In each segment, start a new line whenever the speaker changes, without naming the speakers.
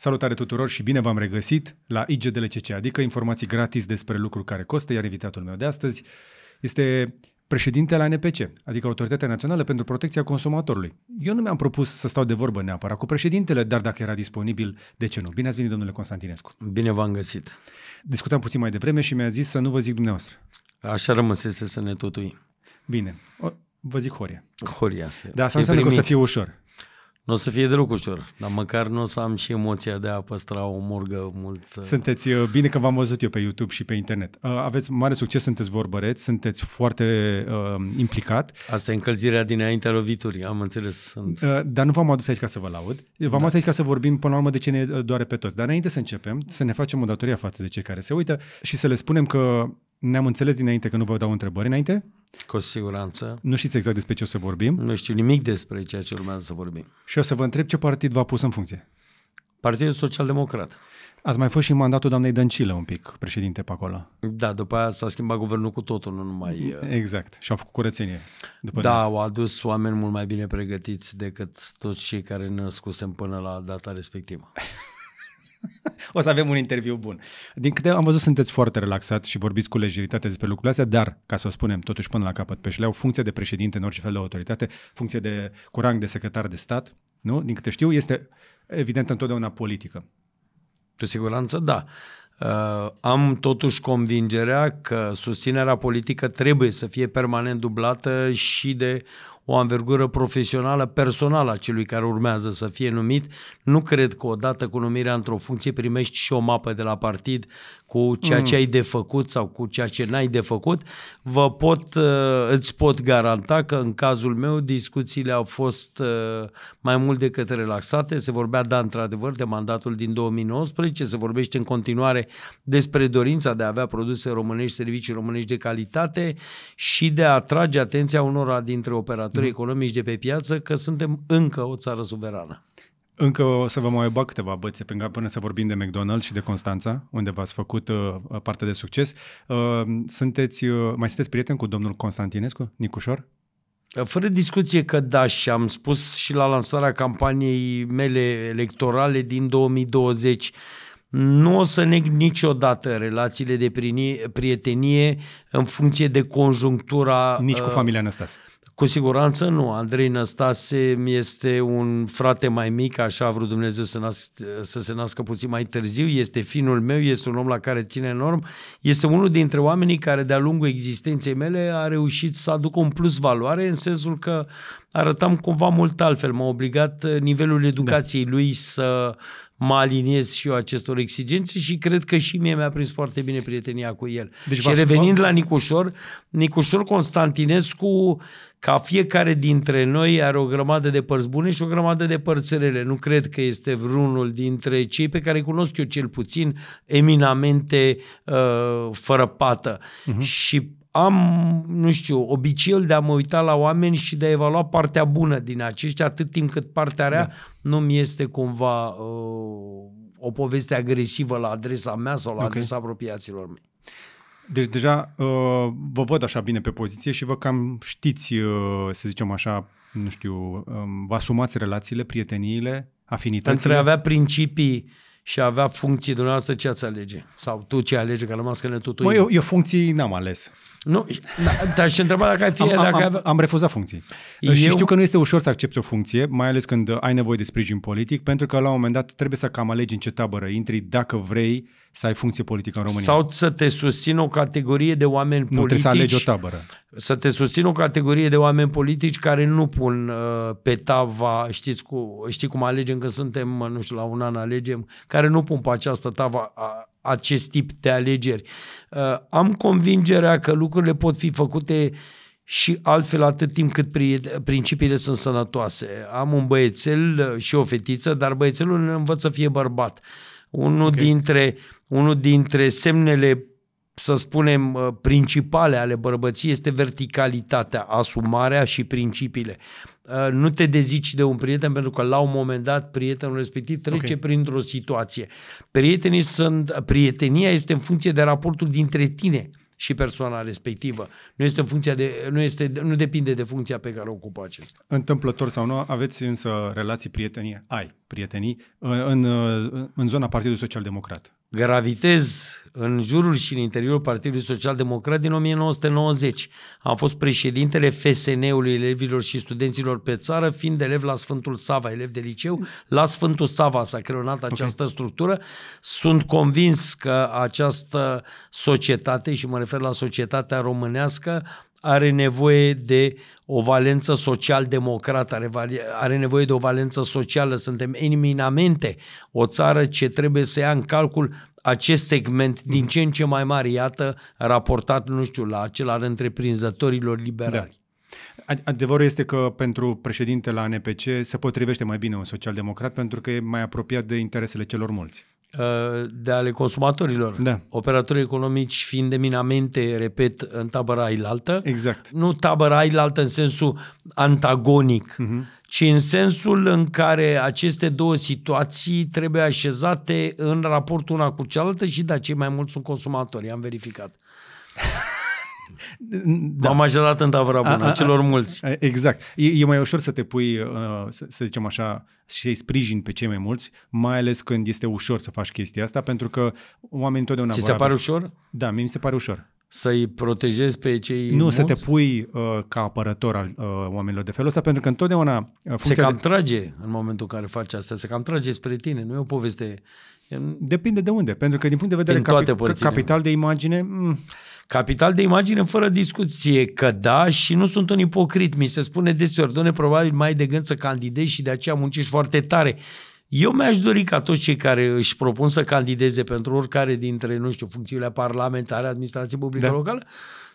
Salutare tuturor și bine v-am regăsit la IGDLCC, adică informații gratis despre lucruri care costă, iar invitatul meu de astăzi este președintele NPC, adică Autoritatea Națională pentru Protecția Consumatorului. Eu nu mi-am propus să stau de vorbă neapărat cu președintele, dar dacă era disponibil, de ce nu? Bine ați venit, domnule Constantinescu. Bine v-am găsit. Discutam puțin mai devreme și mi-a zis să nu vă zic dumneavoastră. Așa rămăsese să ne totuim. Bine. O, vă zic Horia. Horia. Să da, asta înseamnă primit. că o să fie ușor.
Nu o să fie deloc ușor, dar măcar nu o să am și emoția de a păstra o morgă mult. Uh. Sunteți
uh, bine că v-am văzut eu pe YouTube și pe internet. Uh, aveți mare succes, sunteți vorbăreți, sunteți foarte uh, implicat. Asta e încălzirea dinaintea loviturii, am înțeles. Sunt... Uh, dar nu v-am adus aici ca să vă laud. V-am da. adus aici ca să vorbim până la urmă de ce ne doare pe toți. Dar înainte să începem, să ne facem o datorie față de cei care se uită și să le spunem că ne-am înțeles dinainte că nu vă dau întrebări înainte?
Cu siguranță.
Nu știți exact despre ce o să vorbim? Nu știu nimic despre ceea ce urmează să vorbim. Și o să vă întreb ce partid v-a pus în funcție? Partidul Social-Democrat. Ați mai fost și în mandatul doamnei Dăncilă un pic, președinte pe acolo. Da, după
aia s-a schimbat guvernul cu totul, nu numai... Uh, exact, și au făcut curățenie. După da, au adus oameni mult mai bine pregătiți decât toți cei care ne născusem până la data respectivă.
o să avem un interviu bun. Din câte am văzut, sunteți foarte relaxat și vorbiți cu lejeritate despre lucrurile astea, dar, ca să o spunem totuși până la capăt pe șleau, funcție de președinte în orice fel de autoritate, funcție de cu rang de secretar de stat, nu? Din câte știu, este evident întotdeauna politică. Cu siguranță, da. Uh, am totuși convingerea
că susținerea politică trebuie să fie permanent dublată și de o anvergură profesională personală a celui care urmează să fie numit. Nu cred că odată cu numirea într-o funcție primești și o mapă de la partid cu ceea ce mm. ai de făcut sau cu ceea ce n-ai de făcut. Vă pot, uh, îți pot garanta că în cazul meu discuțiile au fost uh, mai mult decât relaxate. Se vorbea, da, într-adevăr, de mandatul din 2019, se vorbește în continuare despre dorința de a avea produse românești, servicii românești de calitate și de a atrage atenția unora dintre operatori factori mhm. economici
de pe piață că suntem încă o țară suverană. Încă o să vă mai bag câteva bățe până să vorbim de McDonald's și de Constanța, unde v-ați făcut uh, parte de succes. Uh, sunteți, uh, mai sunteți prieten cu domnul Constantinescu, Nicușor? Uh, fără discuție că da și am spus și la lansarea campaniei mele electorale din
2020 nu o să neg niciodată relațiile de prietenie în funcție de conjunctura. Nici cu uh, familia Năstase. Cu siguranță nu. Andrei Năstase este un frate mai mic, așa a vrut Dumnezeu să, nasc, să se nască puțin mai târziu, este finul meu, este un om la care ține enorm, este unul dintre oamenii care de-a lungul existenței mele a reușit să aducă un plus valoare în sensul că arătam cumva mult altfel. M-a obligat uh, nivelul da. educației da. lui să mă aliniez și eu acestor exigențe și cred că și mie mi-a prins foarte bine prietenia cu el. Deci și revenind la Nicușor, Nicușor Constantinescu uh, ca fiecare dintre noi are o grămadă de părți bune și o grămadă de părți rele. Nu cred că este vreunul dintre cei pe care îi cunosc eu cel puțin eminamente uh, fără pată. Uh-huh. Și am, nu știu, obiceiul de a mă uita la oameni și de a evalua partea bună din aceștia, atât timp cât partea rea da. nu mi este cumva uh, o poveste agresivă la adresa mea sau la okay. adresa apropiaților mei.
Deci deja uh, vă văd așa bine pe poziție și vă cam știți, uh, să zicem așa, nu știu, um, vă asumați relațiile, prieteniile, afinitățile? Între avea
principii și avea funcții dumneavoastră, ce ați alege? Sau tu ce alege, că rămas că ne tutui. eu, eu funcții
n-am ales. Nu,
dar și da, întreba dacă ai fi... Am, dacă am,
am refuzat funcții. Eu... Și știu că nu este ușor să accepti o funcție, mai ales când uh, ai nevoie de sprijin politic, pentru că la un moment dat trebuie să cam alegi în ce tabără intri dacă vrei să ai funcție politică în România. Sau să te susțină o categorie de oameni politici... Nu, trebuie să alegi o tabără. Să te susțină o categorie de oameni politici care nu
pun uh, pe tava, știți, cu, știi cum alegem, că suntem, nu știu, la un an alegem, care nu pun pe această tava a, acest tip de alegeri. Uh, am convingerea că lucrurile pot fi făcute și altfel atât timp cât principiile sunt sănătoase. Am un băiețel uh, și o fetiță, dar băiețelul ne învăță să fie bărbat. Unul, okay. dintre, unul dintre semnele să spunem, uh, principale ale bărbăției este verticalitatea, asumarea și principiile. Uh, nu te dezici de un prieten pentru că la un moment dat prietenul respectiv trece okay. printr-o situație. Prietenii sunt, prietenia este în funcție de raportul dintre tine
și persoana respectivă. Nu este în funcția de, nu, este, nu depinde de funcția pe care o ocupă acesta. Întâmplător sau nu, aveți însă relații prietenie. Ai prietenii, în, în zona Partidului Social Democrat? Gravitez în jurul și în interiorul Partidului Social
Democrat din 1990. Am fost președintele FSN-ului elevilor și studenților pe țară, fiind elev la Sfântul Sava, elev de liceu. La Sfântul Sava s-a creonat această okay. structură. Sunt convins că această societate, și mă refer la societatea românească, are nevoie de o valență social-democrată, are, are nevoie de o valență socială. Suntem eminamente o țară ce trebuie să ia în calcul acest segment din ce în ce mai mare, iată, raportat,
nu știu, la acel al întreprinzătorilor liberali. Da. Adevărul este că pentru președinte la NPC se potrivește mai bine un social-democrat pentru că e mai apropiat de interesele celor mulți.
Uh, de ale consumatorilor. Da.
Operatorii economici fiind eminamente,
repet, în tabăra ailaltă. Exact. Nu tabăra ailaltă în sensul antagonic, uh-huh. ci în sensul în care aceste două situații trebuie așezate în raport una cu cealaltă și, da, cei mai mulți sunt consumatori, am verificat.
Da. am ajutat în tavăra bună, a, a, a, celor mulți. Exact. E, e mai ușor să te pui, uh, să, să zicem așa, și să-i sprijini pe cei mai mulți, mai ales când este ușor să faci chestia asta, pentru că oamenii întotdeauna... Ți se pare ușor? Da, mie mi se pare ușor să-i protejezi pe cei Nu, mulți? să te pui uh, ca apărător al uh, oamenilor de felul ăsta, pentru că întotdeauna... Uh, se cam de...
trage în momentul în care faci asta, se cam trage spre tine, nu e o poveste... Depinde de
unde, pentru că din punct de vedere capi- capital de imagine... M- mm,
Capital de imagine, fără discuție că da și nu sunt un ipocrit. Mi se spune deseori, doamne, probabil mai de gând să candidezi și de aceea muncești foarte tare. Eu mi-aș dori ca toți cei care își propun să candideze pentru oricare dintre, nu știu, funcțiile parlamentare, administrație publică da. locală,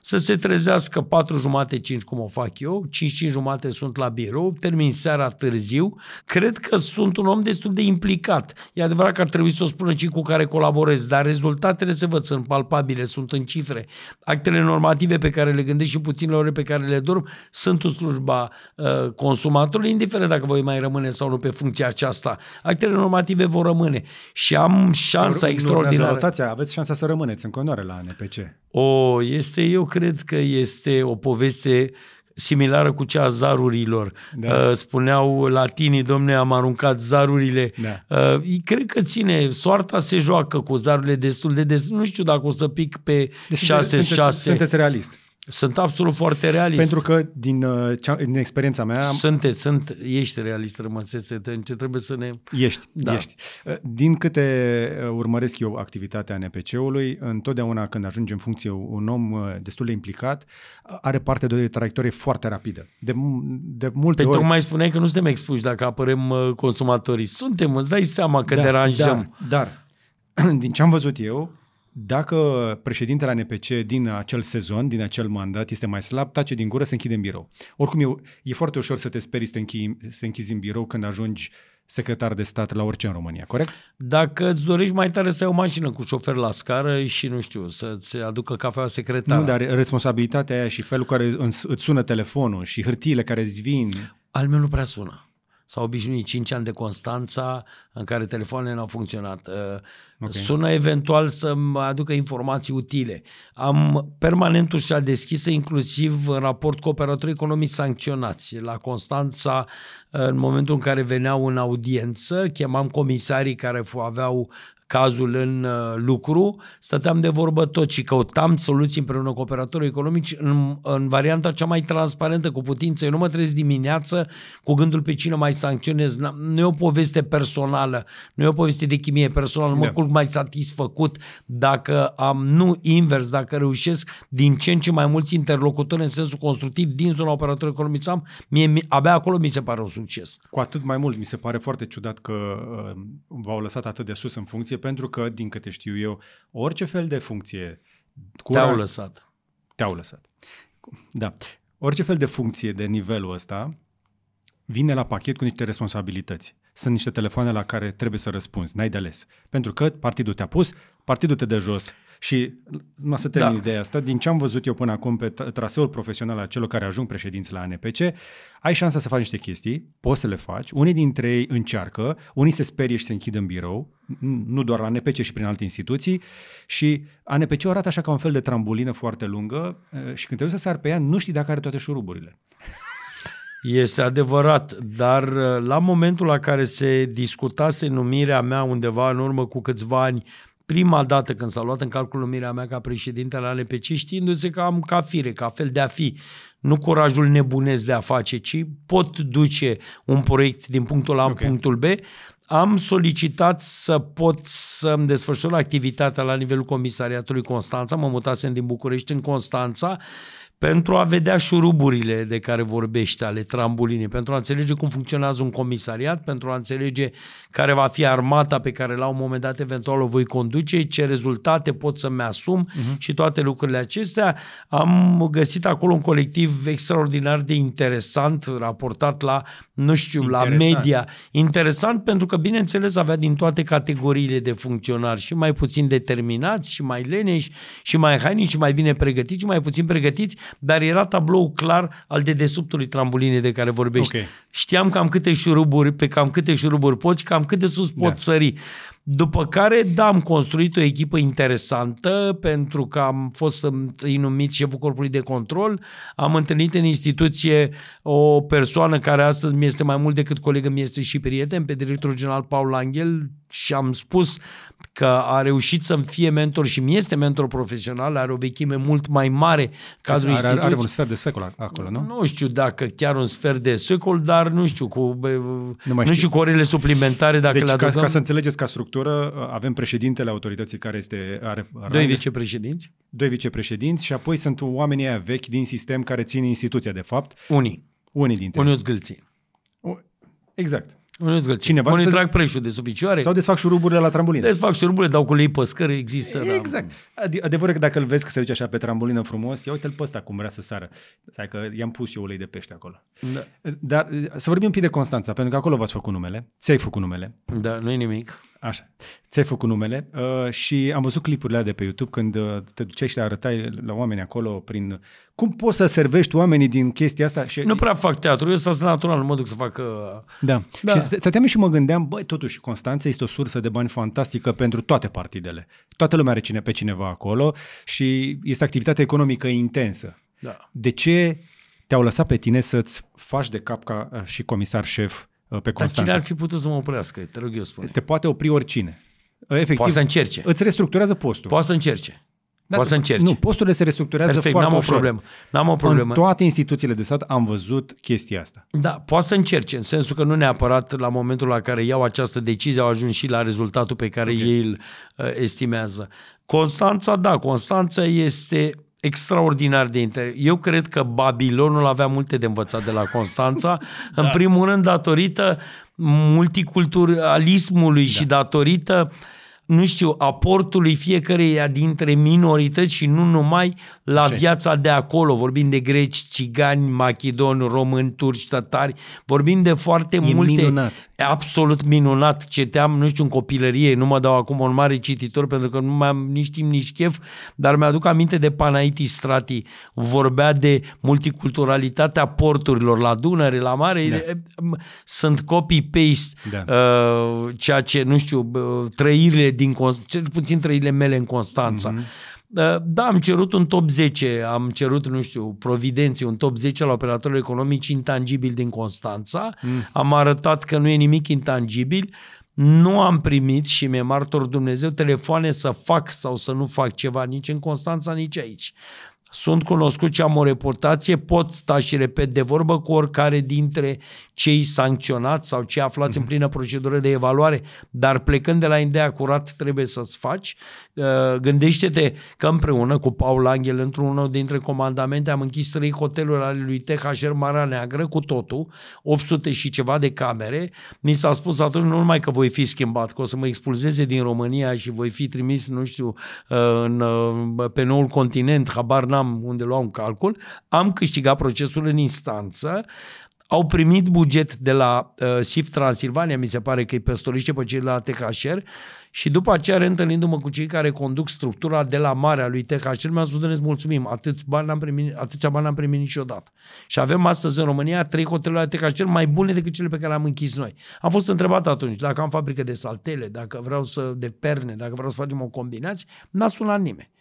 să se trezească 4 jumate, 5 cum o fac eu, 5-5 jumate sunt la birou, termin seara târziu. Cred că sunt un om destul de implicat. E adevărat că ar trebui să o spună cei cu care colaborez, dar rezultatele se văd, sunt palpabile, sunt în cifre. Actele normative pe care le gândesc și puținele ore pe care le dorm sunt în slujba uh, consumatorului, indiferent dacă voi mai rămâne sau nu pe funcția aceasta. Actele normative vor rămâne și am șansa extraordinară.
aveți șansa să rămâneți în continuare la NPC.
O, este eu cred că este o poveste similară cu cea a zarurilor. Da. Uh, spuneau latinii, domne, am aruncat zarurile. Da. Uh, cred că ține, soarta se joacă cu zarurile destul de des. Nu știu dacă o să pic pe 6-6. Deci sunteți, sunteți
realist. Sunt absolut foarte realist. Pentru că, din, uh, cea, din experiența mea... Sunteți, sunt, ești realist, În ce trebuie să ne... Ești, da. ești. Uh, din câte uh, urmăresc eu activitatea NPC-ului, întotdeauna când ajunge în funcție un om destul de implicat, are parte de o traiectorie foarte rapidă. De, de multe Pentru păi ori... tocmai
spuneai că nu suntem expuși dacă apărăm consumatorii. Suntem, îți dai seama că da, deranjăm.
Da, dar, dar, din ce am văzut eu, dacă președintele ANPC din acel sezon, din acel mandat, este mai slab, tace din gură, se închide în birou. Oricum, e, e foarte ușor să te sperii să te, închizi, să închizi în birou când ajungi secretar de stat la orice în România, corect? Dacă îți dorești mai tare să ai o mașină cu șofer la scară și, nu știu, să-ți aducă cafea secretară. Nu, dar responsabilitatea aia și felul care îți sună telefonul și hârtiile care îți vin... Al meu nu prea sună. S-au obișnuit 5 ani de Constanța în care telefoanele n-au funcționat.
Uh, okay. Sună eventual să-mi aducă informații utile. Am permanent ușa deschisă, inclusiv în raport cu operatorii economici sancționați. La Constanța, în momentul în care veneau în audiență, chemam comisarii care aveau cazul în uh, lucru, stăteam de vorbă tot și căutam soluții împreună cu operatorii economici în, în varianta cea mai transparentă cu putință. Eu nu mă trezesc dimineață cu gândul pe cine mai sancționez. Nu e o poveste personală, nu e o poveste de chimie personală, mă da. culc mai satisfăcut dacă am, nu invers, dacă reușesc din ce în ce mai mulți interlocutori în sensul constructiv din zona operatorilor economici am, mie, abia acolo
mi se pare un succes. Cu atât mai mult, mi se pare foarte ciudat că uh, v-au lăsat atât de sus în funcție, pentru că, din câte știu eu, orice fel de funcție... Cura... Te-au lăsat. Te-au lăsat. Da. Orice fel de funcție de nivelul ăsta vine la pachet cu niște responsabilități. Sunt niște telefoane la care trebuie să răspunzi, n-ai de ales. Pentru că partidul te-a pus, partidul te de jos și, mă să termin da. ideea asta, din ce am văzut eu până acum pe traseul profesional al celor care ajung președinți la ANPC, ai șansa să faci niște chestii, poți să le faci, unii dintre ei încearcă, unii se sperie și se închid în birou, nu doar la ANPC și prin alte instituții și ANPC arată așa ca un fel de trambulină foarte lungă și când te uiți să sar pe ea, nu știi dacă are toate șuruburile. Este
adevărat, dar la momentul la care se discutase numirea mea undeva în urmă cu câțiva ani prima dată când s-a luat în calcul numirea mea ca președinte al ANPC, știindu-se că am ca fire, ca fel de a fi, nu curajul nebunesc de a face, ci pot duce un proiect din punctul A în okay. punctul B, am solicitat să pot să-mi desfășor activitatea la nivelul comisariatului Constanța, mă mutasem din București în Constanța, pentru a vedea șuruburile de care vorbește, ale trambulinei, pentru a înțelege cum funcționează un comisariat, pentru a înțelege care va fi armata pe care la un moment dat eventual o voi conduce, ce rezultate pot să-mi asum uh-huh. și toate lucrurile acestea. Am găsit acolo un colectiv extraordinar de interesant, raportat la, nu știu, interesant. la media. Interesant pentru că, bineînțeles, avea din toate categoriile de funcționari și mai puțin determinați și mai leneși și mai hainici și mai bine pregătiți și mai puțin pregătiți dar era tablou clar al dedesubtului trambulinei de care vorbești. Okay. Știam cam câte șuruburi, pe cam câte șuruburi poți, cam cât de sus da. sări. După care, da, am construit o echipă interesantă pentru că am fost numit șeful corpului de control, am întâlnit în instituție o persoană care astăzi mi este mai mult decât colegă, mi este și prieten, pe directorul general Paul Angel și am spus că a reușit să-mi fie mentor și mi este mentor profesional, are o vechime mult mai
mare cadrul are, instituției. Are un sfert de secol acolo, nu?
Nu știu dacă chiar un sfert de secol, dar nu știu, cu, nu, nu știu. știu cu orele suplimentare dacă deci, le aducăm. Ca, ca să
înțelegeți ca structură structură uh, avem președintele autorității care este... Are, are doi vicepreședinți. Doi vicepreședinți și apoi sunt oamenii aia vechi din sistem care țin instituția, de fapt. Unii. Unii dintre ei Unii zgâlții. Exact. Unii zgâlții. Cineva Unii să... trag
preșul de sub picioare. Sau desfac
șuruburile la trambulină. Desfac șuruburile, dau cu lei pe scări, există. Da. Exact. La... Adevărul că dacă îl vezi că se duce așa pe trambulină frumos, ia uite-l pe ăsta cum vrea să sară. Stai că i-am pus eu ulei de pește acolo. Da. Dar să vorbim un pic de Constanța, pentru că acolo v-ați făcut numele. Ți-ai făcut numele. Da, nu-i nimic. Așa. Ți-ai făcut numele uh, și am văzut clipurile de pe YouTube când uh, te duceai și le arătai la oameni acolo prin... Cum poți să servești oamenii din chestia asta? Și... Nu prea fac teatru, eu sunt natural, nu mă duc să fac... Uh... Da. da. Și stăteam și mă gândeam, băi, totuși, Constanța este o sursă de bani fantastică pentru toate partidele. Toată lumea are cine, pe cineva acolo și este activitate economică intensă. Da. De ce te-au lăsat pe tine să-ți faci de cap ca uh, și comisar șef pe Constanța. Dar cine ar fi putut să mă oprească? Te rog eu spune. Te poate opri oricine. Ă, efectiv, poate să încerce. Îți restructurează postul. Poate să încerce. Dar poate să încerce. Nu, posturile se restructurează Perfect, foarte n-am ușor. o problemă. N-am o problemă. În toate instituțiile de stat am văzut chestia asta. Da, poate
să încerce, în sensul că nu neapărat la momentul la care iau această decizie au ajuns și la rezultatul pe care okay. ei îl uh, estimează. Constanța, da, Constanța este extraordinar de interes. Eu cred că Babilonul avea multe de învățat de la Constanța, da. în primul rând datorită multiculturalismului da. și datorită uh, nu știu, aportului fiecăreia dintre minorități și nu numai la Ce? viața de acolo. Vorbim de greci, cigani, machidoni, români, turci, tătari. Vorbim de foarte e multe. Minunat. Absolut minunat. Citeam, nu știu, în copilărie, nu mă dau acum un mare cititor pentru că nu mai am nici timp, nici chef, dar mi-aduc aminte de Panaiti Strati. Vorbea de multiculturalitatea porturilor la Dunăre, la mare. Da. Sunt copy-paste da. Uh, ceea ce, nu știu, trăirile din din Const- cel puțin trăile mele în Constanța. Mm-hmm. Da, am cerut un top 10, am cerut, nu știu, Providenții, un top 10 la operatorii economici intangibili din Constanța. Mm. Am arătat că nu e nimic intangibil. Nu am primit și mi-e martor Dumnezeu telefoane să fac sau să nu fac ceva nici în Constanța, nici aici. Sunt cunoscut și am o reputație, pot sta și repet de vorbă cu oricare dintre cei sancționați sau cei aflați mm-hmm. în mhm. plină procedură de evaluare, dar plecând de la ideea curat trebuie să-ți faci, uh, gândește-te că împreună cu Paul Angel, într-unul dintre comandamente, am închis trei hoteluri ale lui THR Marea Neagră cu totul, 800 și ceva de camere. Mi s-a spus atunci nu numai că voi fi schimbat, că o să mă expulzeze din România și voi fi trimis, nu știu, uh, în, uh, pe noul continent, habar n-am unde luau un calcul, am câștigat procesul în instanță, au primit buget de la uh, SIF Transilvania, mi se pare că e păstoriște pe cei de la THR și după aceea, reîntâlnindu-mă cu cei care conduc structura de la marea lui THR, mi-am spus, ne mulțumim, atâți bani am primit, atâția bani n-am primit niciodată. Și avem astăzi în România trei hoteluri la THR mai bune decât cele pe care le-am închis noi. Am fost întrebat atunci dacă am fabrică de saltele, dacă vreau să de perne, dacă vreau să facem o combinație, n-a sunat nimeni.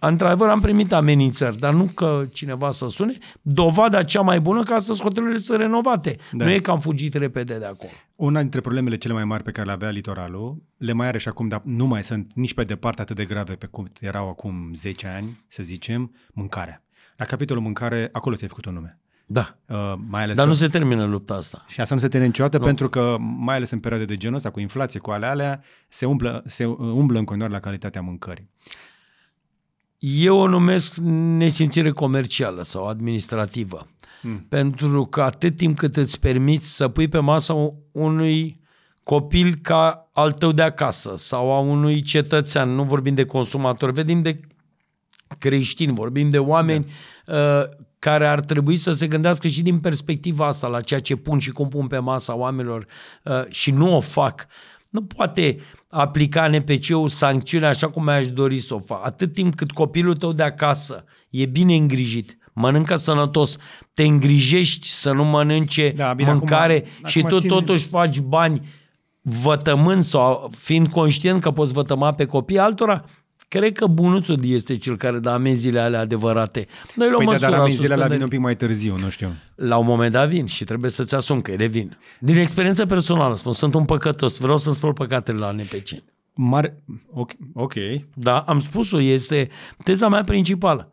Într-adevăr, am primit amenințări, dar nu că cineva să sune. Dovada cea mai bună ca să hotelurile să renovate. Da. Nu e că
am fugit repede de acolo. Una dintre problemele cele mai mari pe care le avea litoralul, le mai are și acum, dar nu mai sunt nici pe departe atât de grave pe cum erau acum 10 ani, să zicem, mâncarea. La capitolul mâncare, acolo ți-ai făcut un nume. Da. Uh, mai ales Dar că... nu se termină lupta asta. Și asta nu se termină niciodată nu. pentru că, mai ales în perioade de genul ăsta, cu inflație, cu alea, alea, se umblă, se uh, umblă în continuare la calitatea mâncării. Eu o
numesc nesimțire comercială sau administrativă. Mm. Pentru că atât timp cât îți permiți să pui pe masă unui copil ca al tău de acasă sau a unui cetățean, nu vorbim de consumator, vedem de creștini, vorbim de oameni da. uh, care ar trebui să se gândească și din perspectiva asta la ceea ce pun și cum pun pe masa oamenilor uh, și nu o fac. Uh, nu poate aplica NPC-ul sancțiune așa cum aș dori să o fac. Atât timp cât copilul tău de acasă e bine îngrijit, mănâncă sănătos, te îngrijești să nu mănânce da, bine, mâncare acum, și acum tu totuși faci bani vătămând sau fiind conștient că poți vătăma pe copii altora, Cred că Bunuțul este cel care dă amenziile alea adevărate. Noi luăm păi măsura, da, dar amenziile alea vin un pic mai târziu, nu știu. La un moment dat vin și trebuie să-ți asum că ele vin. Din experiență personală spun, sunt un păcătos, vreau să-mi spăl păcatele la NPC.
Mare... Okay.
ok. Da, am spus-o, este teza mea principală.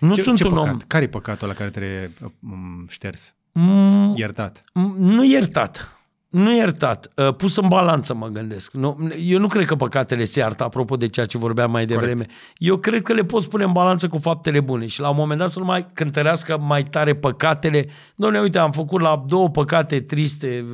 Nu ce, sunt ce un păcat? om. Care e păcatul la care trebuie um, șters?
Mm,
iertat. Mm, nu iertat nu iertat, uh, pus în balanță mă gândesc. Nu,
eu nu cred că păcatele se iartă, apropo de ceea ce vorbeam mai devreme. Corect. Eu cred că le poți pune în balanță cu faptele bune și la un moment dat să nu mai cântărească mai tare păcatele. Doamne, uite, am făcut la două păcate triste,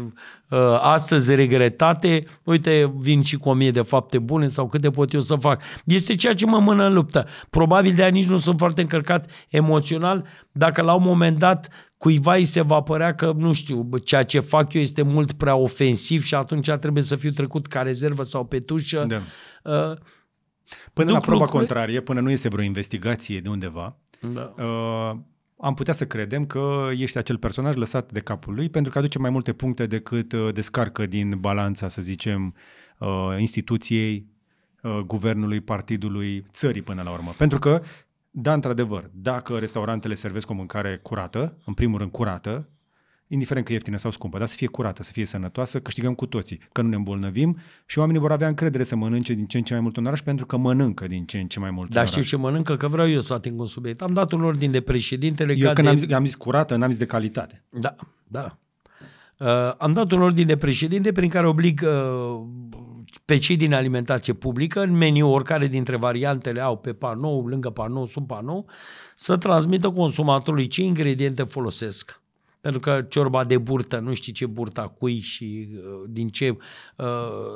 Uh, astăzi regretate, uite, vin și cu o mie de fapte bune sau câte pot eu să fac. Este ceea ce mă mână în luptă. Probabil de-aia nici nu sunt foarte încărcat emoțional dacă la un moment dat cuiva îi se va părea că, nu știu, ceea ce fac eu este mult prea ofensiv și atunci trebuie să fiu trecut ca rezervă
sau pe tușă. Da. Uh, până la proba lucruri... contrarie, până nu iese vreo investigație de undeva, da. uh, am putea să credem că ești acel personaj lăsat de capul lui pentru că aduce mai multe puncte decât uh, descarcă din balanța, să zicem, uh, instituției, uh, guvernului, partidului, țării până la urmă. Pentru că, da, într-adevăr, dacă restaurantele servesc o mâncare curată, în primul rând curată, indiferent că ieftină sau scumpă, dar să fie curată, să fie sănătoasă, câștigăm cu toții, că nu ne îmbolnăvim și oamenii vor avea încredere să mănânce din ce în ce mai mult în oraș pentru că mănâncă din ce în ce mai mult Dar știu ce mănâncă, că vreau eu
să ating un subiect. Am dat un ordin de președintele. Eu când de... am, zis,
am zis curată, n-am zis de calitate.
Da, da. Uh, am dat un ordin de președinte prin care oblig uh, pe cei din alimentație publică, în meniu, oricare dintre variantele au pe panou, lângă panou, sub panou, să transmită consumatorului ce ingrediente folosesc pentru că ciorba de burtă, nu știi ce burta cui și uh, din ce, uh,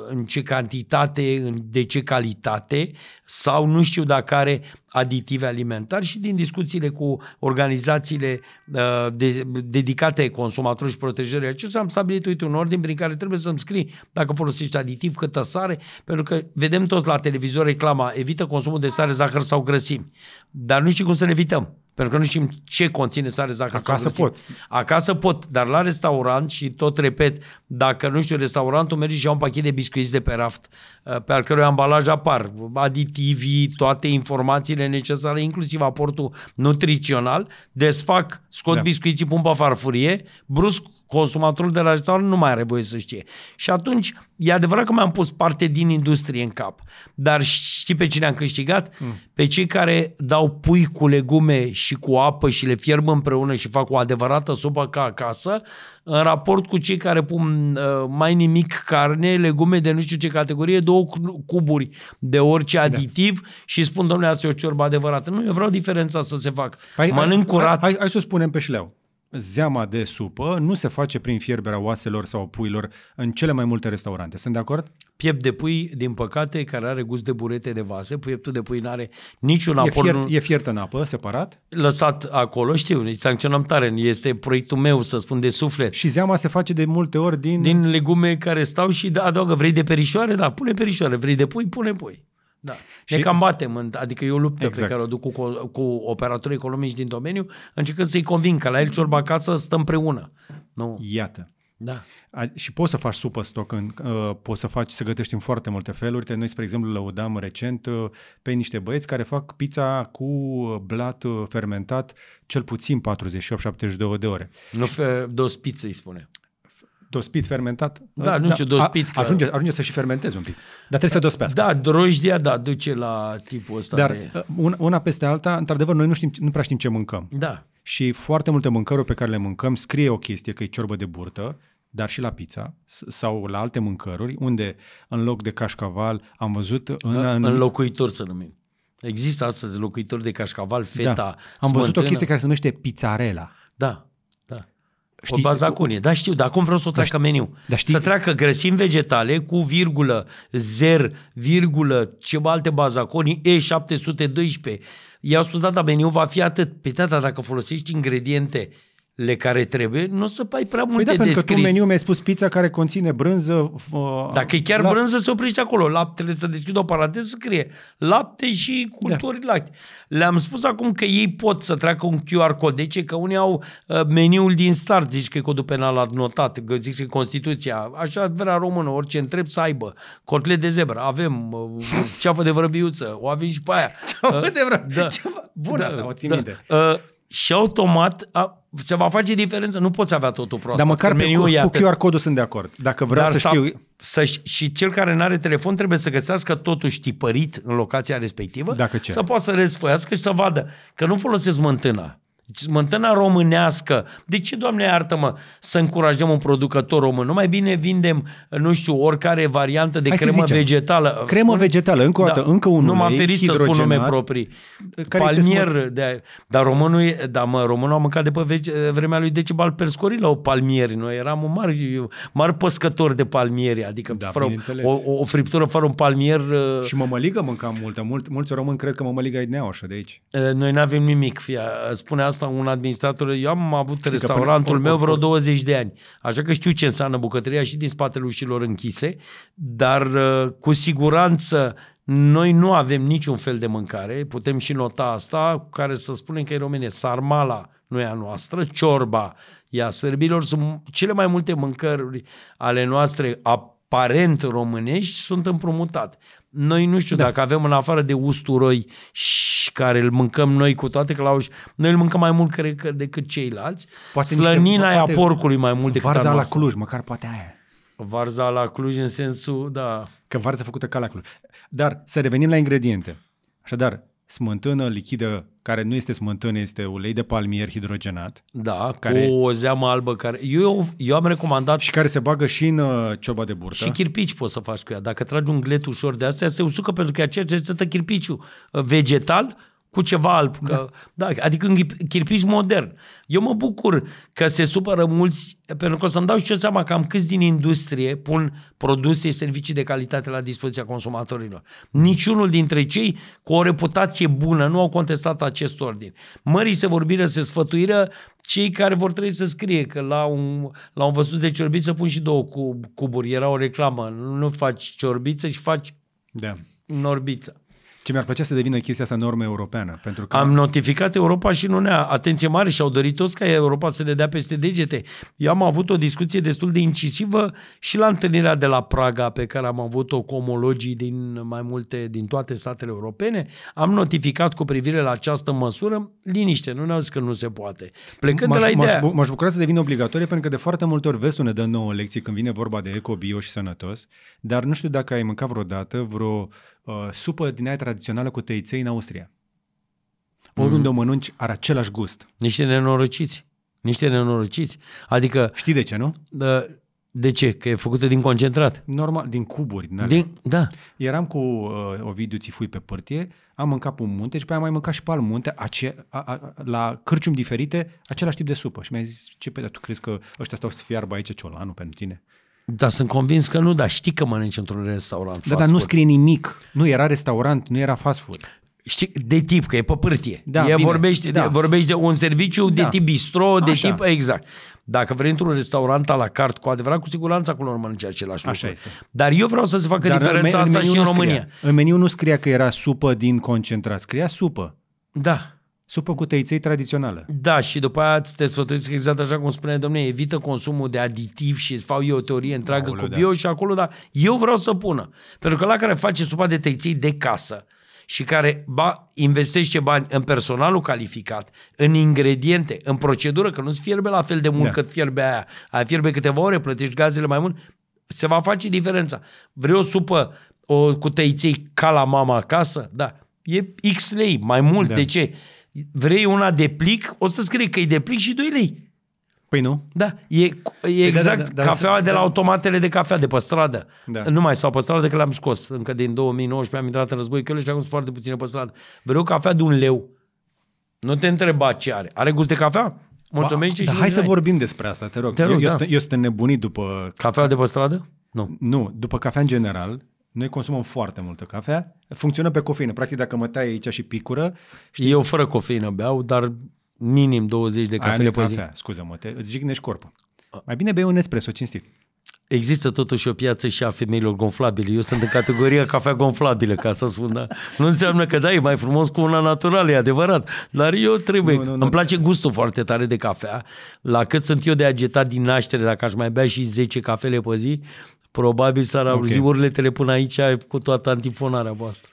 în ce cantitate, de ce calitate, sau nu știu dacă are aditive alimentari și din discuțiile cu organizațiile uh, de, dedicate consumatorilor și protejării acestora am stabilit uite, un ordin prin care trebuie să-mi scrii dacă folosești aditiv, câtă sare, pentru că vedem toți la televizor reclama evită consumul de sare, zahăr sau grăsimi, dar nu știi cum să ne evităm. Pentru că nu știm ce conține sare zahăr. Acasă pot. Acasă pot, dar la restaurant și tot repet, dacă nu știu, restaurantul merge și iau un pachet de biscuiți de pe raft, uh, pe al cărui ambalaj apar aditivi, toate informațiile necesare, inclusiv aportul nutrițional, desfac, scot da. biscuiții, pun pe farfurie, brusc consumatorul de la restaurant nu mai are voie să știe. Și atunci, e adevărat că mi-am pus parte din industrie în cap, dar știi pe cine am câștigat? Mm. Pe cei care dau pui cu legume și cu apă și le fierb împreună și fac o adevărată supă ca acasă, în raport cu cei care pun uh, mai nimic carne, legume de nu știu ce categorie, două cuburi de orice da. aditiv da. și spun, domnule, asta e o ciorbă adevărată. Nu, eu vreau
diferența să se facă. Hai, Mănânc curat. Hai, hai, hai să spunem pe șleau zeama de supă nu se face prin fierberea oaselor sau puilor în cele mai multe restaurante. Sunt de acord? Piept de
pui, din păcate, care are gust de burete de vase, pieptul
de pui nu are niciun e Fiert, nu... E fiert în apă, separat?
Lăsat acolo, știu, îi sancționăm tare. Este proiectul meu, să spun, de suflet. Și zeama se face de multe ori din... Din legume care stau și da, adaugă, vrei de perișoare? Da, pune perișoare. Vrei de pui? Pune pui. Da. Și... Ne cam batem, în, adică e o luptă exact. pe care o duc cu, cu operatorii economici din domeniu, încercând să-i convin că la el ciorba acasă stăm împreună.
Nu? Iată. Da. A, și poți să faci supă stoc, în, uh, poți să faci, să gătești în foarte multe feluri. Te, noi, spre exemplu, lăudam recent uh, pe niște băieți care fac pizza cu blat uh, fermentat cel puțin 48-72 de ore.
Nu, dos pizza îi spune
dospit, fermentat? Da, nu da, știu, dospit. A, că... ajunge, ajunge să și fermenteze un pic. Dar trebuie să dospească.
Da, drojdia, da, duce la tipul ăsta Dar de... Uh,
una, una peste alta, într-adevăr, noi nu, știm, nu prea știm ce mâncăm. Da. Și foarte multe mâncăruri pe care le mâncăm scrie o chestie că e ciorbă de burtă, dar și la pizza sau la alte mâncăruri, unde în loc de cașcaval am văzut... În, da, în...
Înlocuitor să numim. Există astăzi locuitori de cașcaval, feta, da. Am smântână. văzut o chestie care
se numește pizzarela. Da. Știi, o
bazacune, da știu, dar acum vreau să o da, treacă da, meniu. Da, știi, să treacă grăsimi vegetale cu virgulă, zer, virgulă, ceva alte bazaconii, E712. I-au spus, da, da, meniu va fi atât. Pe păi, tata, dacă folosești ingrediente le care trebuie, nu o să pai prea păi multe păi da, pentru descris. că tu meniu
mi-ai spus pizza care conține brânză... Uh, Dacă e chiar lapte. brânză, se
oprește acolo. Laptele, să deschid o paranteză, scrie lapte și culturi da. lacte. Le-am spus acum că ei pot să treacă un QR code. De deci ce? Că unii au uh, meniul din start, zici că e codul penal adnotat, că zici că e Constituția. Așa vrea română, orice întreb să aibă. Cotlet de zebră, avem uh, ceafă de vrăbiuță, o avem și pe aia. Ceafă uh, de vrăbiuță? Da, Bună da, asta, o țin da, minte. Uh, și automat a, se va face diferență. Nu poți avea totul prost. Dar măcar pe cu, cu QR
codul sunt de acord. Dacă vreau Dar să știu...
Să, și cel care nu are telefon trebuie să găsească totuși tipărit în locația respectivă Dacă ce? să poată să resfăiască și să vadă că nu folosesc mântâna smântâna deci, românească. De ce, Doamne, iartă-mă, să încurajăm un producător român? Nu mai bine vindem, nu știu, oricare variantă de Hai cremă vegetală. Cremă Spune... vegetală, încă o dată, da, încă un Nu m-am ferit să spun nume proprii.
Care palmier,
de, dar românul, da, mă, românul a mâncat de pe vege, vremea lui Decebal la o palmieri. Noi eram un mari, mari păscător de palmieri, adică da, fără, o, o, friptură
fără un palmier. Uh, Și mămăligă mâncam multă. Mult, mulți români cred că mămăliga e de de aici. Uh, noi nu avem
nimic, fia, spune asta asta un administrator. Eu am avut
Știi restaurantul până, meu vreo
20 de ani, așa că știu ce înseamnă bucătăria și din spatele ușilor închise, dar uh, cu siguranță noi nu avem niciun fel de mâncare, putem și nota asta, care să spunem că e române, Sarmala nu e a noastră, ciorba e a sărbilor, sunt cele mai multe mâncăruri ale noastre, a parent românești sunt împrumutate. Noi nu știu da. dacă avem în afară de usturoi și care îl mâncăm noi cu toate că uși, noi îl mâncăm mai mult cred că decât ceilalți. Poate Slănina aia poate, a porcului mai mult decât Varza la Cluj,
măcar poate aia. Varza la Cluj în sensul, da. Că varza făcută ca la Cluj. Dar să revenim la ingrediente. Așadar, smântână lichidă, care nu este smântână, este ulei de palmier hidrogenat. Da, care... cu o zeamă albă care... Eu, eu am recomandat... Și care se bagă și în uh, cioba de burtă. Și chirpici poți să faci cu ea. Dacă tragi un
glet ușor de astea, se usucă pentru că aceea rețetă chirpiciu uh, vegetal cu ceva alb. Da. Că, da. Da, adică un chirpici modern. Eu mă bucur că se supără mulți, pentru că o să-mi dau și eu seama cam câți din industrie pun produse, servicii de calitate la dispoziția consumatorilor. Niciunul dintre cei cu o reputație bună nu au contestat acest ordin. Mării se vorbiră, se sfătuiră cei care vor trebui să scrie că la un, la un văzut de ciorbiță pun și două cuburi. Era o reclamă. Nu faci ciorbiță și faci da. norbiță. Ce mi-ar plăcea să devină chestia asta normă europeană. Pentru că... Am notificat Europa și nu ne-a atenție mare și au dorit toți ca Europa să le dea peste degete. Eu am avut o discuție destul de incisivă și la întâlnirea de la Praga pe care am avut-o cu omologii din mai multe, din toate statele europene. Am notificat cu privire la această
măsură liniște, nu ne-au zis că nu se poate. Plecând de la ideea... M-aș, m-aș bucura să devină obligatorie pentru că de foarte multe ori vestul ne dă nouă lecții când vine vorba de eco, bio și sănătos, dar nu știu dacă ai mâncat vreodată vreo uh, supă din aia tradițională cu tăiței în Austria. Oriunde mm. o mănânci, are același gust. Niște nenorociți. Niște nenorociți. Adică... Știi de ce, nu? De, da, de ce? Că e făcută din concentrat. Normal, din cuburi. Din, din da. Eram cu uh, Ovidiu Țifui pe părtie, am mâncat pe un munte și pe aia am mai mâncat și pe al munte, ace- a, a, la cârciumi diferite, același tip de supă. Și mi-a zis, ce pe păi, tu crezi că ăștia stau să fiarbă aici ciolanul pentru tine? Dar sunt convins că nu, dar știi că mănânci într-un restaurant Da, dar nu scrie nimic. Nu era restaurant, nu era fast food. Știi, de tip, că e pe pârtie. Da, e, vorbești, da. de,
vorbești de un serviciu da. de tip bistro, de Așa. tip, exact. Dacă vrei într-un restaurant la cart, cu adevărat, cu siguranță acolo mănânci același Așa Este. Dar eu vreau să ți facă Dar diferența în, asta în și în România.
Scria. În meniu nu scria că era supă din concentrat, scria supă. Da supă cu tăiței tradițională.
Da, și după aia te sfătuiți exact așa cum spune domnule, evită consumul de aditiv și îți fac eu o teorie întreagă cu da. bio da. și acolo, dar eu vreau să pună. Pentru că la care face supa de tăiței de casă și care ba, investește bani în personalul calificat, în ingrediente, în procedură, că nu-ți fierbe la fel de mult da. cât fierbe aia. Aia fierbe câteva ore, plătești gazele mai mult, se va face diferența. Vreau o supă o, cu tăiței ca la mama acasă? Da. E X lei, mai mult. Da. De ce? Vrei una de plic, o să scrie că e de plic și 2 lei. Păi nu? Da, e, e păi da, da, exact da, da, da, cafeaua da, de la automatele de cafea de pe stradă. Da. Nu mai sau pe stradă că le-am scos. Încă din 2019 am intrat în război că și acum sunt foarte puține pe stradă. Vreau cafea de un leu. Nu te întreba ce are. Are gust de cafea?
Mulțumesc da, și hai să ai.
vorbim despre asta,
te rog. Te rog eu, da. eu sunt nebunit după... Cafea de pe stradă? Nu. Nu, după cafea în general noi consumăm foarte multă cafea. Funcționă pe cofeină. Practic, dacă mă tai aici și picură... Știi? Eu fără cofeină beau, dar minim 20 de cafele pe cafea. zi. Scuză-mă, te, îți jignești corpul.
Mai bine bei un espresso cinstit. Există totuși o piață și a femeilor gonflabile. Eu sunt în categoria cafea gonflabilă, ca să spun, da. Nu înseamnă că da, e mai frumos cu una naturală, e adevărat. Dar eu trebuie. Nu, nu, nu. Îmi place gustul foarte tare de cafea. La cât sunt eu de agitat din naștere, dacă aș mai bea și 10 cafele pe zi, Probabil s-ar auzi okay. urletele până aici cu
toată antifonarea voastră.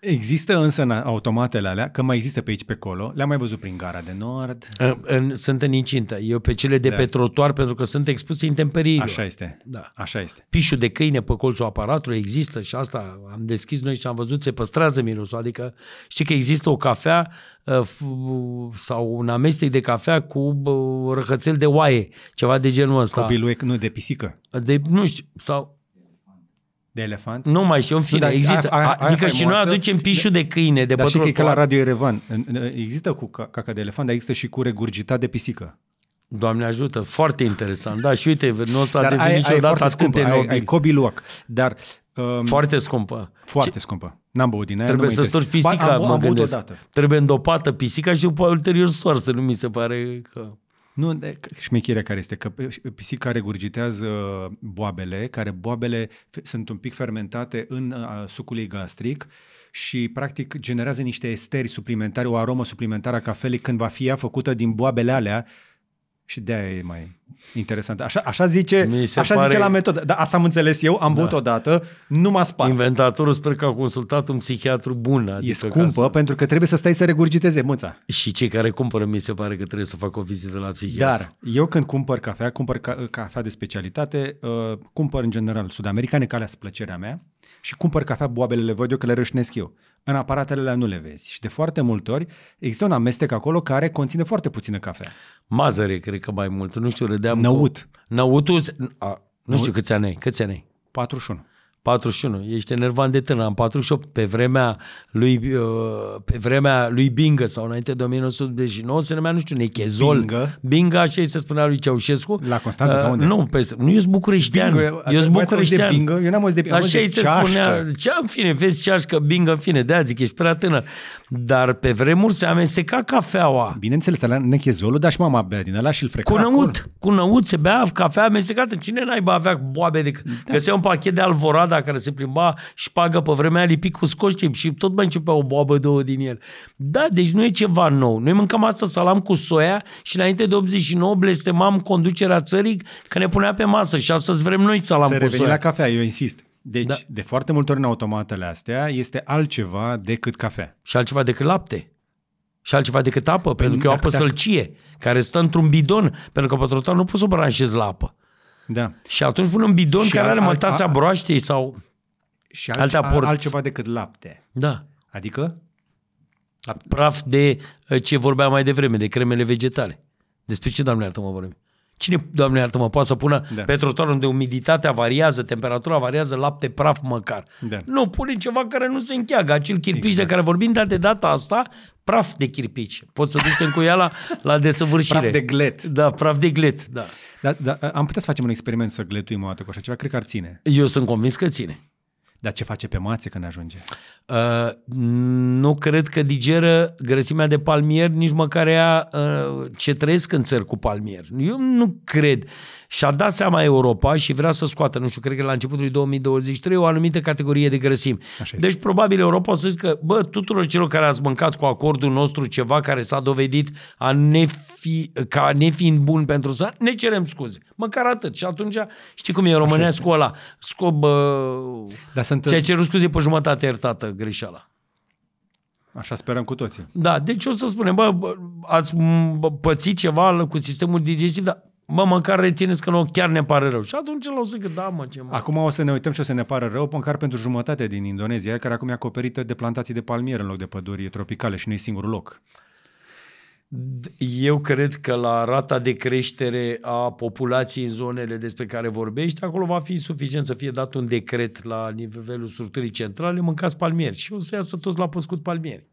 Există însă în automatele alea, că mai există pe aici, pe acolo, le-am mai văzut prin gara de nord. În, în, sunt în incintă. Eu pe cele de da. pe trotuar, pentru că
sunt expuse intemperii. Așa este. Da. Așa este. Pișul de câine pe colțul aparatului există și asta am deschis noi și am văzut, se păstrează mirosul. Adică știi că există o cafea uh, sau un amestec de cafea cu răcățel de oaie, ceva de genul ăsta. Copilul
nu, de pisică.
De, nu știu, sau de elefant? Nu mai știu, în fine, da, există. A, a, a, adică și noi aducem pișul de câine, de Dar că ca la Radio
Erevan. Există cu caca de elefant, dar există și cu regurgitat de pisică. Doamne ajută, foarte interesant. Da, și uite, nu o să devinit ai, niciodată ai atât de nobil. Ai, ai dar... Um, foarte scumpă. Foarte Ce? scumpă. N-am băut din aia, Trebuie să stori pisica, ba, am, mă am gândesc. Odată.
Trebuie îndopată pisica
și după ulterior soar, să nu mi se pare că... Nu, de, șmecherea care este că pisica regurgitează boabele, care boabele sunt un pic fermentate în a, sucul ei gastric și practic generează niște esteri suplimentare, o aromă suplimentară a cafelei când va fi ea făcută din boabele alea și de e mai interesant. Așa, așa zice, așa pare... zice la metodă. Dar asta am înțeles eu, am da. băut odată, nu m-a spart. Inventatorul sper că a consultat un psihiatru bun. Adică e scumpă să... pentru că trebuie să stai să regurgiteze mâța. Și cei care cumpără, mi se pare că
trebuie să facă o vizită la psihiatru.
Dar eu când cumpăr cafea, cumpăr ca, cafea de specialitate, uh, cumpăr în general sud-americane, că plăcerea mea, și cumpăr cafea le văd eu că le rășnesc eu. În aparatele alea nu le vezi și de foarte multe ori există un amestec acolo care conține foarte puțină cafea. Mazăre,
cred că mai mult, nu știu, râdeam. Năut. Cu... Năutul, a, nu Năut? știu câți ani ai, câți ani ai? 41. 41, ești enervant de tânăr. Am 48 pe vremea lui, uh, pe vremea lui Bingă sau înainte de 1989 se numea, nu știu, Nechezol. Bingă? Bingă, așa se spunea lui Ceaușescu. La Constanța uh, sau unde? Nu, pe, nu, eu sunt bucureștean. Bingo, eu sunt bucureștean. bingă, eu
n-am auzit de bingă, Așa se spunea,
ce în fine, vezi ceașcă, bingă, în fine, de zic, ești prea tânăr. Dar pe vremuri se amesteca
cafeaua. Bineînțeles, la Nechezolul, dar și mama bea din ăla și îl freca. Cu năut,
cu năut se bea cafea amestecată. Cine n-aibă avea boabe de... Da. Găsea un pachet de alvorada Vlada, care se plimba pagă pe vremea lipic cu scoștip și tot mai începea o boabă, două din el. Da, deci nu e ceva nou. Noi mâncam asta salam cu soia și înainte de 89 blestemam conducerea țării că ne punea pe masă și astăzi vrem noi salam se cu soia. la
cafea, eu insist. Deci, da. de foarte multe ori în automatele astea este altceva decât cafea. Și altceva decât lapte și altceva
decât apă, păi pentru că e o apă dacă... sălcie, care stă într-un bidon, pentru că pe trotuar nu poți să o branșezi la apă. Da. Și atunci pun un bidon și care are mătața al, broaștei sau
și alt, alte aport. altceva decât lapte.
Da. Adică? Praf de uh, ce vorbeam mai devreme, de cremele vegetale. Despre ce, doamne, iartă mă vorbim? Cine, Doamne iartă-mă, poate să pună da. pe trotuar unde umiditatea variază, temperatura variază, lapte praf măcar. Da. Nu, pune ceva care nu se încheagă. Acel chirpici exact. de care vorbim, dar de data asta, praf de chirpici.
Poți să ducem cu ea la, la desăvârșire. Praf de glet. Da, praf de glet, da. Dar Da, am putea să facem un experiment să gletuim o dată cu așa ceva, cred că ar ține. Eu sunt convins că ține. Dar ce face pe mațe când ajunge? Uh, nu cred că digeră grăsimea de palmier,
nici măcar ea uh, ce trăiesc în țări cu palmier. Eu nu cred. Și-a dat seama Europa și vrea să scoată, nu știu, cred că la începutul 2023, o anumită categorie de grăsimi. deci, probabil, Europa o să zică, bă, tuturor celor care ați mâncat cu acordul nostru ceva care s-a dovedit a nefi, ca nefiind bun pentru să ne cerem scuze. Măcar atât. Și atunci, știi cum e românească ăla? Scob, uh, Dar sunt... ce uh, cerut scuze pe jumătate iertată greșeala. Așa sperăm cu toții. Da, deci o să spunem, bă, ați pățit ceva cu sistemul digestiv, dar mă, măcar rețineți că nu,
chiar ne pare rău. Și
atunci l-o să zic, da, mă, ce mă.
Acum o să ne uităm și o să ne pare rău, măcar pentru jumătate din Indonezia, care acum e acoperită de plantații de palmier în loc de păduri tropicale și nu e singurul loc. Eu cred că la rata de creștere a populației în
zonele despre care vorbești, acolo va fi suficient să fie dat un decret la nivelul structurii centrale, mâncați palmieri și o să iasă toți la păscut palmieri.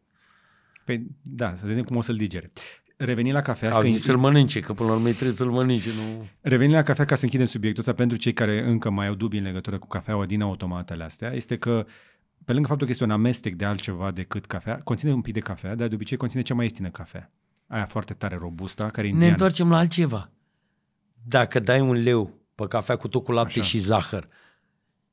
Păi, da, să vedem cum o să-l digere. Reveni la cafea. Au că... să-l mănânce, că până la urmă trebuie să-l mănânce.
Nu... Reveni la cafea ca să închidem subiectul ăsta pentru cei care încă mai au dubii în legătură cu cafeaua din automatele astea, este că pe lângă faptul că este un amestec de altceva decât cafea, conține un pic de cafea, dar de obicei conține cea mai ieftină cafea aia foarte tare robustă, care Ne întoarcem la altceva. Dacă dai un
leu pe cafea cu tot cu lapte Așa. și zahăr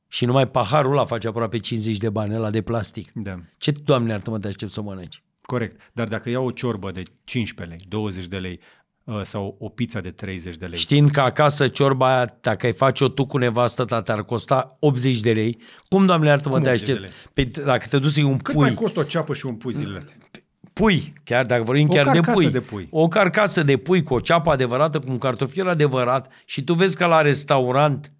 și numai paharul ăla face aproape 50 de bani, la de plastic, da. ce, doamne, ar mă te aștept să mănânci? Corect,
dar dacă iau o ciorbă de 15 lei, 20 de lei, uh, sau o pizza de 30 de lei.
Știind că acasă ciorba aia, dacă ai face-o tu cu nevastă ta, te-ar costa 80 de lei. Cum, doamne, ar mă, te aștept? Pe, păi, dacă te duci un Cât pui... Cât mai
costă o ceapă și un pui zilele astea?
pui, chiar dacă vorbim chiar de pui, de pui, o carcasă de pui cu o ceapă adevărată, cu un cartofier adevărat și tu vezi că la restaurant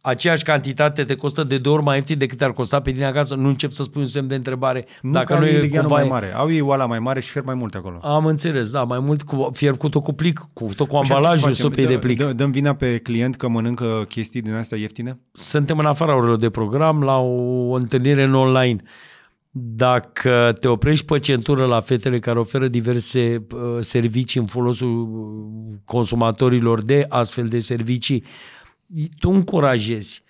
aceeași cantitate te costă de două ori mai ieftin decât ar costa pe din acasă, nu încep să spui un semn de întrebare. Nu dacă nu e cumva... mai mare.
Au ei oala mai mare și fier mai mult acolo. Am înțeles, da, mai mult cu fiercutul cu plic, cu tot cu ambalajul supei de plic. Dăm, dăm vina pe client că mănâncă chestii din astea ieftine?
Suntem în afara orelor de program la o întâlnire în online dacă te oprești pe centură la fetele care oferă diverse uh, servicii în folosul uh, consumatorilor de astfel de servicii, tu încurajezi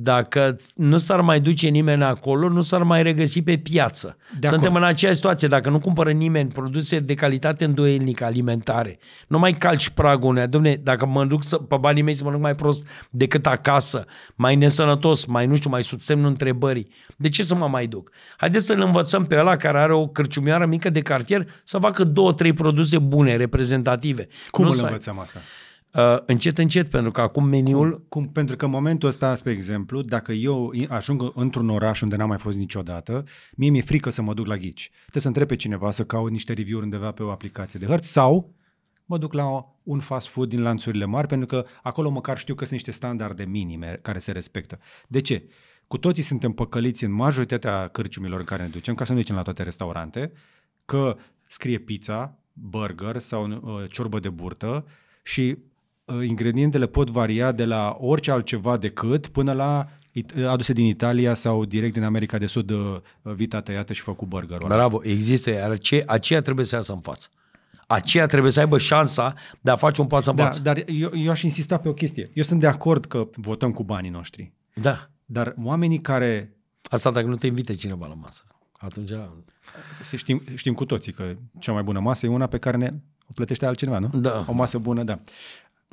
dacă nu s-ar mai duce nimeni acolo, nu s-ar mai regăsi pe piață. De Suntem acord. în aceeași situație. Dacă nu cumpără nimeni produse de calitate îndoielnică, alimentare, nu mai calci pragul unea. Dom'le, dacă mă duc să, pe banii mei să mănânc mai prost decât acasă, mai nesănătos, mai nu știu, mai sub semnul întrebării, de ce să mă mai duc? Haideți să-l învățăm pe ăla care are o cărciumioară mică de cartier să facă două,
trei produse bune, reprezentative. Cum nu îl învățăm asta? Uh, încet, încet, pentru că acum meniul... Cum, cum, pentru că în momentul ăsta, spre exemplu, dacă eu ajung într-un oraș unde n-am mai fost niciodată, mie mi-e frică să mă duc la ghici. Trebuie să întrebe cineva să caut niște review-uri undeva pe o aplicație de hărți sau mă duc la un fast food din lanțurile mari, pentru că acolo măcar știu că sunt niște standarde minime care se respectă. De ce? Cu toții suntem păcăliți în majoritatea cărciumilor în care ne ducem, ca să nu ducem la toate restaurante, că scrie pizza, burger sau uh, ciorbă de burtă și Uh, ingredientele pot varia de la orice altceva decât până la uh, aduse din Italia sau direct din America de Sud uh, vita tăiată și făcut burgerul. Bravo, există, iar ce, aceea trebuie să iasă în față.
Aceea trebuie să aibă șansa de a face un pas în da, față.
Dar eu, eu aș insista pe o chestie. Eu sunt de acord că votăm cu banii noștri. Da. Dar oamenii care... Asta dacă nu te invite cineva la masă. Atunci... Se știm, știm cu toții că cea mai bună masă e una pe care ne o plătește altcineva, nu? Da. O masă bună, da.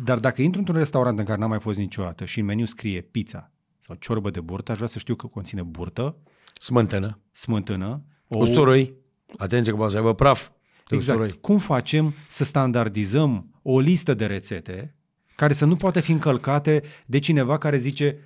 Dar dacă intru într-un restaurant în care n-am mai fost niciodată și în meniu scrie pizza sau ciorbă de burtă, aș vrea să știu că conține burtă, smântână, smântână, ou, usturoi, atenție că poate să aibă praf, exact. usturoi. Cum facem să standardizăm o listă de rețete care să nu poate fi încălcate de cineva care zice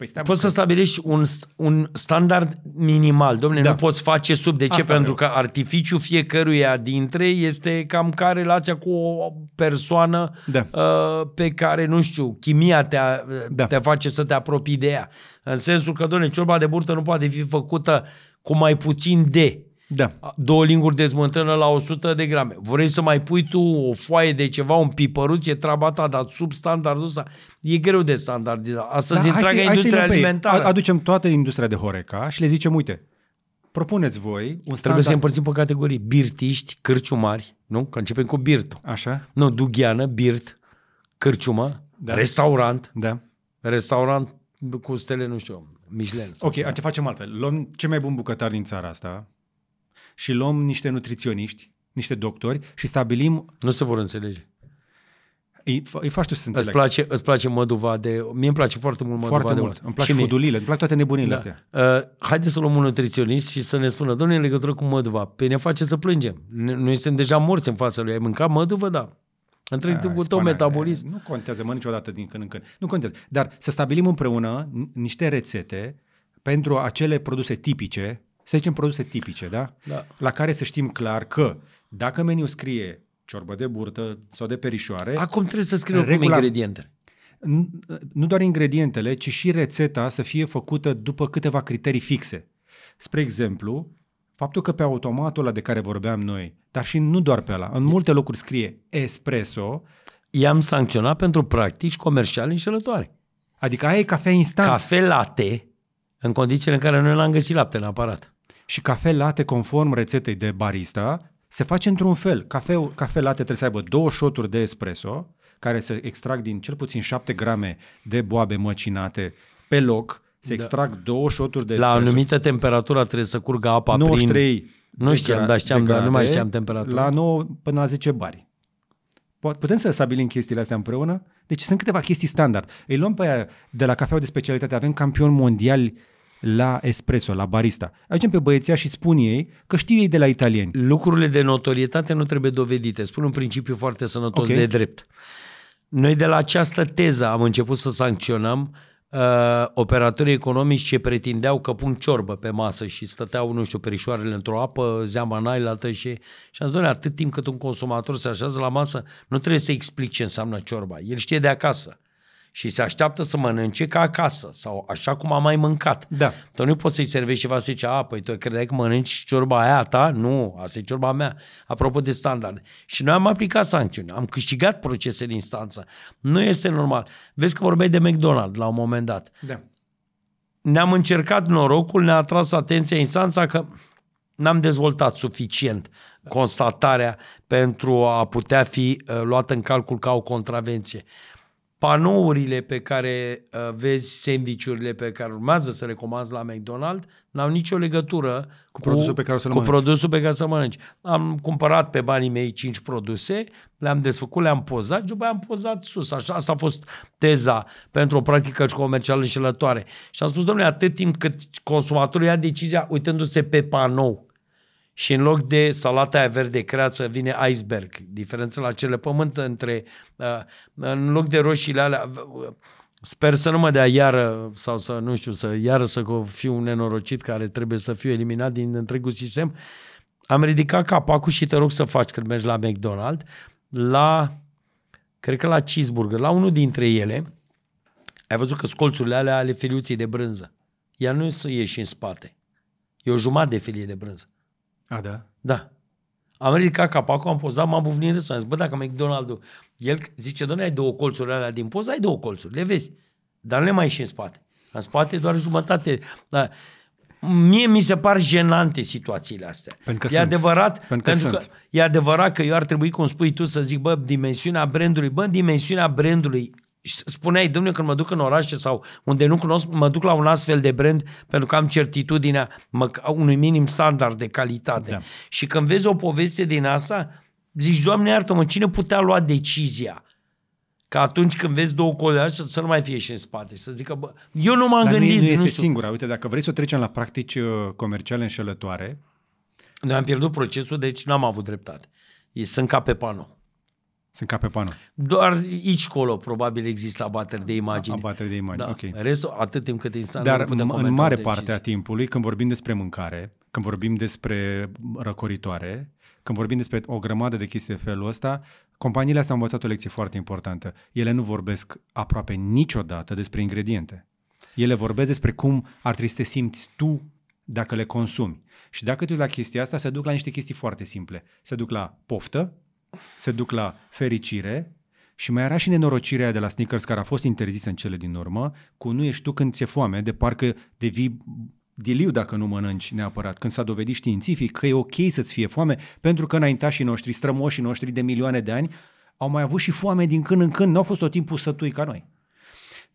Păi Poți că... să stabilești un, un standard minimal. Domnule, da. nu poți
face sub. De ce? Asta Pentru vreau. că artificiul fiecăruia dintre este cam ca relația cu o persoană da. uh, pe care, nu știu, chimia te, a, uh, da. te face să te apropii de ea. În sensul că, domnule, ciorba de burtă nu poate fi făcută cu mai puțin de da. Două linguri de smântână la 100 de grame. Vrei să mai pui tu o foaie de ceva, un pipăruț, e treaba ta, dar sub standardul ăsta e greu de standardizat. Astăzi da, întreaga industria alimentară.
Aducem toată industria de Horeca și le zicem, uite, propuneți voi un standard. Trebuie să împărțim pe categorii. Birtiști, cârciumari,
nu? Că începem cu birtul. Așa. Nu, dugheană, birt, cârciumă, da. restaurant.
Da. Restaurant cu stele, nu știu, Michelin. Ok, ce facem altfel. Luăm cei mai buni bucătari din țara asta, și luăm niște nutriționiști, niște doctori și stabilim... Nu se vor înțelege. Îi, îi faci tu să înțeleg. Îți place, îți place
măduva de... Mie îmi place foarte mult măduva foarte de mult. Îmi place fudulile, îmi plac toate nebunile da. astea. Uh, haideți să luăm un nutriționist și să ne spună, domnule, în legătură cu măduva, pe ne face să plângem. Noi suntem deja
morți în fața lui. Ai mâncat măduvă? Da. Între da, cu tău metabolism. Nu contează, mă niciodată din când în când. Nu contează. Dar să stabilim împreună niște rețete pentru acele produse tipice să zicem produse tipice, da? da? La care să știm clar că dacă meniu scrie ciorbă de burtă sau de perișoare... Acum trebuie să scriu regula, cum ingrediente. Nu doar ingredientele, ci și rețeta să fie făcută după câteva criterii fixe. Spre exemplu, faptul că pe automatul ăla de care vorbeam noi, dar și nu doar pe ăla, în multe locuri scrie espresso. I-am sancționat pentru practici comerciale înșelătoare. Adică aia e cafea instant. Cafe latte, în condițiile în care noi l-am găsit lapte în aparat și cafe late conform rețetei de barista se face într-un fel. Cafe, cafe late trebuie să aibă două șoturi de espresso care se extrag din cel puțin 7 grame de boabe măcinate pe loc, se da. extrag da. două șoturi de espresso. La anumită temperatură trebuie să curgă apa 93 prin... Nu știam, dar știam, dar nu mai știam temperatura. La 9 până la 10 bari. Putem să stabilim chestiile astea împreună? Deci sunt câteva chestii standard. Îi luăm pe aia de la cafeaua de specialitate. Avem campioni mondiali la espresso, la barista. Ajungem pe băieția și spun ei că știu ei de la italieni. Lucrurile de notorietate nu
trebuie dovedite. Spun un principiu foarte sănătos okay. de drept. Noi de la această teză am început să sancționăm uh, operatorii economici ce pretindeau că pun ciorbă pe masă și stăteau, nu știu, perișoarele într-o apă, zeama în ailaltă și... Și am zis, atât timp cât un consumator se așează la masă, nu trebuie să explic ce înseamnă ciorba. El știe de acasă și se așteaptă să mănânce ca acasă sau așa cum a mai mâncat. Da. Tu nu poți să-i servești ceva să zice, a, păi tu credeai că mănânci ciorba aia ta? Nu, asta e ciorba mea. Apropo de standarde. Și noi am aplicat sancțiuni, am câștigat procese în instanță. Nu este normal. Vezi că vorbeai de McDonald's la un moment dat. Da. Ne-am încercat norocul, ne-a atras atenția instanța că n-am dezvoltat suficient constatarea pentru a putea fi uh, luată în calcul ca o contravenție panourile pe care uh, vezi, sandvișurile pe care urmează să le comanzi la McDonald's, n-au nicio legătură cu, produsul pe care să cu produsul pe care să mănânci. Am cumpărat pe banii mei cinci produse, le-am desfăcut, le-am pozat și după am pozat sus. Așa, asta a fost teza pentru o practică comercială înșelătoare. Și am spus, domnule, atât timp cât consumatorul ia decizia uitându-se pe panou, și în loc de salata aia verde creață vine iceberg. Diferența la cele pământ între, uh, în loc de roșiile alea, uh, Sper să nu mă dea iară sau să, nu știu, să iară să fiu un nenorocit care trebuie să fiu eliminat din întregul sistem. Am ridicat capacul și te rog să faci când mergi la McDonald's, la, cred că la cheeseburger, la unul dintre ele, ai văzut că scolțurile alea ale filiuții de brânză. Ea nu e și în spate. E o jumătate de filie de brânză. A, da? Da. Am ridicat capacul, am da, m-am bufnit în râs, Am zis, bă, dacă McDonald's, el zice, doamne, ai două colțuri alea din poză, ai două colțuri, le vezi. Dar nu le mai ieși în spate. În spate doar jumătate. Dar mie mi se par jenante situațiile astea. Pentru că e sunt. adevărat, pentru că, pentru că sunt. e adevărat că eu ar trebui, cum spui tu, să zic, bă, dimensiunea brandului, bă, dimensiunea brandului spuneai, domnule, când mă duc în orașe sau unde nu cunosc, mă duc la un astfel de brand pentru că am certitudinea mă, unui minim standard de calitate. Da. Și când vezi o poveste din asta, zici, Doamne, iartă-mă, cine putea lua decizia? Ca atunci când vezi două colegi, să nu mai fie și în spate să zică, bă, eu nu m-am Dar gândit. Nu, nu este nu singura.
Uite, dacă vrei să trecem la practici uh, comerciale înșelătoare...
Noi am pierdut procesul, deci n-am avut dreptate.
Sunt ca pe panou. Sunt ca pe panou.
Doar aici colo probabil există abateri de imagini. Abateri de imagini, da. ok. Restul, atât timp cât instant Dar putem în mare parte
a timpului, când vorbim despre mâncare, când vorbim despre răcoritoare, când vorbim despre o grămadă de chestii de felul ăsta, companiile astea au învățat o lecție foarte importantă. Ele nu vorbesc aproape niciodată despre ingrediente. Ele vorbesc despre cum ar trebui să te simți tu dacă le consumi. Și dacă te la chestia asta, se duc la niște chestii foarte simple. Se duc la poftă, se duc la fericire și mai era și nenorocirea de la sneakers care a fost interzisă în cele din urmă, cu nu ești tu când ți-e foame, de parcă devii diliu dacă nu mănânci neapărat, când s-a dovedit științific că e ok să-ți fie foame, pentru că înaintașii noștri, strămoșii noștri de milioane de ani, au mai avut și foame din când în când, nu au fost tot timpul sătui ca noi.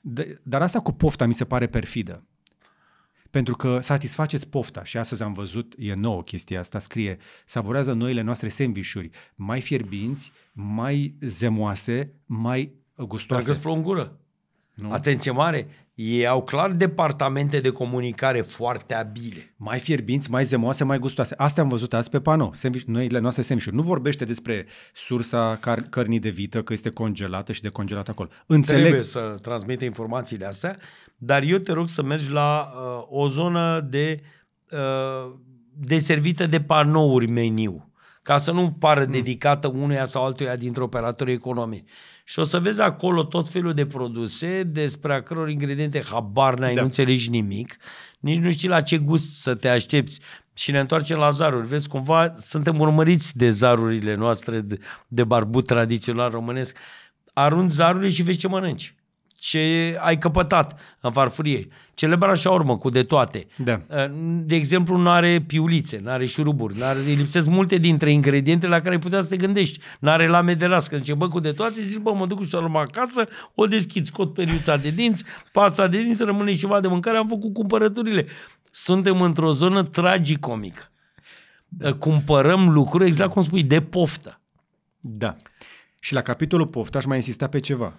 De, dar asta cu pofta mi se pare perfidă pentru că satisfaceți pofta și astăzi am văzut, e nouă chestia asta, scrie, savurează noile noastre sandvișuri mai fierbinți, mai zemoase, mai gustoase. Dacă în gură. Nu. Atenție mare, ei au clar departamente de comunicare foarte abile. Mai fierbinți, mai zemoase, mai gustoase. Asta am văzut azi pe panou, noile noastre sandvișuri. Nu vorbește despre sursa car- cărnii de vită, că este congelată și decongelată acolo. Înțeleg. Trebuie să transmite informațiile astea dar eu te rog să mergi la uh, o zonă de
uh, deservită de panouri meniu, ca să nu pară mm. dedicată unuia sau altuia dintre operatorii economici. Și o să vezi acolo tot felul de produse despre a căror ingrediente habar n-ai, da. nu înțelegi nimic, nici nu știi la ce gust să te aștepți. Și ne întoarcem la zaruri. Vezi, cumva suntem urmăriți de zarurile noastre de, de barbut tradițional românesc. Arunci zarurile și vezi ce mănânci ce ai căpătat în farfurie. Celebra urmă cu de toate. Da. Uh, de exemplu, nu are piulițe, nu are șuruburi, nu are îi lipsesc multe dintre ingredientele la care ai putea să te gândești. Nu are lame de las. Când ce bă cu de toate, zici, bă, mă duc cu urmă acasă, o deschid, scot periuța de dinți, pasta de dinți, rămâne ceva de mâncare, am făcut cumpărăturile. Suntem într-o zonă tragicomică. Da. Uh, cumpărăm lucruri, exact cum spui, de poftă.
Da. Și la capitolul poftă aș mai insista pe ceva.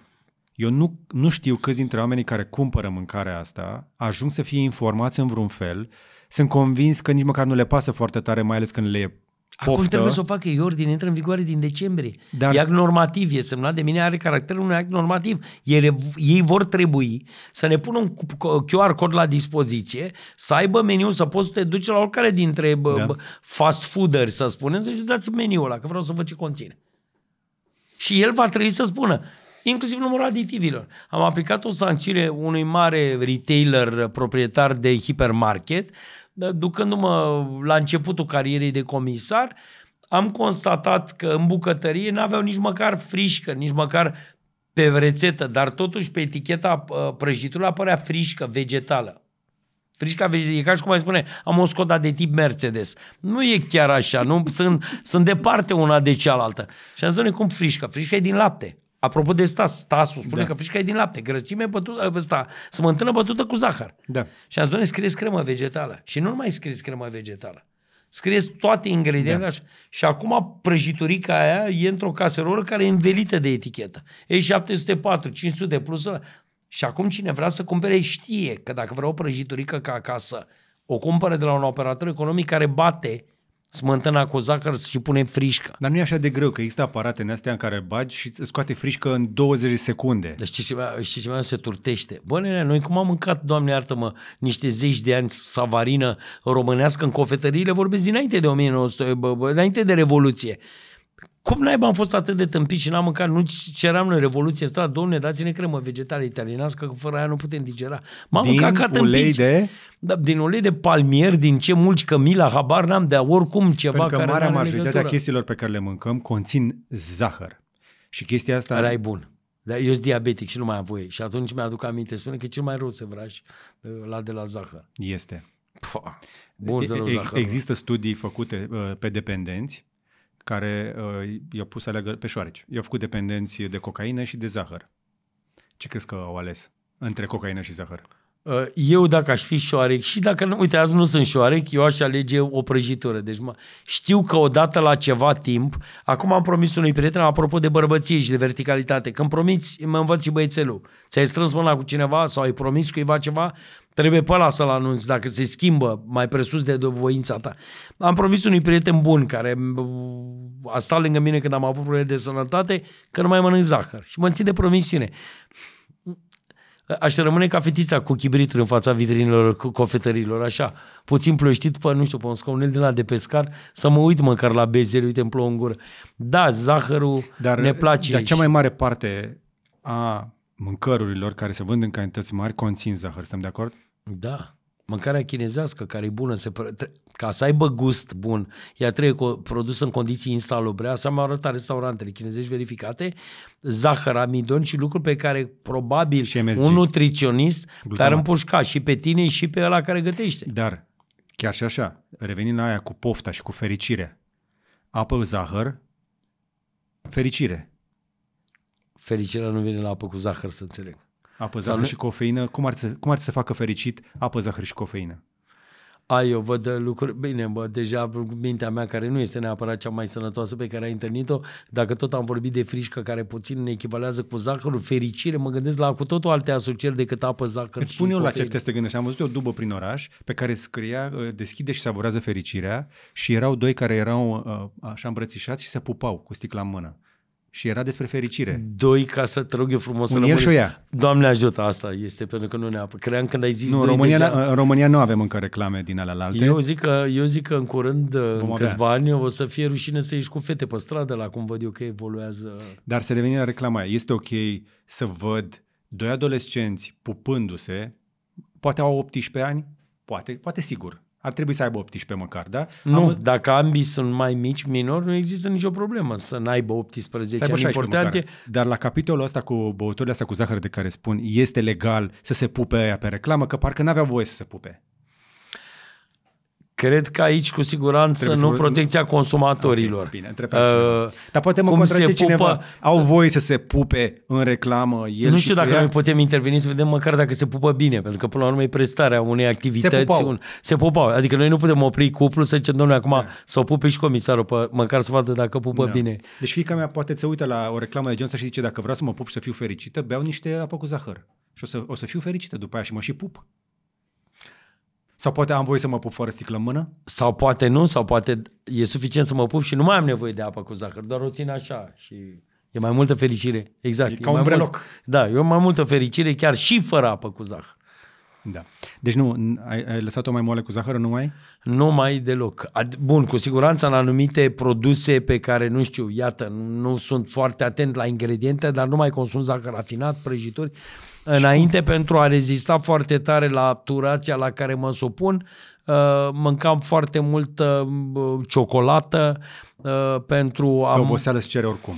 Eu nu, nu știu câți dintre oamenii care cumpără mâncarea asta ajung să fie informați în vreun fel. Sunt convins că nici măcar nu le pasă foarte tare, mai ales când le e Poftă. Acum trebuie să o
facă, e ordine, intră în vigoare din decembrie.
Dar... E act normativ, e semnat de mine, are caracterul unui act normativ. Ei, ei
vor trebui să ne pună un QR cod la dispoziție, să aibă meniu, să poți să te duci la oricare dintre da. fast fooderi, să spunem, să-și dați meniul ăla, că vreau să văd ce conține. Și el va trebui să spună, inclusiv numărul aditivilor. Am aplicat o sancțiune unui mare retailer uh, proprietar de hipermarket, ducându-mă uh, la începutul carierei de comisar, am constatat că în bucătărie n-aveau nici măcar frișcă, nici măcar pe rețetă, dar totuși pe eticheta uh, prăjitului apărea frișcă vegetală. Frișca vegetală, e ca și cum ai spune, am o scoda de tip Mercedes. Nu e chiar așa, nu? Sunt, sunt departe una de cealaltă. Și am zis, cum frișca? Frișca e din lapte. Apropo de stas, stasul spune da. că frișca e din lapte, grăsime bătută, ăsta, smântână bătută cu zahăr. Da. Și ați doamne, scrieți cremă vegetală. Și nu mai scrieți cremă vegetală. Scrieți toate ingredientele da. și acum prăjiturica aia e într-o caserolă care e învelită de etichetă. E 704, 500 plus Și acum cine vrea să cumpere știe că dacă vrea o prăjiturică ca acasă, o cumpără de
la un operator economic care bate smântâna cu zahăr și pune frișca. Dar nu e așa de greu, că există aparate în astea în care bagi și îți scoate frișcă în 20 de secunde. Dar deci știi ce, știi ce mai
se turtește? Bă, nene, noi cum am mâncat, doamne iartă-mă, niște zeci de ani savarină românească în cofetăriile, vorbesc dinainte de 1900, bă, bă, înainte de Revoluție. Cum naiba am fost atât de tâmpit și n-am mâncat? Nu ceram noi revoluție strat, domne, dați-ne cremă vegetală italianească, că fără aia nu putem
digera. M-am din mâncat ca ulei de?
Da, din ulei de palmier, din ce mulci cămila, habar n-am de oricum ceva Pentru că care marea majoritatea chestiilor
pe care le mâncăm conțin zahăr. Și chestia asta... Ăla e bun. Dar eu sunt diabetic și nu mai am voie. Și atunci
mi-aduc aminte, spune că e cel mai rău vrași uh, la de la zahăr.
Este. Pua, bun, zahăr. Există studii făcute uh, pe dependenți care uh, i-a pus să aleagă pe șoareci. I-au făcut dependenți de cocaină și de zahăr. Ce crezi că au ales între cocaină și zahăr? Uh, eu dacă aș fi șoarec și dacă nu,
uite, azi nu sunt șoarec, eu aș alege o prăjitură. Deci mă, știu că odată la ceva timp, acum am promis unui prieten, apropo de bărbăție și de verticalitate, când promiți, mă învăț și băiețelul. Ți-ai strâns mâna cu cineva sau ai promis cuiva ceva, trebuie pe ăla să-l anunți dacă se schimbă mai presus de voința ta. Am promis unui prieten bun care uh, a stat lângă mine când am avut probleme de sănătate că nu mai mănânc zahăr și mă țin de promisiune aș rămâne ca fetița cu chibrit în fața vitrinilor, cu cofetărilor, așa. Puțin ploștit pe, nu știu, pe un scaunel din la de pescar, să mă uit măcar la bezele, uite, îmi plouă în gură. Da,
zahărul dar, ne place. Dar cea mai mare parte a mâncărurilor care se vând în cantități mari conțin zahăr, suntem de acord? Da. Mâncarea chinezească, care e bună, se
pre ca să aibă gust bun, ea trebuie produsă în condiții insalubre. Asta mă au arătat restaurantele chinezești verificate, zahăr, amidon și lucruri pe care probabil și
un nutriționist te-ar împușca și pe tine și pe ăla care gătește. Dar, chiar și așa, revenind la aia cu pofta și cu fericire. apă, zahăr, fericire. Fericirea nu vine la apă cu zahăr, să înțeleg. Apă, zahăr Sau și cofeină, cum ar, cum ar să facă fericit apă, zahăr și cofeină? Ai, eu
văd uh, lucruri, bine, bă, deja mintea mea, care nu este neapărat cea mai sănătoasă pe care ai întâlnit-o, dacă tot am vorbit de frișcă care puțin ne echivalează cu zahărul, fericire, mă gândesc la cu totul alte
asocieri decât apă, zahăr Îți spun eu la ce te te gândești. Am văzut o dubă prin oraș pe care scria uh, deschide și savurează fericirea și erau doi care erau uh, așa îmbrățișați și se pupau cu sticla în mână și era despre fericire. Doi, ca să te rog eu frumos Un să rămâne. și o ea. Doamne
ajută, asta este, pentru că nu ne apă. Cream când ai zis nu, doi România, deja...
În România nu avem încă reclame din alea la alte. Eu zic
că, eu zic că în curând, Vom în câțiva ani, o să fie rușine să ieși cu fete pe stradă, la cum văd eu că evoluează.
Dar să revenim la reclama aia. Este ok să văd doi adolescenți pupându-se, poate au 18 ani, poate, poate sigur, ar trebui să aibă 18 măcar, da? Nu, Am... dacă ambii sunt mai mici, minori, nu există nicio problemă să n-aibă 18 să aibă ani importante. Măcar. Dar la capitolul ăsta cu băuturile astea cu zahăr de care spun este legal să se pupe aia pe reclamă, că parcă n-avea voie să se pupe. Cred că aici, cu siguranță, Trebuie nu să... protecția consumatorilor. Okay, bine, uh, Dar
poate mă contrazice cineva. Pupă...
Au voie să se pupe în reclamă el Nu știu dacă noi
putem interveni să vedem măcar dacă se pupă bine, pentru că până la urmă e prestarea unei activități. Se pupau. Un... Se pupau. Adică noi nu putem opri cuplul să zicem, domnule, acum da. să o pupe și comisarul, pe, măcar să vadă dacă pupă da. bine.
Deci fica mea poate să uite la o reclamă de genul și zice, dacă vreau să mă pup și să fiu fericită, beau niște apă cu zahăr. Și o să, o să fiu fericită după aia și mă și pup. Sau poate am voie să mă pup fără
sticlă în mână? Sau poate nu, sau poate e suficient să mă pup și nu mai am nevoie de apă cu zahăr, doar o țin așa și e mai multă fericire. Exact. E, e ca un breloc. Mult, da, e mai multă fericire chiar și fără apă cu zahăr. Da. Deci nu, ai, ai lăsat-o mai moale cu zahăr, nu mai? Nu mai deloc. Ad, bun, cu siguranță în anumite produse pe care, nu știu, iată, nu sunt foarte atent la ingrediente, dar nu mai consum zahăr rafinat, prăjituri, Înainte, pentru a rezista foarte tare la turația la care mă supun, uh, mâncam foarte mult uh, ciocolată uh, pentru a... Pe oboseală se cere oricum.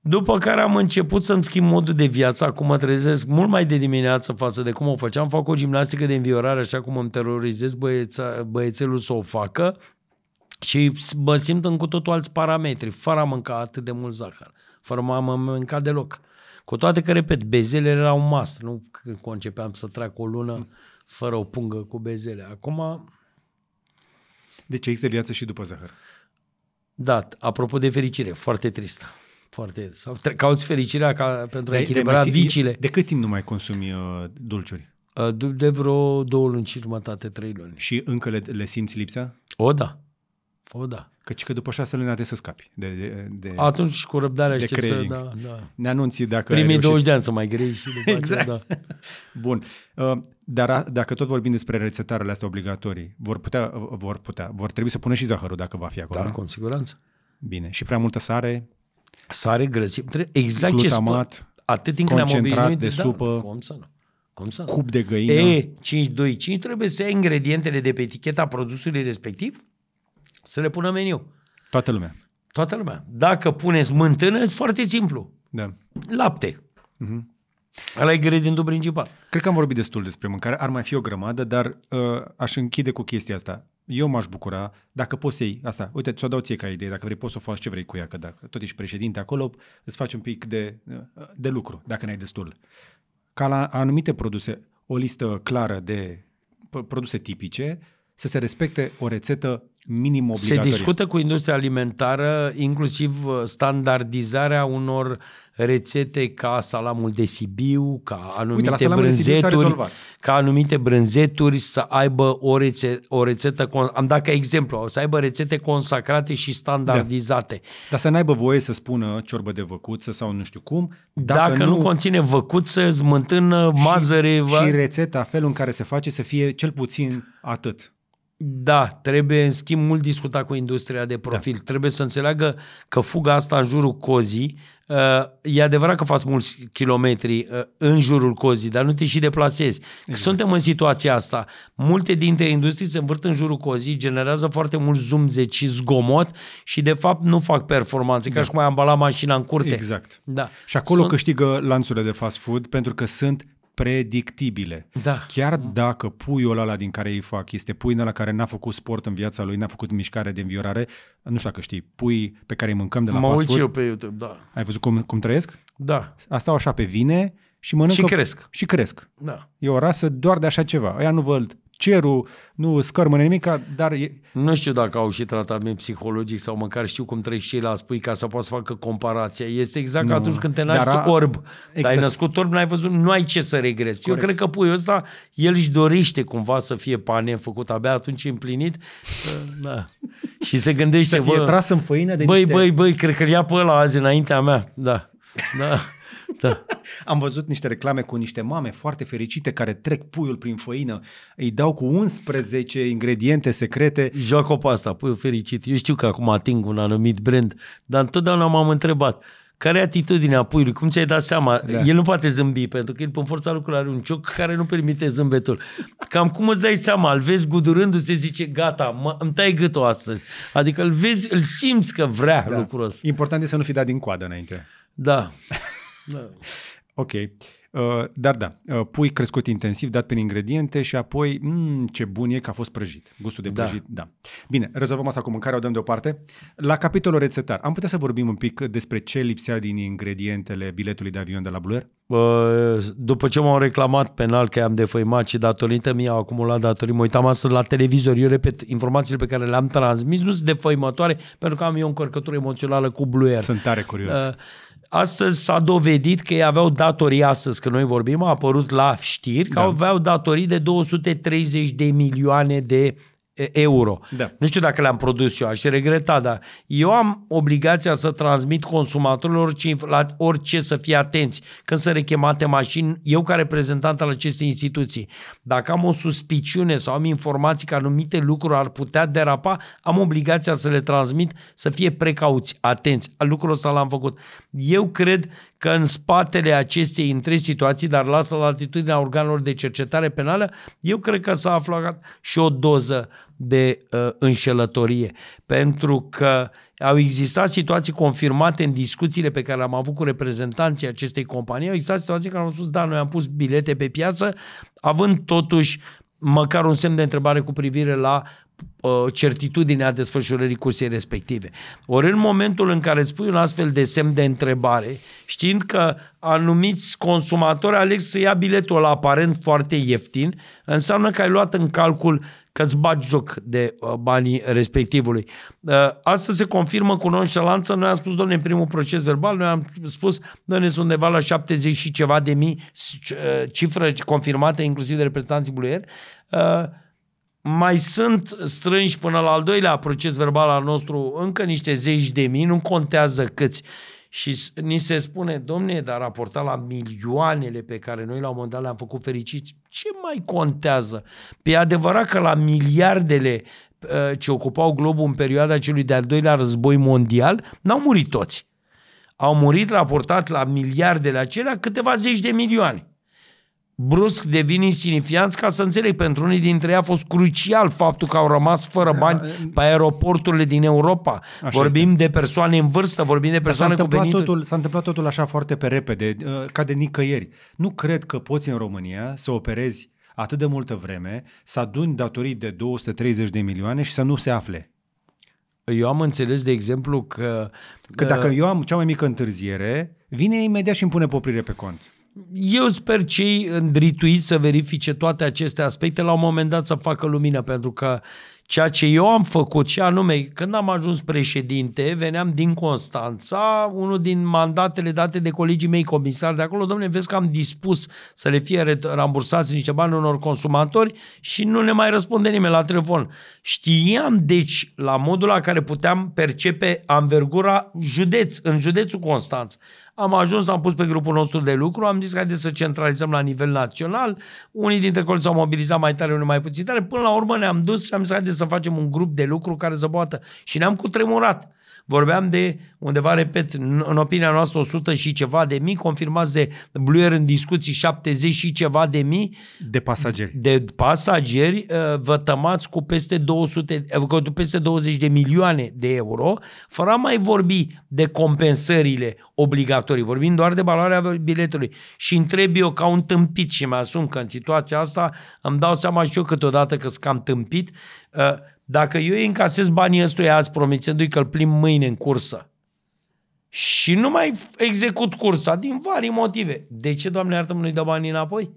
După care am început să-mi schimb modul de viață. Acum mă trezesc mult mai de dimineață față de cum o făceam. Fac o gimnastică de înviorare, așa cum îmi terorizez băieța, băiețelul să o facă. Și mă simt în cu totul alți parametri, fără a mânca atât de mult zahăr, fără a mă mânca deloc. Cu toate că, repet, bezele erau must, nu când concepeam să trag o lună fără o pungă cu bezele. Acum... Deci există viață și după zahăr. Da, apropo de fericire, foarte tristă. Foarte, sau cauți fericirea ca,
pentru de, a echilibra de, vicile. De cât timp nu mai consumi uh, dulciuri? Uh, de vreo două luni și jumătate, trei luni. Și încă le, le simți lipsa? O, da. O, da. Căci că după șase luni trebuie să scapi. De, de, de, Atunci cu răbdarea de să, da, da. Ne anunți dacă Primii 20 de ani să mai grei și după exact. da. Bun. Uh, dar dacă tot vorbim despre rețetarele astea obligatorii, vor putea, uh, uh, vor putea, vor trebui să pună și zahărul dacă va fi acolo. Da, cu siguranță. Bine. Și prea multă sare? Sare, grăsime. Exact glutamat, ce spune. Atât timp când am obișnuit. de da,
supă. cum să nu? Cum să nu? Cup de găină. E, 5 trebuie să ai ingredientele de pe eticheta produsului respectiv să le pună meniu. Toată lumea. Toată lumea. Dacă
puneți mântână, e foarte simplu. Da. Lapte. Uh-huh. Ăla e ingredientul principal. Cred că am vorbit destul despre mâncare. Ar mai fi o grămadă, dar uh, aș închide cu chestia asta. Eu m-aș bucura dacă poți să iei asta. Uite, ți-o dau ție ca idee. Dacă vrei, poți să o faci ce vrei cu ea. Că dacă tot ești președinte acolo, îți faci un pic de, uh, de lucru, dacă n-ai destul. Ca la anumite produse, o listă clară de produse tipice, să se respecte o rețetă minim obligatorie. Se discută
cu industria alimentară inclusiv uh, standardizarea unor rețete ca salamul de Sibiu, ca anumite Uite, brânzeturi, ca anumite brânzeturi să aibă o, rețe, o rețetă, am dat ca exemplu, să aibă rețete consacrate și standardizate. Da.
Dar să n-aibă voie să spună ciorbă de văcuță sau nu știu cum. Dacă, dacă nu, nu conține văcuță, smântână, mazăre... Și, va... și rețeta, felul în care se face, să fie cel puțin atât. Da,
trebuie în schimb mult discutat cu industria de profil. Da. Trebuie să înțeleagă că fuga asta în jurul cozii, uh, e adevărat că faci mulți kilometri uh, în jurul cozii, dar nu te și deplasezi. Exact. Suntem în situația asta. Multe dintre industrii se învârt în jurul cozii, generează foarte mult zumzeci și zgomot și de fapt nu fac performanțe, da. ca și cum ai
ambala mașina în curte. Exact. Da. Și acolo sunt... câștigă lanțurile de fast food pentru că sunt predictibile. Da. Chiar mm. dacă puiul ăla din care ei fac este pui la care n-a făcut sport în viața lui, n-a făcut mișcare de înviorare, nu știu dacă știi, pui pe care îi mâncăm de la mă fast food. eu pe YouTube, da. Ai văzut cum, cum trăiesc? Da. Asta așa pe vine și mănâncă... Și cresc. Și cresc. Da. E o rasă doar de așa ceva. Aia nu văd cerul, nu scărmă nimic, dar... E...
Nu știu dacă au și tratament psihologic sau măcar știu cum și la spui ca să poți să facă comparația. Este exact nu. ca atunci când te naști a... orb. Exact. ai născut orb, n-ai văzut, nu ai ce să regreți. Corect. Eu cred că puiul ăsta, el își dorește cumva să fie pane făcut, abia atunci împlinit. da. Și se gândește... Să fie bă, tras în făină de Băi, niște... băi, băi, cred că ia pe ăla
azi înaintea mea. Da. Da. Da. Am văzut niște reclame cu niște mame foarte fericite care trec puiul prin făină, îi dau cu 11 ingrediente secrete. Joacă pe asta, puiul fericit. Eu știu că acum ating un anumit brand, dar întotdeauna m-am
întrebat, care e atitudinea puiului? Cum ți-ai dat seama? Da. El nu poate zâmbi, pentru că el, în forța lucrurilor, are un cioc care nu permite zâmbetul. Cam cum îți dai seama? Îl vezi gudurându-se, zice, gata, mă, îmi tai gâtul astăzi. Adică îl vezi, îl simți că vrea da. lucrul ăsta. Important e să nu fi
dat din coadă înainte. Da. Da. Ok. Uh, dar da, uh, pui crescut intensiv, dat prin ingrediente și apoi, mm, ce bun e că a fost prăjit. Gustul de da. prăjit, da. da. Bine, rezolvăm asta cu mâncarea, o dăm deoparte. La capitolul rețetar, am putea să vorbim un pic despre ce lipsea din ingredientele biletului de avion de la Blue
Uh, după ce m-au reclamat penal că am defăimat și datorită mi au acumulat datorii, mă uitam astăzi la televizor, eu repet, informațiile pe care le-am transmis nu sunt defăimătoare pentru că am eu o încărcătură emoțională cu Blue Air. Sunt tare curios. Uh, Astăzi s-a dovedit că ei aveau datorii, astăzi când noi vorbim, a apărut la știri, că da. aveau datorii de 230 de milioane de euro. Da. Nu știu dacă le-am produs eu, aș regreta, dar eu am obligația să transmit consumatorilor orice, la orice să fie atenți când sunt rechemate mașini, eu ca reprezentant al acestei instituții. Dacă am o suspiciune sau am informații că anumite lucruri ar putea derapa, am obligația să le transmit, să fie precauți, atenți. Lucrul ăsta l-am făcut. Eu cred că în spatele acestei întregi situații, dar lasă la atitudinea organelor de cercetare penală, eu cred că s-a aflat și o doză de uh, înșelătorie, pentru că au existat situații confirmate în discuțiile pe care le-am avut cu reprezentanții acestei companii, au existat situații care au spus, da, noi am pus bilete pe piață, având totuși măcar un semn de întrebare cu privire la uh, certitudinea desfășurării cursei respective. Ori în momentul în care îți pui un astfel de semn de întrebare, știind că anumiți consumatori aleg să ia biletul ăla aparent foarte ieftin, înseamnă că ai luat în calcul că îți bagi joc de uh, banii respectivului. Uh, Asta se confirmă cu nonșalanță. Noi am spus, domnule, în primul proces verbal, noi am spus, domnule, sunt undeva la 70 și ceva de mii uh, cifră confirmate inclusiv de reprezentanții Buluier. Mai sunt strânși până la al doilea proces verbal al nostru încă niște zeci de mii, nu contează câți. Și ni se spune, domne, dar raportat la milioanele pe care noi la un moment dat le-am făcut fericiți, ce mai contează? Pe adevărat că la miliardele uh, ce ocupau globul în perioada celui de-al doilea război mondial, n-au murit toți. Au murit raportat la miliardele acelea câteva zeci de milioane brusc devin insignifianți, ca să înțeleg, pentru unii dintre ei a fost crucial faptul că au rămas fără da, bani da, pe aeroporturile din Europa. Așa vorbim este. de persoane în vârstă, vorbim de persoane cu venituri. Totul,
s-a întâmplat totul așa foarte pe repede, uh, ca de nicăieri. Nu cred că poți în România să operezi atât de multă vreme, să aduni datorii de 230 de milioane și să nu se afle. Eu am înțeles, de exemplu, că... Că uh, dacă eu am cea mai mică întârziere, vine imediat și îmi pune poprire pe cont. Eu sper cei
îndrituiți să verifice toate aceste aspecte, la un moment dat să facă lumină, pentru că ceea ce eu am făcut, și anume, când am ajuns președinte, veneam din Constanța, unul din mandatele date de colegii mei comisari de acolo, domnule, vezi că am dispus să le fie rambursați niște bani unor consumatori și nu ne mai răspunde nimeni la telefon. Știam, deci, la modul la care puteam percepe anvergura județ, în județul Constanța. Am ajuns, am pus pe grupul nostru de lucru, am zis haideți să centralizăm la nivel național. Unii dintre colegi s-au mobilizat mai tare, unii mai puțin tare. Până la urmă ne-am dus și am zis haideți să facem un grup de lucru care să poată. Și ne-am cutremurat. Vorbeam de undeva, repet, în opinia noastră 100 și ceva de mii, confirmați de Bluer în discuții 70 și ceva de mii. De pasageri. De pasageri uh, vă tămați cu peste, 200, uh, cu peste 20 de milioane de euro, fără a mai vorbi de compensările obligatorii operatorii, vorbim doar de valoarea biletului. Și întreb eu ca un tâmpit și mă asum că în situația asta îmi dau seama și eu câteodată că sunt cam tâmpit. Ă, dacă eu încasez banii ăstuia azi promițându-i că îl plim mâine în cursă și nu mai execut cursa din vari motive, de ce, Doamne, iartă nu-i dă banii înapoi?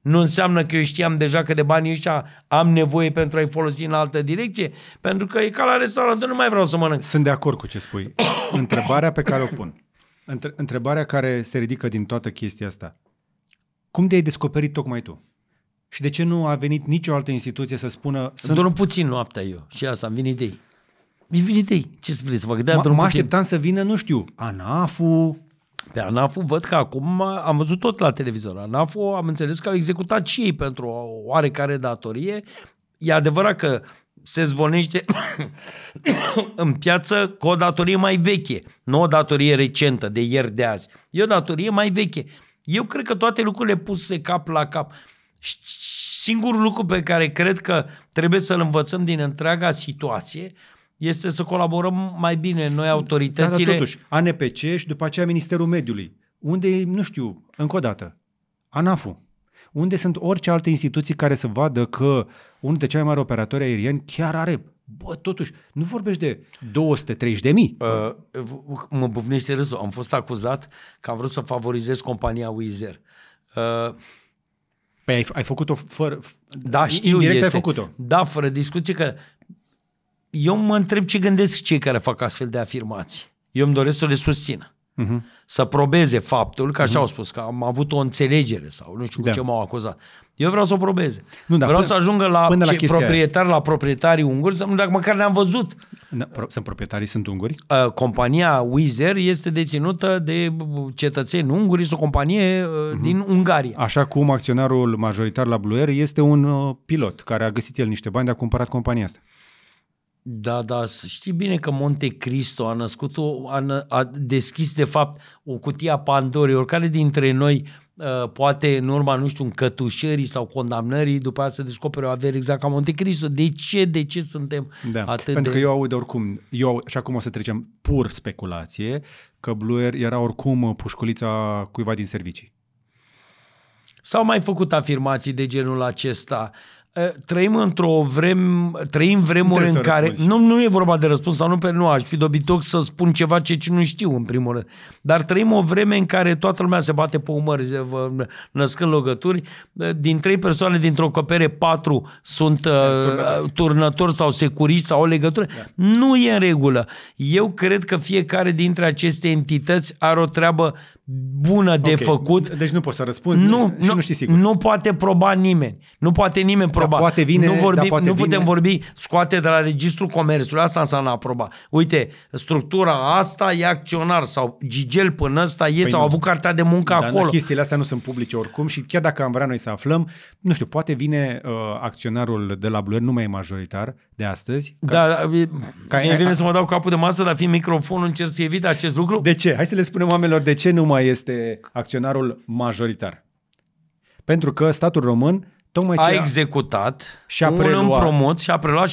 Nu înseamnă că eu știam deja că de banii ăștia am nevoie pentru a-i folosi în altă direcție?
Pentru că e ca la restaurant, nu mai vreau să mănânc. Sunt de acord cu ce spui. Întrebarea pe care o pun întrebarea care se ridică din toată chestia asta. Cum te-ai descoperit tocmai tu? Și de ce nu a venit nicio altă instituție să spună... Sunt... Dorm puțin noaptea eu și asta, am venit idei.
Mi vin idei. Ce să vreți să fac? De mă, mă așteptam să vină, nu știu, ANAF-ul... Pe ANAF văd că acum am văzut tot la televizor. ANAF am înțeles că au executat și ei pentru o oarecare datorie. E adevărat că se zvonește în piață cu o datorie mai veche, nu o datorie recentă de ieri de azi. E o datorie mai veche. Eu cred că toate lucrurile puse cap la cap. Singurul lucru pe care cred că trebuie să-l învățăm din întreaga situație este să colaborăm mai bine noi autoritățile. Da, dar totuși, ANPC
și după aceea Ministerul Mediului, unde, nu știu, încă o dată, ANAFU unde sunt orice alte instituții care să vadă că unul dintre cei mai mari operatori aerieni chiar are Bă, totuși, nu vorbești de 230 de mii. Uh, mă bufnește
râsul. Am fost acuzat că am vrut să favorizez compania Wizer. Uh, Păi ai, ai făcut-o fără... Da, știu, este. ai făcut-o. Da, fără discuție că... Eu mă întreb ce gândesc cei care fac astfel de afirmații. Eu îmi doresc să le susțină uh-huh. să probeze faptul că așa uh-huh. au spus, că am avut o înțelegere sau nu știu da. ce m-au acuzat. Eu vreau să o probeze. Nu, da, vreau până, să ajungă la, până la proprietari, aia. la proprietarii unguri, să, dacă măcar ne-am văzut. Da, pro, sunt proprietarii, sunt unguri? Uh, compania Wizer este
deținută de cetățeni unguri, este o companie uh, uh-huh. din Ungaria. Așa cum acționarul majoritar la Blue Air este un uh, pilot care a găsit el niște bani de a cumpărat compania asta. Da, da, știi bine că Monte Cristo a născut, o, a, a deschis
de fapt o cutie a Pandorii. Oricare dintre noi uh, poate în urma, nu știu, încătușării sau condamnării, după aceea să descopere o avere exact ca Monte Cristo. De ce, de ce suntem
da, atât Pentru de... că eu aud oricum, eu, și acum o să trecem pur speculație, că Bluer era oricum pușculița cuiva din servicii. S-au mai făcut
afirmații de genul acesta. Eh, trăim într-o vrem, trăim vremuri în care... Nu, nu e vorba de răspuns sau nu, pe nu aș fi dobitoc să spun ceva ce nu știu în primul rând. Dar trăim o vreme în care toată lumea se bate pe umăr, se născând logături. Eh, din trei persoane dintr-o copere, patru sunt uh, turnători. turnători sau securiști sau o legătură. Da. Nu e în regulă. Eu cred că fiecare dintre aceste entități are o treabă bună de okay. făcut. Deci nu poți să răspunzi nu, deci nu, și nu știi sigur. Nu poate proba nimeni. Nu poate nimeni proba. poate vine, nu vorbi, poate nu vine. putem vorbi scoate de la registrul comerțului. Asta înseamnă a proba. Uite, structura asta e acționar sau Gigel până ăsta e păi sau nu. avut cartea de muncă dar acolo. chestiile
astea nu sunt publice oricum și chiar dacă am vrea noi să aflăm, nu știu, poate vine uh, acționarul de la bluer nu mai e majoritar de astăzi. Ca, da, ca, e, vine să mă dau capul de masă, dar
fiind microfonul încerc să evit acest lucru. De
ce? Hai să le spunem oamenilor de ce nu mai mai este acționarul majoritar. Pentru că statul român tocmai a
executat și a un preluat. împrumut și a preluat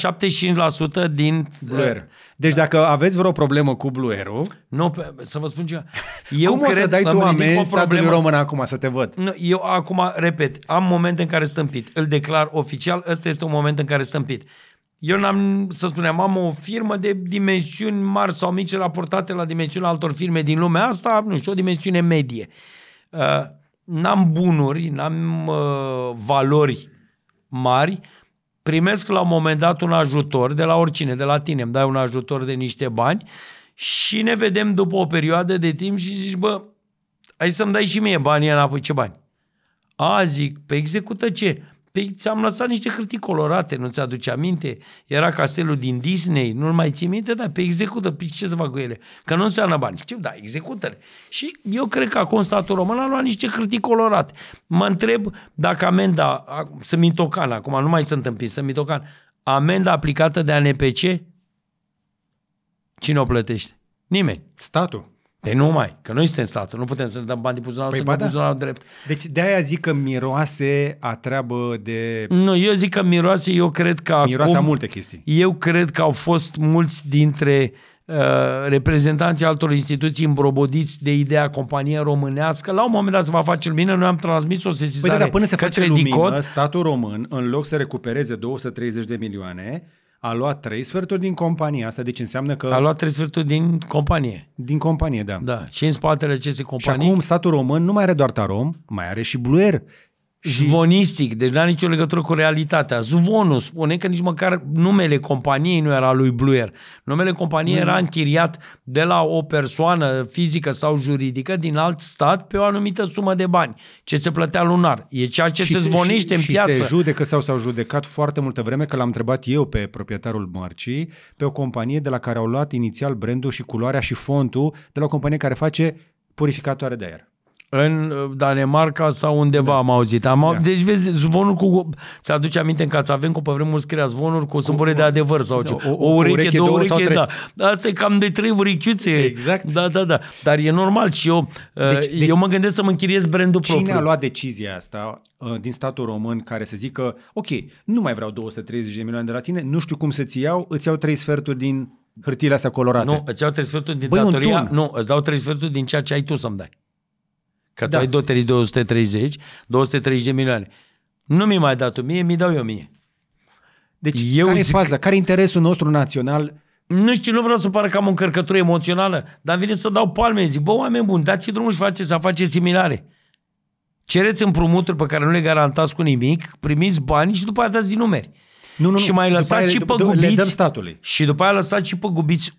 75% din... Blue Air. Deci dacă aveți vreo problemă cu Blue air Nu, să vă spun ceva. Eu Cum cred, o să dai tu amenzi statului român acum, să te văd? Nu, eu acum, repet, am momente în care stâmpit. Îl declar oficial, ăsta este un moment în care stâmpit. Eu n-am, să spunem, am o firmă de dimensiuni mari sau mici raportate la dimensiunea altor firme din lumea asta, nu știu, o dimensiune medie. Uh, n-am bunuri, n-am uh, valori mari, primesc la un moment dat un ajutor de la oricine, de la tine, îmi dai un ajutor de niște bani și ne vedem după o perioadă de timp și zici, bă, hai să-mi dai și mie banii înapoi, ce bani? A, zic, pe păi execută ce? Păi ți-am lăsat niște hârtii colorate, nu ți-aduce aminte? Era castelul din Disney, nu-l mai ții minte? Da, pe execută, pe ce să fac cu ele? Că nu înseamnă bani. Știu, Da, execută Și eu cred că acum statul român a luat niște hârtii colorate. Mă întreb dacă amenda, să-mi acum nu mai sunt împins, să-mi amenda aplicată de ANPC, cine o plătește? Nimeni. Statul de nu mai, că noi suntem statul, nu putem să ne dăm bani din buzunarul, păi să ba da.
drept. Deci de-aia zic că miroase a treabă de... Nu,
eu zic că miroase, eu cred că Miroase acum, multe chestii. Eu cred că au fost mulți dintre uh, reprezentanții altor instituții îmbrobodiți de ideea companie românească. La un moment dat se va face lumină, noi am transmis o sesizare păi da, da, până se face lumină, DICOT,
statul român, în loc să recupereze 230 de milioane, a luat trei sferturi din companie. Asta deci înseamnă că... A luat trei sferturi din companie. Din companie, da. Da. Și în spatele acestei companii... Și acum statul român nu mai are doar Tarom, mai are și Bluer, și...
Zvonistic, deci nu are nicio legătură cu realitatea. Zvonul spune că nici măcar numele companiei nu era lui Bluer. Numele companiei mm. era închiriat de la o persoană fizică sau juridică din alt stat pe o anumită sumă de bani, ce se plătea lunar. E ceea ce și se, se zvonește și, în și piață. Și se judecă
sau s-au judecat foarte multă vreme, că l-am întrebat eu pe proprietarul mărcii, pe o companie de la care au luat inițial brandul și culoarea și fontul, de la o companie care face purificatoare de aer.
În uh, Danemarca sau undeva da. am auzit. Am, da. Deci vezi, zvonul cu... se aduce aminte în cu pe vremuri scria zvonuri cu sâmbure de adevăr sau da, ce. O, o, o ureche, ureche, două, ureche, da. Asta e cam de trei urechiuțe. Exact. Da, da, da. Dar e
normal și eu, uh, deci, eu de... mă gândesc să mă închiriez brandul cine propriu. Cine a luat decizia asta uh, din statul român care să zică, ok, nu mai vreau 230 de milioane de la tine, nu știu cum să-ți iau, îți iau trei sferturi din hârtiile astea colorate. Nu, îți
iau trei sferturi din Băi, datoria.
Nu, îți dau trei sferturi
din ceea ce ai tu să-mi dai. Că da. tu ai doterii 230, 230 de milioane. Nu mi-ai mai dat o mie, mi dau eu mie.
Deci eu care e faza? Care e interesul nostru național?
Nu știu, nu vreau să pară că am o încărcătură emoțională, dar vine să dau palme. Zic, bă, oameni buni, dați drumul și faceți afaceri similare. Cereți împrumuturi pe care nu le garantați cu nimic, primiți bani și după aia dați din numeri. Nu, nu, și mai lăsați și păgubiți. Le dăm statului. Și după aia lăsați și gubiți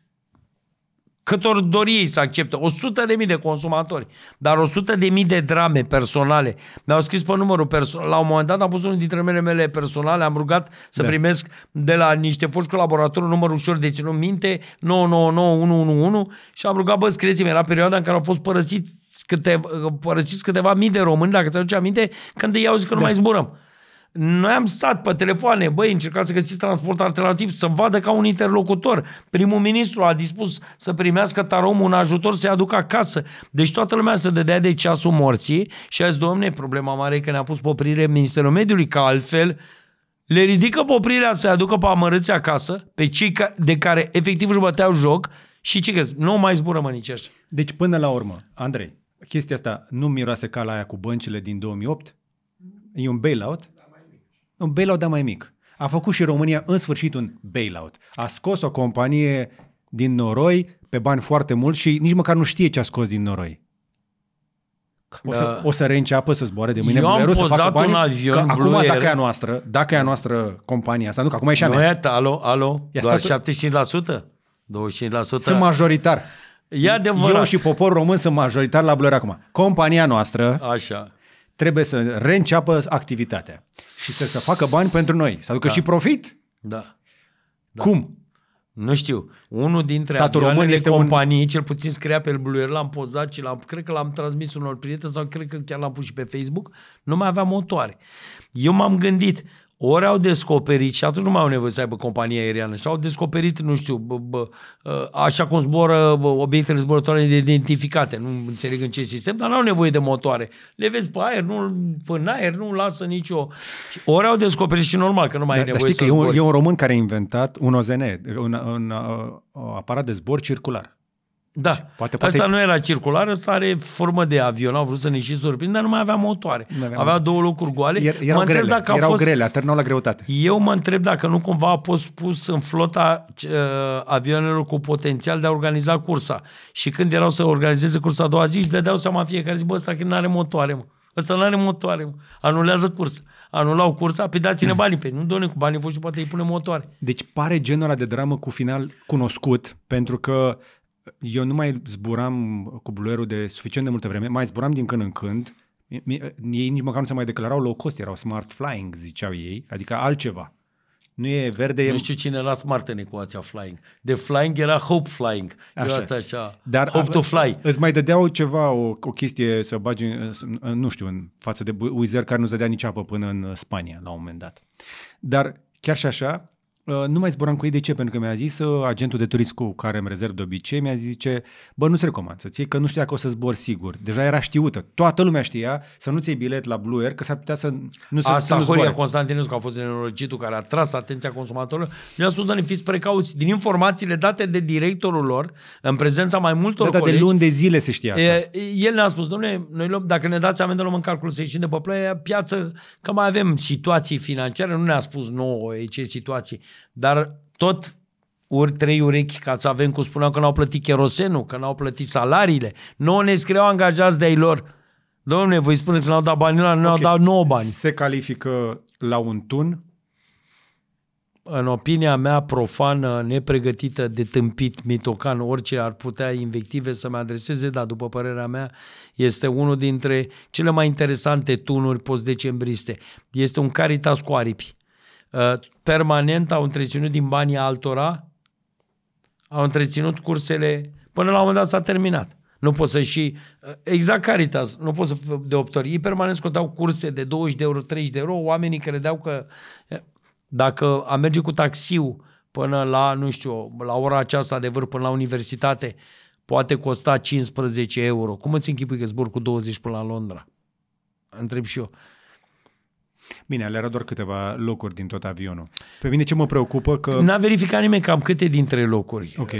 cât ori dori ei să accepte, 100 de mii de consumatori, dar 100 de mii de drame personale. Mi-au scris pe numărul personal, la un moment dat am pus unul dintre mele mele personale, am rugat să da. primesc de la niște foști colaboratori numărul ușor de ținut minte, 999111 și am rugat, bă, scrieți-mi, era perioada în care au fost părăsiți câteva, părăsiți câteva mii de români, dacă te aduce aminte, când ei au zis că da. nu mai zburăm. Noi am stat pe telefoane, băi, încercați să găsiți transport alternativ, să vadă ca un interlocutor. Primul ministru a dispus să primească taromul un ajutor să-i aducă acasă. Deci toată lumea se dădea de ceasul morții și a zis, domne, problema mare e că ne-a pus poprire Ministerul Mediului, că altfel le ridică poprirea să-i aducă pe amărâți acasă, pe
cei de care efectiv își băteau joc și ce crezi, nu mai zbură nici așa. Deci până la urmă, Andrei, chestia asta nu miroase ca la aia cu băncile din 2008? E un bailout? un bailout, dar mai mic. A făcut și România în sfârșit un bailout. A scos o companie din noroi pe bani foarte mult și nici măcar nu știe ce a scos din noroi. O să, da. o să reînceapă să zboare de mâine Eu am pozat să facă bani, un avion că Acum, Air. dacă e a noastră, dacă e a noastră compania asta, nu, că acum e și a mea. Iată, alo, alo, Ia doar statul...
75%? 25%? Sunt majoritar.
E adevărat. Eu și poporul român sunt majoritar la blur acum. Compania noastră Așa trebuie să reînceapă activitatea și să, să facă bani pentru noi, să aducă da. și profit. Da. da. Cum? Nu știu. Unul dintre Statul român este companii,
un... cel puțin scria pe Blue l-am pozat și l-am, cred că l-am transmis unor prieteni sau cred că chiar l-am pus și pe Facebook, nu mai avea motoare. Eu m-am gândit, ori au descoperit, și atunci nu mai au nevoie să aibă companie aeriană, și au descoperit, nu știu, bă, bă, ă, așa cum zboară bă, obiectele zborătoare identificate, nu înțeleg în ce sistem, dar nu au nevoie de motoare. Le vezi pe aer, nu în aer, nu lasă nicio... Ori au descoperit și normal că nu mai da, ai nevoie știi să că e un, e
un român care a inventat un OZN, un, un, un uh, aparat de zbor circular. Da. Și deci, poate, poate... Asta nu
era circular, asta are formă de avion, au vrut să ne și surprind, dar nu mai avea motoare. Nu avea, două locuri goale. Er,
erau mă grele, dacă erau fost... grele, atârnau la greutate.
Eu mă întreb dacă nu cumva a fost pus în flota uh, avionelor cu potențial de a organiza cursa. Și când erau să organizeze cursa a doua zi, își dădeau seama fiecare zi, bă, ăsta nu are motoare, mă. Ăsta nu are motoare, mă. Anulează cursa. Anulau cursa, pe păi dați-ne banii pe păi Nu, doamne, cu banii voștri poate îi pune motoare.
Deci pare genul ăla de dramă cu final cunoscut, pentru că eu nu mai zburam cu bluerul de suficient de multă vreme, mai zburam din când în când, ei nici măcar nu se mai declarau low cost, erau smart flying, ziceau ei, adică altceva. Nu e verde. Nu știu cine era
smart în ecuația flying. De flying era hope flying. Așa. asta așa, Dar hope a, to fly.
Îți mai dădeau ceva, o, o chestie să bagi, nu știu, în față de Wizard care nu zădea nici apă până în Spania la un moment dat. Dar chiar și așa, Uh, nu mai zboram cu ei. De ce? Pentru că mi-a zis uh, agentul de turism cu care îmi rezerv de obicei, mi-a zis, zice, bă, nu-ți recomand să-ți iei, că nu știa că o să zbor sigur. Deja era știută. Toată lumea știa să nu-ți iei bilet la Blue Air, că s-ar putea să nu se Asta Horia
Constantinescu a fost nenorocitul care a tras atenția consumatorilor. Mi-a spus, doamne, fiți precauți. Din informațiile date de directorul lor, în prezența mai multor da, da, colegi, de luni de
zile se știa asta. E,
el ne-a spus, domnule, noi luăm, dacă ne dați amendă, luăm în calcul să ieșim de pe plăia, piață, că mai avem situații financiare, nu ne-a spus nouă ce situații. Dar tot ori trei urechi ca să avem, cum spuneau că n-au plătit cherosenul, că n-au plătit salariile. Nu ne scriau angajați de-ai lor. Domnule, voi spune că n-au dat bani la, n-au okay. dat nouă bani. Se califică la un tun? În opinia mea profană, nepregătită, de tâmpit, mitocan, orice ar putea invective să-mi adreseze, dar după părerea mea este unul dintre cele mai interesante tunuri post-decembriste. Este un caritas cu aripi Uh, permanent au întreținut din banii altora, au întreținut cursele, până la un moment dat s-a terminat. Nu poți să și, uh, exact Caritas, nu poți să de opt ori. Ei permanent scotau curse de 20 de euro, 30 de euro, oamenii credeau că eh, dacă a merge cu taxiul până la, nu știu, la ora aceasta de vârf până la universitate, poate costa 15
euro. Cum îți închipui că zbor cu 20 până la Londra? Întreb și eu. Bine, alea erau doar câteva locuri din tot avionul. Pe mine ce mă preocupă că... N-a verificat nimeni
cam câte dintre locuri. Ok.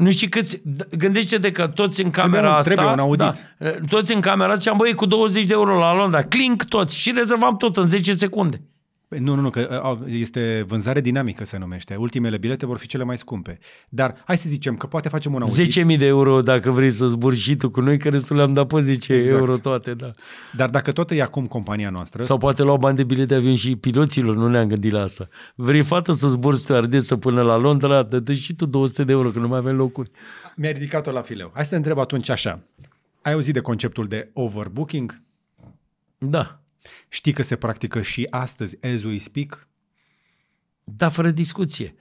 Nu știi câți... Gândește-te că toți în păi camera trebuie, asta... Trebuie un audit.
Da, toți în camera asta am băie cu 20 de euro la Londra. Clink toți și rezervam tot în
10 secunde. Păi nu, nu, nu, că uh, este vânzare dinamică se numește. Ultimele bilete vor fi cele mai scumpe. Dar hai să zicem că poate facem un audit.
10.000 de euro dacă vrei să zburi și tu cu noi, care restul le-am dat pe 10
exact. euro toate, da. Dar dacă tot e acum compania noastră... Sau
poate lua bani de bilete de avion și piloților, nu ne-am gândit la asta. Vrei fată să zbori să până la Londra,
dă și tu 200 de euro, că nu mai avem locuri. mi a ridicat-o la fileu. Hai să te întreb atunci așa. Ai auzit de conceptul de overbooking? Da. Știi că se practică și astăzi, as we speak? Da, fără discuție.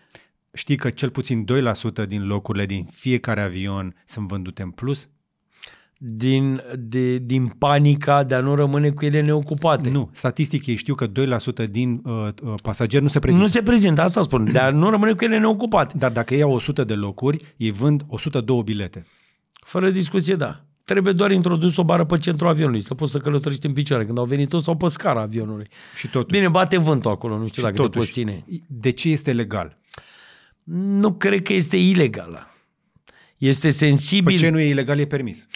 Știi că cel puțin 2% din locurile din fiecare avion sunt vândute în plus? Din, de, din panica de a nu rămâne cu ele neocupate. Nu, statistic ei știu că 2% din uh, uh, pasageri nu se prezintă. Nu se prezintă, asta spun, de a nu rămâne cu ele neocupate. Dar dacă ei au 100 de locuri, ei vând 102 bilete. Fără discuție, da.
Trebuie doar introdus o bară pe centrul avionului, să poți să călătorești în picioare când au venit toți sau pe scara avionului. Și totuși. Bine, bate vântul acolo, nu știu dacă totuși, te poți ține. De ce este legal? Nu cred că este ilegală. Este sensibil. Pe păi ce nu e ilegal e permis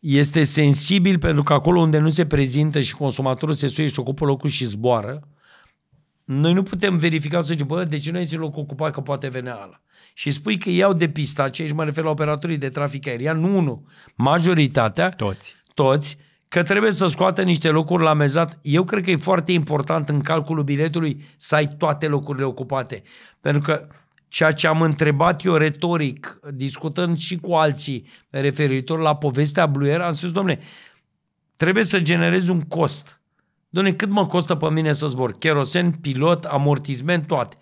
este sensibil pentru că acolo unde nu se prezintă și consumatorul se suie și ocupă locul și zboară, noi nu putem verifica să zicem, bă, de ce nu ai ținut loc ocupat că poate venea ala? și spui că iau de pista, ce aici mă refer la operatorii de trafic aerian, nu unul, majoritatea, toți, toți că trebuie să scoată niște locuri la mezat. Eu cred că e foarte important în calculul biletului să ai toate locurile ocupate. Pentru că ceea ce am întrebat eu retoric, discutând și cu alții referitor la povestea Blue Air, am spus, domne, trebuie să generezi un cost. Dom'le, cât mă costă pe mine să zbor? Cherosen, pilot, amortizment, toate.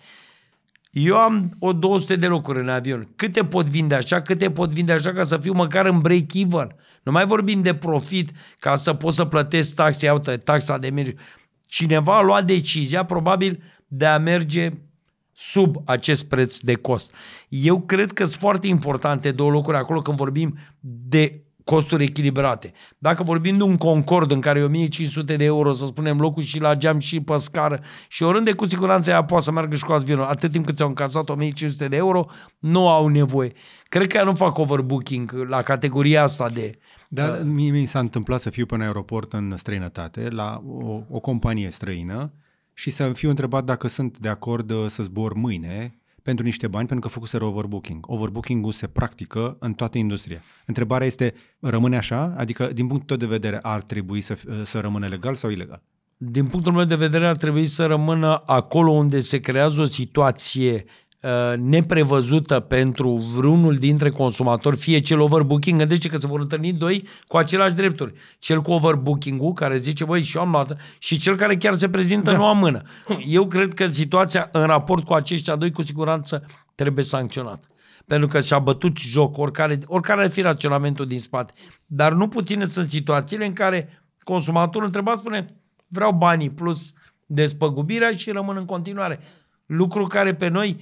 Eu am o 200 de locuri în avion. Câte pot vinde așa, câte pot vinde așa ca să fiu măcar în break-even. Nu mai vorbim de profit ca să pot să plătesc taxe, iau taxa de merge. Cineva a luat decizia, probabil, de a merge sub acest preț de cost. Eu cred că sunt foarte importante două locuri acolo când vorbim de costuri echilibrate. Dacă vorbim de un Concord în care e 1500 de euro, să spunem, locul și la geam și pe scară și oriunde cu siguranță ea poate să meargă și cu alt vinul, atât timp cât ți-au încasat 1500 de euro, nu au nevoie. Cred că nu fac overbooking la categoria asta
de... Dar uh, mie mi s-a întâmplat să fiu pe un aeroport în străinătate, la o, o companie străină, și să fiu întrebat dacă sunt de acord uh, să zbor mâine pentru niște bani pentru că făcuseră overbooking. Overbooking-ul se practică în toată industria. Întrebarea este, rămâne așa? Adică, din punctul tău de vedere, ar trebui să, să rămână legal sau ilegal? Din punctul meu de vedere, ar
trebui să rămână acolo unde se creează o situație Uh, neprevăzută pentru vreunul dintre consumatori, fie cel overbooking, gândește că se vor întâlni doi cu aceleași drepturi. Cel cu overbooking-ul care zice, băi, și eu am luat, și cel care chiar se prezintă da. nu am mână. Eu cred că situația în raport cu aceștia doi cu siguranță trebuie sancționată. Pentru că și-a bătut joc oricare, oricare ar fi raționamentul din spate. Dar nu puține sunt situațiile în care consumatorul întreba, spune, vreau banii plus despăgubirea și rămân în continuare. Lucru care pe noi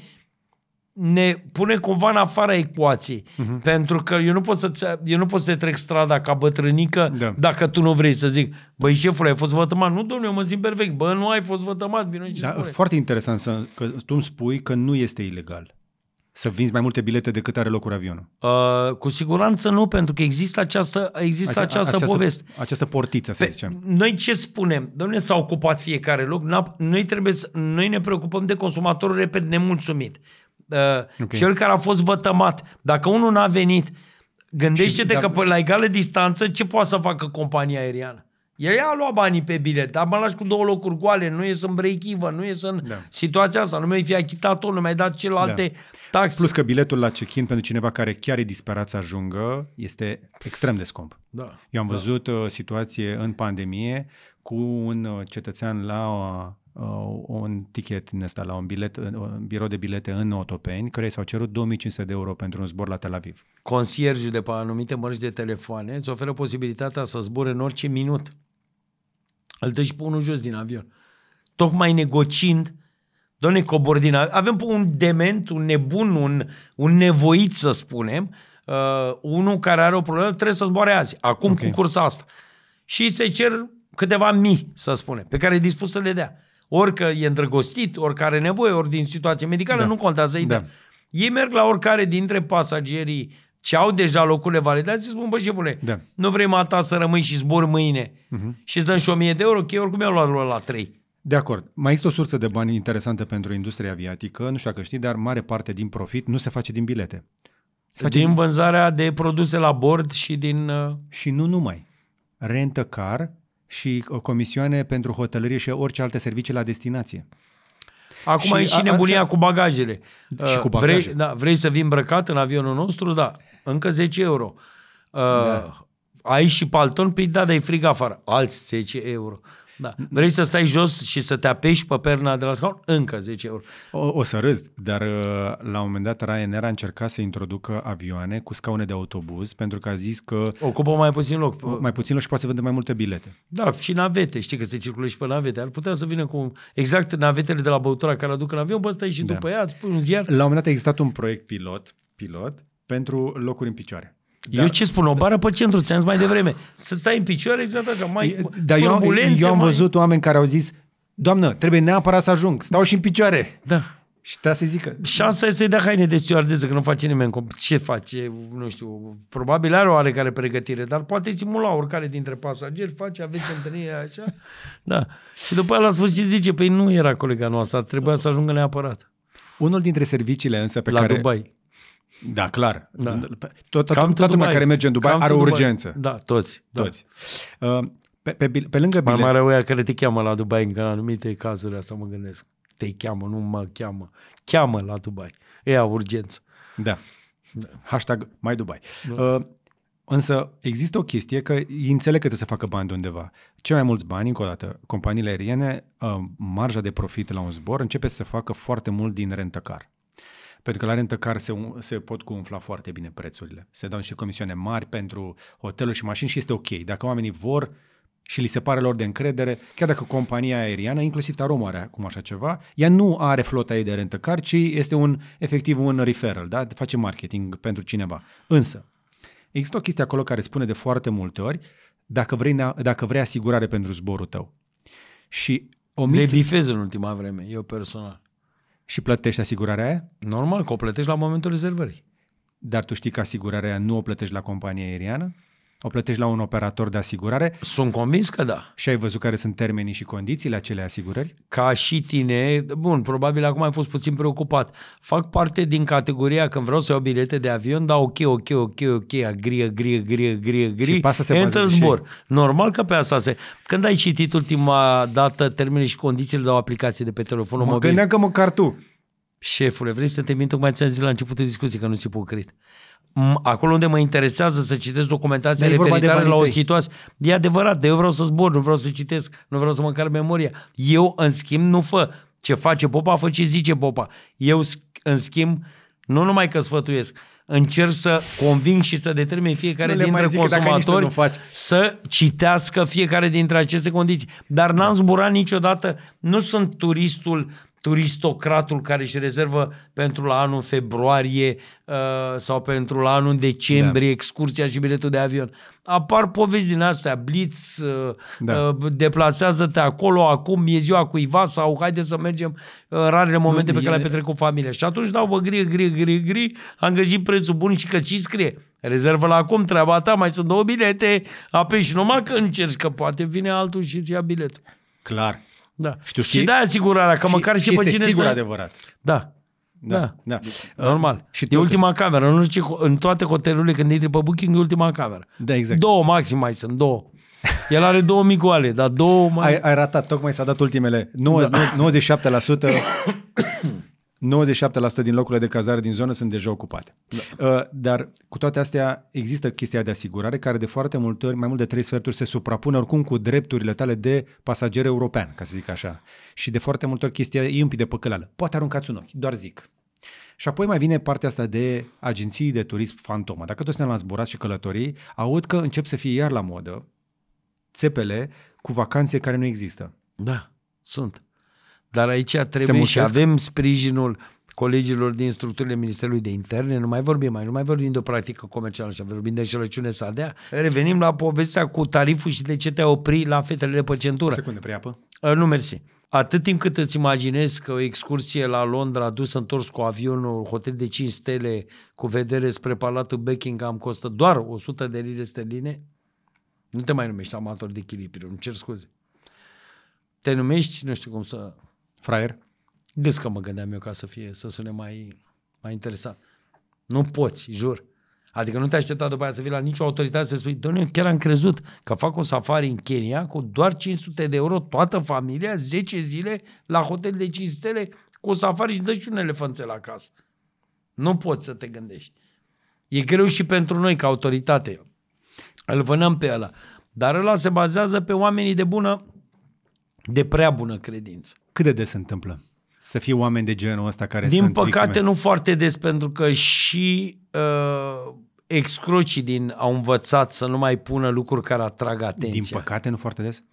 ne pune cumva în afara ecuației. Uh-huh. Pentru că eu nu, pot să eu nu pot să trec strada ca bătrânică da. dacă tu nu vrei să zic, băi șeful ai fost vătămat. Nu, domnule, eu mă simt perfect. Bă, nu ai fost vătămat, vino și da, Foarte
interesant să, că tu îmi spui că nu este ilegal să vinzi mai multe bilete decât are locul avionul?
Uh, cu siguranță nu, pentru că există această, există Ace- această această poveste.
Această portiță, să Pe, zicem.
Noi ce spunem? Domnule, s-a ocupat fiecare loc. Noi, trebuie să, noi ne preocupăm de consumatorul repet nemulțumit okay. cel care a fost vătămat, dacă unul n-a venit, gândește-te că la egală distanță ce poate să facă compania aeriană? El a luat banii pe bilet, dar mă lași cu două locuri goale, nu e în break even, nu e în da. situația asta, nu mi-ai fi achitat nu mi-ai dat celelalte
da. taxe. Plus că biletul la check-in pentru cineva care chiar e disperat să ajungă este extrem de scump. Da. Eu am da. văzut da. Uh, o situație în pandemie cu un uh, cetățean la uh, Uh, un tichet din ăsta la un, bilet, un birou de bilete în Otopeni, care s-au cerut 2500 de euro pentru un zbor la Tel Aviv. Concierjul de pe anumite mărci de telefoane îți oferă
posibilitatea să zbori în orice minut. Îl dăși pe unul jos din avion. Tocmai negocind, doamne, cobor din avion. Avem pe un dement, un nebun, un, un nevoit, să spunem, uh, unul care are o problemă, trebuie să zboare azi, acum okay. cu cursa asta. Și se cer câteva mii, să spunem, pe care e dispus să le dea orică e îndrăgostit, orică are nevoie, ori din situație medicală, da. nu contează. Da. Ei merg la oricare dintre pasagerii ce au deja locurile validate și spun, bă, șefule, da. nu vrei ta să rămâi și zbor mâine uh-huh. și îți dăm și 1000 de euro, că oricum eu luat la 3.
De acord. Mai este o sursă de bani interesantă pentru industria aviatică, nu știu dacă știi, dar mare parte din profit nu se face din bilete. Se face din, din... vânzarea de produse la bord și din... Uh... Și nu numai. Rentă car și o comisioane pentru hotelărie și orice alte servicii la destinație.
Acum și, e și nebunia așa, cu bagajele. Și uh, cu bagajele. Vrei, da, vrei să vii îmbrăcat în avionul nostru? Da. Încă 10 euro. Uh, da. Ai și palton? Păi da, dar e frig afară. Alți 10 euro. Da. Vrei să stai jos și să te
apeși pe perna de la scaun? Încă 10 euro. O, o să râzi, dar uh, la un moment dat Ryanair a încercat să introducă avioane cu scaune de autobuz pentru că a zis că... Ocupă mai puțin loc. Mai puțin loc și poate să vândă mai multe bilete.
Da, și navete. Știi că se circulă și pe navete. Ar putea să vină cu exact navetele de la băutura care aduc în avion, bă, stai și da. după
ea, îți pui un ziar. La un moment dat a existat un proiect pilot, pilot pentru locuri în picioare. Da. Eu ce spun, o bară pe centru, ți-am zis mai devreme. Să stai în picioare, exact așa, da, da, mai Dar eu, eu am mai... văzut oameni care au zis, doamnă, trebuie neapărat să ajung, stau și în picioare. Da. Și trebuie să zică. Șansa este să-i dea haine de stewardeză,
că nu face nimeni ce face, nu știu, probabil are o oarecare pregătire, dar poate simula oricare dintre pasageri, face, aveți întâlnire așa. Da. Și după aia la sfârșit zice, păi nu era colega noastră, trebuia să ajungă neapărat. Unul dintre serviciile însă pe la care... Dubai. Da, clar. Da.
Toată, cam toată lumea care merge în Dubai are urgență. urgență. Da, toți. Da. Toți. Da. pe, pe, pe lângă bilet... Mai mare
oia care te cheamă la Dubai în anumite cazuri, să mă gândesc. Te cheamă, nu mă cheamă. Cheamă la Dubai. E urgență.
Da. da. Hashtag mai Dubai. Da. Uh, Însă există o chestie că înțeleg că trebuie să facă bani de undeva. Cei mai mulți bani, încă o dată, companiile aeriene, uh, marja de profit la un zbor începe să facă foarte mult din rentăcar. Pentru că la rentă car se, um, se pot cumfla foarte bine prețurile. Se dau niște comisioane mari pentru hoteluri și mașini și este ok. Dacă oamenii vor și li se pare lor de încredere, chiar dacă compania aeriană, inclusiv Tarom are acum așa ceva, ea nu are flota ei de rentă car, ci este un, efectiv un referral, da? face marketing pentru cineva. Însă, există o chestie acolo care spune de foarte multe ori, dacă vrei, dacă vrei asigurare pentru zborul tău. Și omiți... Le bifez în ultima vreme, eu personal. Și plătești asigurarea aia? Normal, că o plătești la momentul rezervării. Dar tu știi că asigurarea aia nu o plătești la compania aeriană? O plătești la un operator de asigurare? Sunt convins că da. Și ai văzut care sunt termenii și condițiile acelei asigurări? Ca și tine, bun, probabil acum ai fost puțin preocupat. Fac parte din categoria
când vreau să iau bilete de avion, da, ok, ok, ok, ok, agri, agri, agri, agri, agri, și pe se intră zbor. Și... Normal că pe asta se... Când ai citit ultima dată termenii și condițiile de o aplicație de pe telefonul mă mobil? Mă gândeam
că măcar tu.
Șefule, vrei să te mint? Tocmai ți-am zis la începutul discuției că nu ți crede acolo unde mă interesează să citesc documentația referitoare la o situație. E adevărat, de eu vreau să zbor, nu vreau să citesc, nu vreau să mă încarc memoria. Eu, în schimb, nu fă ce face popa, fă ce zice popa. Eu, în schimb, nu numai că sfătuiesc, încerc să conving și să determin fiecare nu dintre consumatori să citească fiecare dintre aceste condiții. Dar n-am zburat niciodată, nu sunt turistul turistocratul care își rezervă pentru la anul februarie uh, sau pentru la anul decembrie da. excursia și biletul de avion. Apar povești din astea, blitz, uh, da. uh, deplasează-te acolo, acum e ziua cuiva sau haide să mergem uh, rarele momente nu, pe e... care le petrec cu familia. Și atunci dau, bă, gri, gri, gri, gri, am găsit prețul bun și că ce scrie? Rezervă la acum, treaba ta, mai sunt două bilete, apeși numai că încerci, că poate vine altul și îți ia biletul. Clar. Da.
Știu, și de asigurarea, că și, măcar și, și pe cine sigur adevărat.
Da. Da, da. da. Normal. Și e ultima că... cameră. Nu știu ce, în toate hotelurile când intri pe booking e ultima cameră. Da, exact. Două maxim mai
sunt, două. El are două micoale, dar două mai... Ai, ai ratat, tocmai s-a dat ultimele. 90, da. 97% 97% din locurile de cazare din zonă sunt deja ocupate. Da. Uh, dar cu toate astea există chestia de asigurare care de foarte multe ori, mai mult de trei sferturi, se suprapune oricum cu drepturile tale de pasager european, ca să zic așa. Și de foarte multe ori chestia e pic de păcălală. Poate aruncați un ochi, doar zic. Și apoi mai vine partea asta de agenții de turism fantomă. Dacă toți ne-am la zburat și călătorii, aud că încep să fie iar la modă țepele cu vacanțe care nu există. Da, sunt.
Dar aici trebuie și avem sprijinul colegilor din structurile Ministerului de Interne, nu mai vorbim mai, nu mai vorbim de o practică comercială, și vorbim de înșelăciune să dea. Revenim la povestea cu tariful și de ce te opri la fetele de pe centură. Secunde, prea apă? Uh, nu, mersi. Atât timp cât îți imaginezi că o excursie la Londra dus întors cu avionul, hotel de 5 stele, cu vedere spre Palatul Buckingham, costă doar 100 de lire sterline, nu te mai numești amator de echilibru, îmi cer scuze. Te numești, nu știu cum să fraier, gâs că mă gândeam eu ca să fie, să sune mai, mai interesant. Nu poți, jur. Adică nu te aștepta după aceea să vii la nicio autoritate să spui, domnule, chiar am crezut că fac un safari în Kenya cu doar 500 de euro toată familia, 10 zile, la hotel de 5 stele, cu un safari și dă și un la casă. Nu poți să te gândești. E greu și pentru noi ca autoritate. Îl vânăm pe ăla. Dar ăla se bazează pe oamenii de bună de prea bună credință.
Cât de des se întâmplă să fie oameni de genul ăsta care din sunt Din păcate victime?
nu foarte des, pentru că și uh, excrocii din au învățat să nu mai pună lucruri care atrag atenția. Din păcate nu foarte des?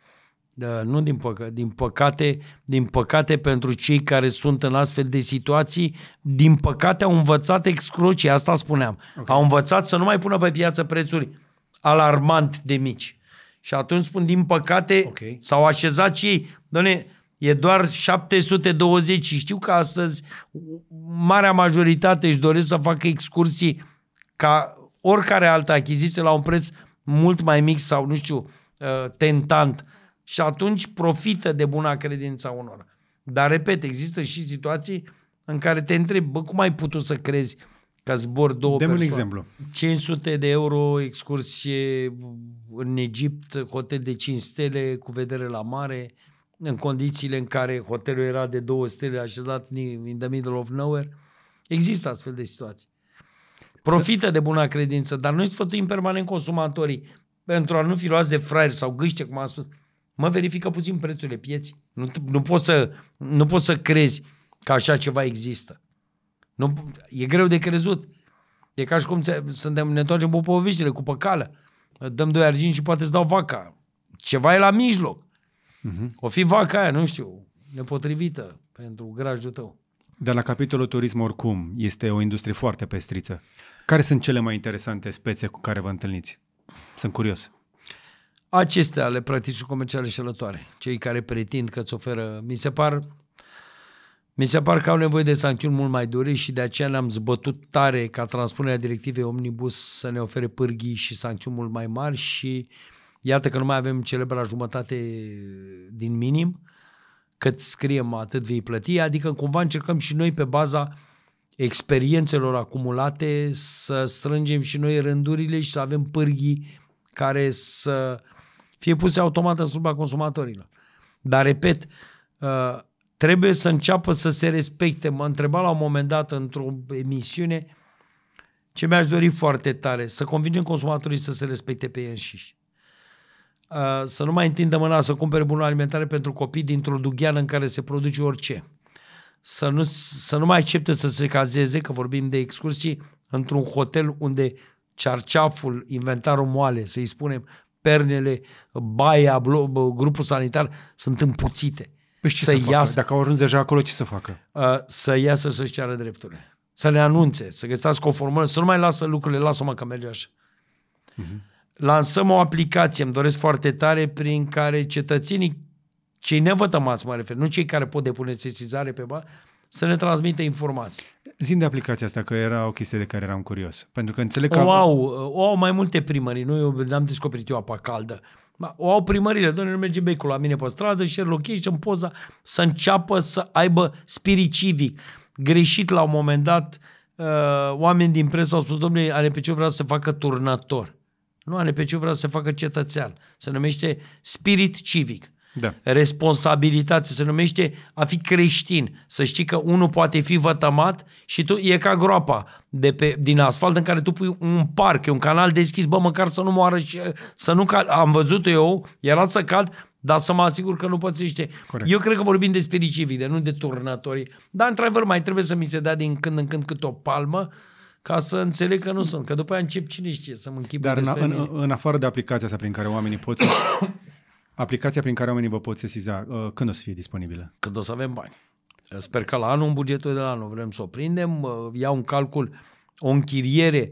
Da, nu din păcate, din păcate, din păcate pentru cei care sunt în astfel de situații, din păcate au învățat excrocii, asta spuneam. Okay. Au învățat să nu mai pună pe piață prețuri alarmant de mici. Și atunci spun, din păcate, okay. s-au așezat și ei. Doamne, e doar 720 și știu că astăzi marea majoritate își doresc să facă excursii ca oricare altă achiziție la un preț mult mai mic sau, nu știu, uh, tentant. Și atunci profită de buna credința unora. Dar, repet, există și situații în care te întrebi, bă, cum ai putut să crezi ca zbor două Dăm persoane. un exemplu. 500 de euro excursie în Egipt, hotel de 5 stele cu vedere la mare, în condițiile în care hotelul era de 2 stele așezat in the middle of nowhere. Există astfel de situații. Profită de buna credință, dar noi sfătuim permanent consumatorii pentru a nu fi luați de fraier sau gâște, cum am spus. Mă verifică puțin prețurile pieții. Nu, nu, poți să, nu poți să crezi că așa ceva există. Nu, e greu de crezut. E ca și cum suntem, ne întoarcem popoviștile cu păcală. Dăm doi argini și poate îți dau vaca.
Ceva e la mijloc. Uh-huh. O fi vaca aia, nu
știu, nepotrivită pentru grajul tău.
Dar la capitolul turism oricum este o industrie foarte pestriță. Care sunt cele mai interesante spețe cu care vă întâlniți? Sunt curios.
Acestea ale practicii comerciale alătoare, cei care pretind că îți oferă, mi se par mi se pare că au nevoie de sancțiuni mult mai dure și de aceea ne-am zbătut tare ca transpunerea directivei Omnibus să ne ofere pârghii și sancțiuni mult mai mari și iată că nu mai avem celebra jumătate din minim, cât scriem atât vei plăti, adică cumva încercăm și noi pe baza experiențelor acumulate să strângem și noi rândurile și să avem pârghii care să fie puse automat în slujba consumatorilor. Dar, repet, uh, Trebuie să înceapă să se respecte. Mă întreba la un moment dat într-o emisiune ce mi-aș dori foarte tare, să convingem consumatorii să se respecte pe ei înșiși. Uh, să nu mai întindă mâna să cumpere bunuri alimentare pentru copii dintr-o dugheană în care se produce orice. Să nu, să nu mai accepte să se cazeze, că vorbim de excursii, într-un hotel unde cearceaful, inventarul moale, să-i spunem, pernele, baia, grupul sanitar sunt împuțite. Păi să, să iasă. Dacă au ajuns deja acolo, ce să facă? Uh, să iasă să-și ceară drepturile. Să le anunțe, să găsească o formulă, să nu mai lasă lucrurile, lasă-mă că merge așa. Uh-huh. Lansăm o aplicație, îmi doresc foarte tare, prin care cetățenii, cei nevătămați mă refer, nu cei care pot
depune sesizare
pe bani, să
ne transmită informații. Zin de aplicația asta, că era o chestie de care eram curios. Pentru că înțeleg că... O au,
o au mai multe primării. Noi am descoperit eu apa caldă. O au primările, doamne, nu merge becul la mine pe stradă, și location, poza, să înceapă să aibă spirit civic. Greșit la un moment dat, uh, oameni din presă au spus, domnule, ce vrea să facă turnător. Nu, are pe ce vrea să facă cetățean. Se numește spirit civic. Da. Responsabilitate se numește a fi creștin. Să știi că unul poate fi vătămat și tu e ca groapa de pe, din asfalt în care tu pui un parc, un canal deschis, bă, măcar să nu moară și să nu cad. Am văzut eu, era să cad, dar să mă asigur că nu pățește. Corect. Eu cred că vorbim de spiricivide, nu de turnătorii. Dar, într-adevăr, mai trebuie să mi se dea din când în când cât o palmă ca să înțeleg că nu sunt, că după aia încep cine știe să mă închipui Dar în, în,
în, afară de aplicația asta prin care oamenii pot să Aplicația prin care oamenii vă pot sesiza, uh, când o să fie disponibilă? Când o să avem bani. Sper că la anul, în bugetul de la anul, vrem să o prindem. Uh, iau un calcul
o închiriere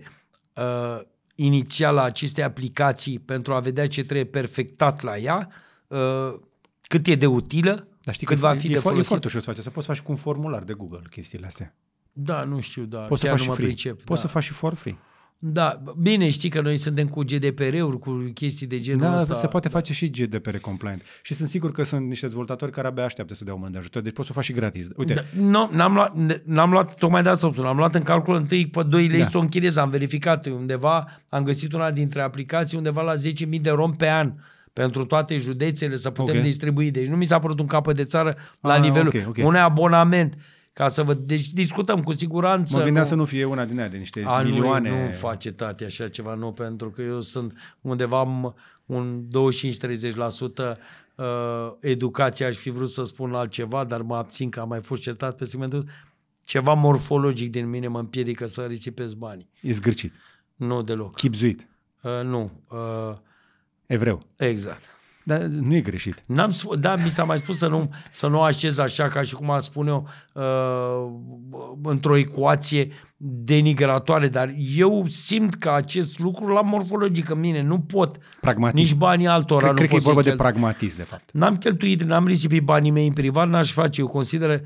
uh, inițială a acestei aplicații pentru a vedea ce trebuie perfectat la ea, uh, cât e de utilă, Dar știi cât că va fi e, de folosit. E foarte
ușor să faci asta. Poți să faci cu un formular de Google chestiile astea. Da, nu știu, da. Poți chiar să faci nu mă free. Pricep, Poți da. să faci și for free.
Da, bine, știi că noi suntem cu GDPR-uri, cu chestii de genul da, ăsta. se
poate da. face și GDPR compliant. Și sunt sigur că sunt niște dezvoltatori care abia așteaptă să dea o mână de ajutor, deci poți să o faci și gratis. Uite. Da,
nu, n-am luat, n-am luat tocmai de asta, am luat în calcul întâi pe 2 lei da. să o închinez, am verificat undeva, am găsit una dintre aplicații undeva la 10.000 de rom pe an pentru toate județele să putem okay. distribui. Deci nu mi s-a părut un capăt de țară la ah, nivelul okay, okay. unui abonament ca să vă... Deci discutăm cu siguranță. Mă gândeam nu... să nu fie una din ea, de niște A, milioane. Nu, nu face tati așa ceva, nu, pentru că eu sunt undeva am un 25-30% uh, educație, aș fi vrut să spun altceva, dar mă abțin că am mai fost certat pe segmentul ceva morfologic din mine mă împiedică să risipez bani. E zgârcit.
Nu deloc. Chipzuit.
Uh, nu. Uh, Evreu. Exact. Dar nu e greșit. N-am sp- da, mi s-a mai spus să nu, să nu așez așa, ca și cum a spune eu, uh, într-o ecuație denigratoare, dar eu simt că acest lucru la morfologic în mine. Nu pot. Pragmatism. Nici banii altora cred, nu cred că e vorba de pragmatism, de fapt. N-am cheltuit, n-am risipit banii mei în privat, n-aș face. Eu consider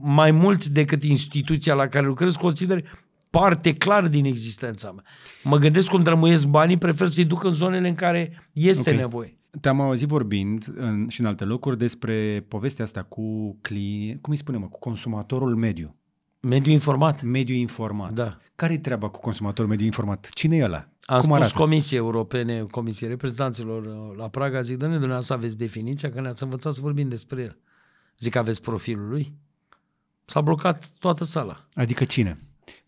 mai mult decât instituția la care lucrez, consider parte clar din existența mea.
Mă gândesc cum drămuiesc banii, prefer să-i duc în zonele în care este okay. nevoie. Te-am auzit vorbind în, și în alte locuri despre povestea asta cu cli, cum îi spunem, cu consumatorul mediu. Mediu informat. Mediu informat. Da. Care-i treaba cu consumatorul mediu informat? Cine e ăla? Am Cum spus arată?
Comisie Europene, Comisie Reprezentanților uh, la Praga, zic, doamne, dumneavoastră aveți definiția, că ne-ați învățat să vorbim despre el. Zic, aveți
profilul lui?
S-a blocat toată
sala. Adică cine?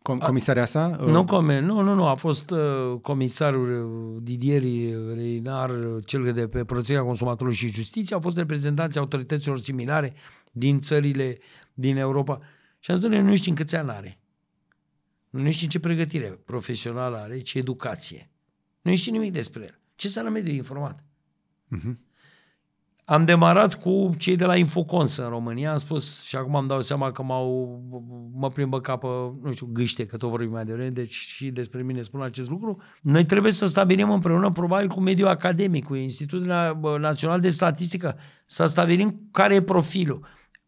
Com- comisarea sa? Nu, uh.
come, nu, nu, nu, a fost uh, comisarul uh, Didier uh, Reinar, cel de pe Protecția Consumatorului și Justiție, a fost reprezentanții autorităților similare din țările din Europa. Și am zis, nu în câți ani are. Nu știu ce pregătire profesională are, ce educație. Nu știu nimic despre el. Ce înseamnă mediul informat? Uh-huh. Am demarat cu cei de la Infocons în România, am spus și acum m-am dau seama că m-au, mă plimbă capă, nu știu, gâște, că tot vorbim mai devreme, deci și despre mine spun acest lucru. Noi trebuie să stabilim împreună, probabil cu mediul academic, cu Institutul Național de Statistică, să stabilim care e profilul.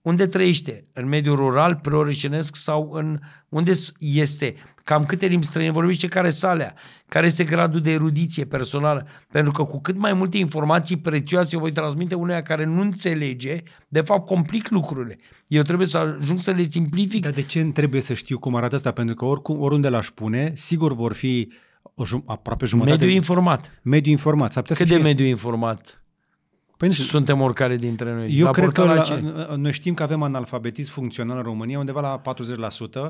Unde trăiește? În mediul rural, preorășenesc sau în... Unde este? Cam câte limbi străine vorbește? Care salea? Care este gradul de erudiție personală? Pentru că cu cât mai multe informații prețioase eu voi transmite uneia care nu înțelege, de fapt complic lucrurile.
Eu trebuie să ajung să le simplific. Dar de ce trebuie să știu cum arată asta? Pentru că oricum, oriunde l-aș pune, sigur vor fi o jum- aproape jumătate. Mediu informat. Mediu informat. Cât să fie... de mediu informat? Păi Suntem oricare dintre noi. Eu la cred că la, ce? noi știm că avem analfabetism funcțional în România undeva la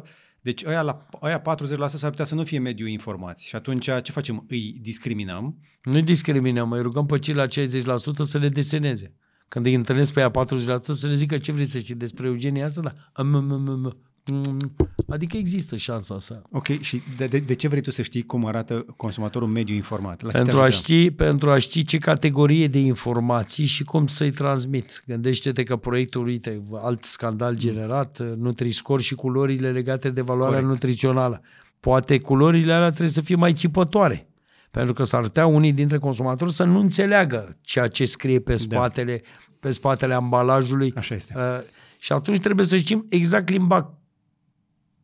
40%, deci aia, la, aia 40% s-ar putea să nu fie mediu informați. Și atunci ce facem? Îi discriminăm? Nu-i discriminăm, îi rugăm
pe cei la 60% să le deseneze. Când îi întâlnesc pe aia 40% să le zică ce vrei să știi
despre Eugenia asta, da. Mm, adică există șansa asta. Ok, și de, de, de ce vrei tu să știi cum arată consumatorul mediu informat? La pentru, a
ști, pentru a ști ce categorie de informații și cum să-i transmit. Gândește-te că proiectul, uite, alt scandal mm. generat, uh, Nutri-Score și culorile legate de valoarea Corect. nutrițională. Poate culorile alea trebuie să fie mai cipătoare. Pentru că s-ar putea unii dintre consumatori să nu înțeleagă ceea ce scrie pe da. spatele, da. pe spatele ambalajului. Așa este. Uh, și atunci trebuie să știm exact limba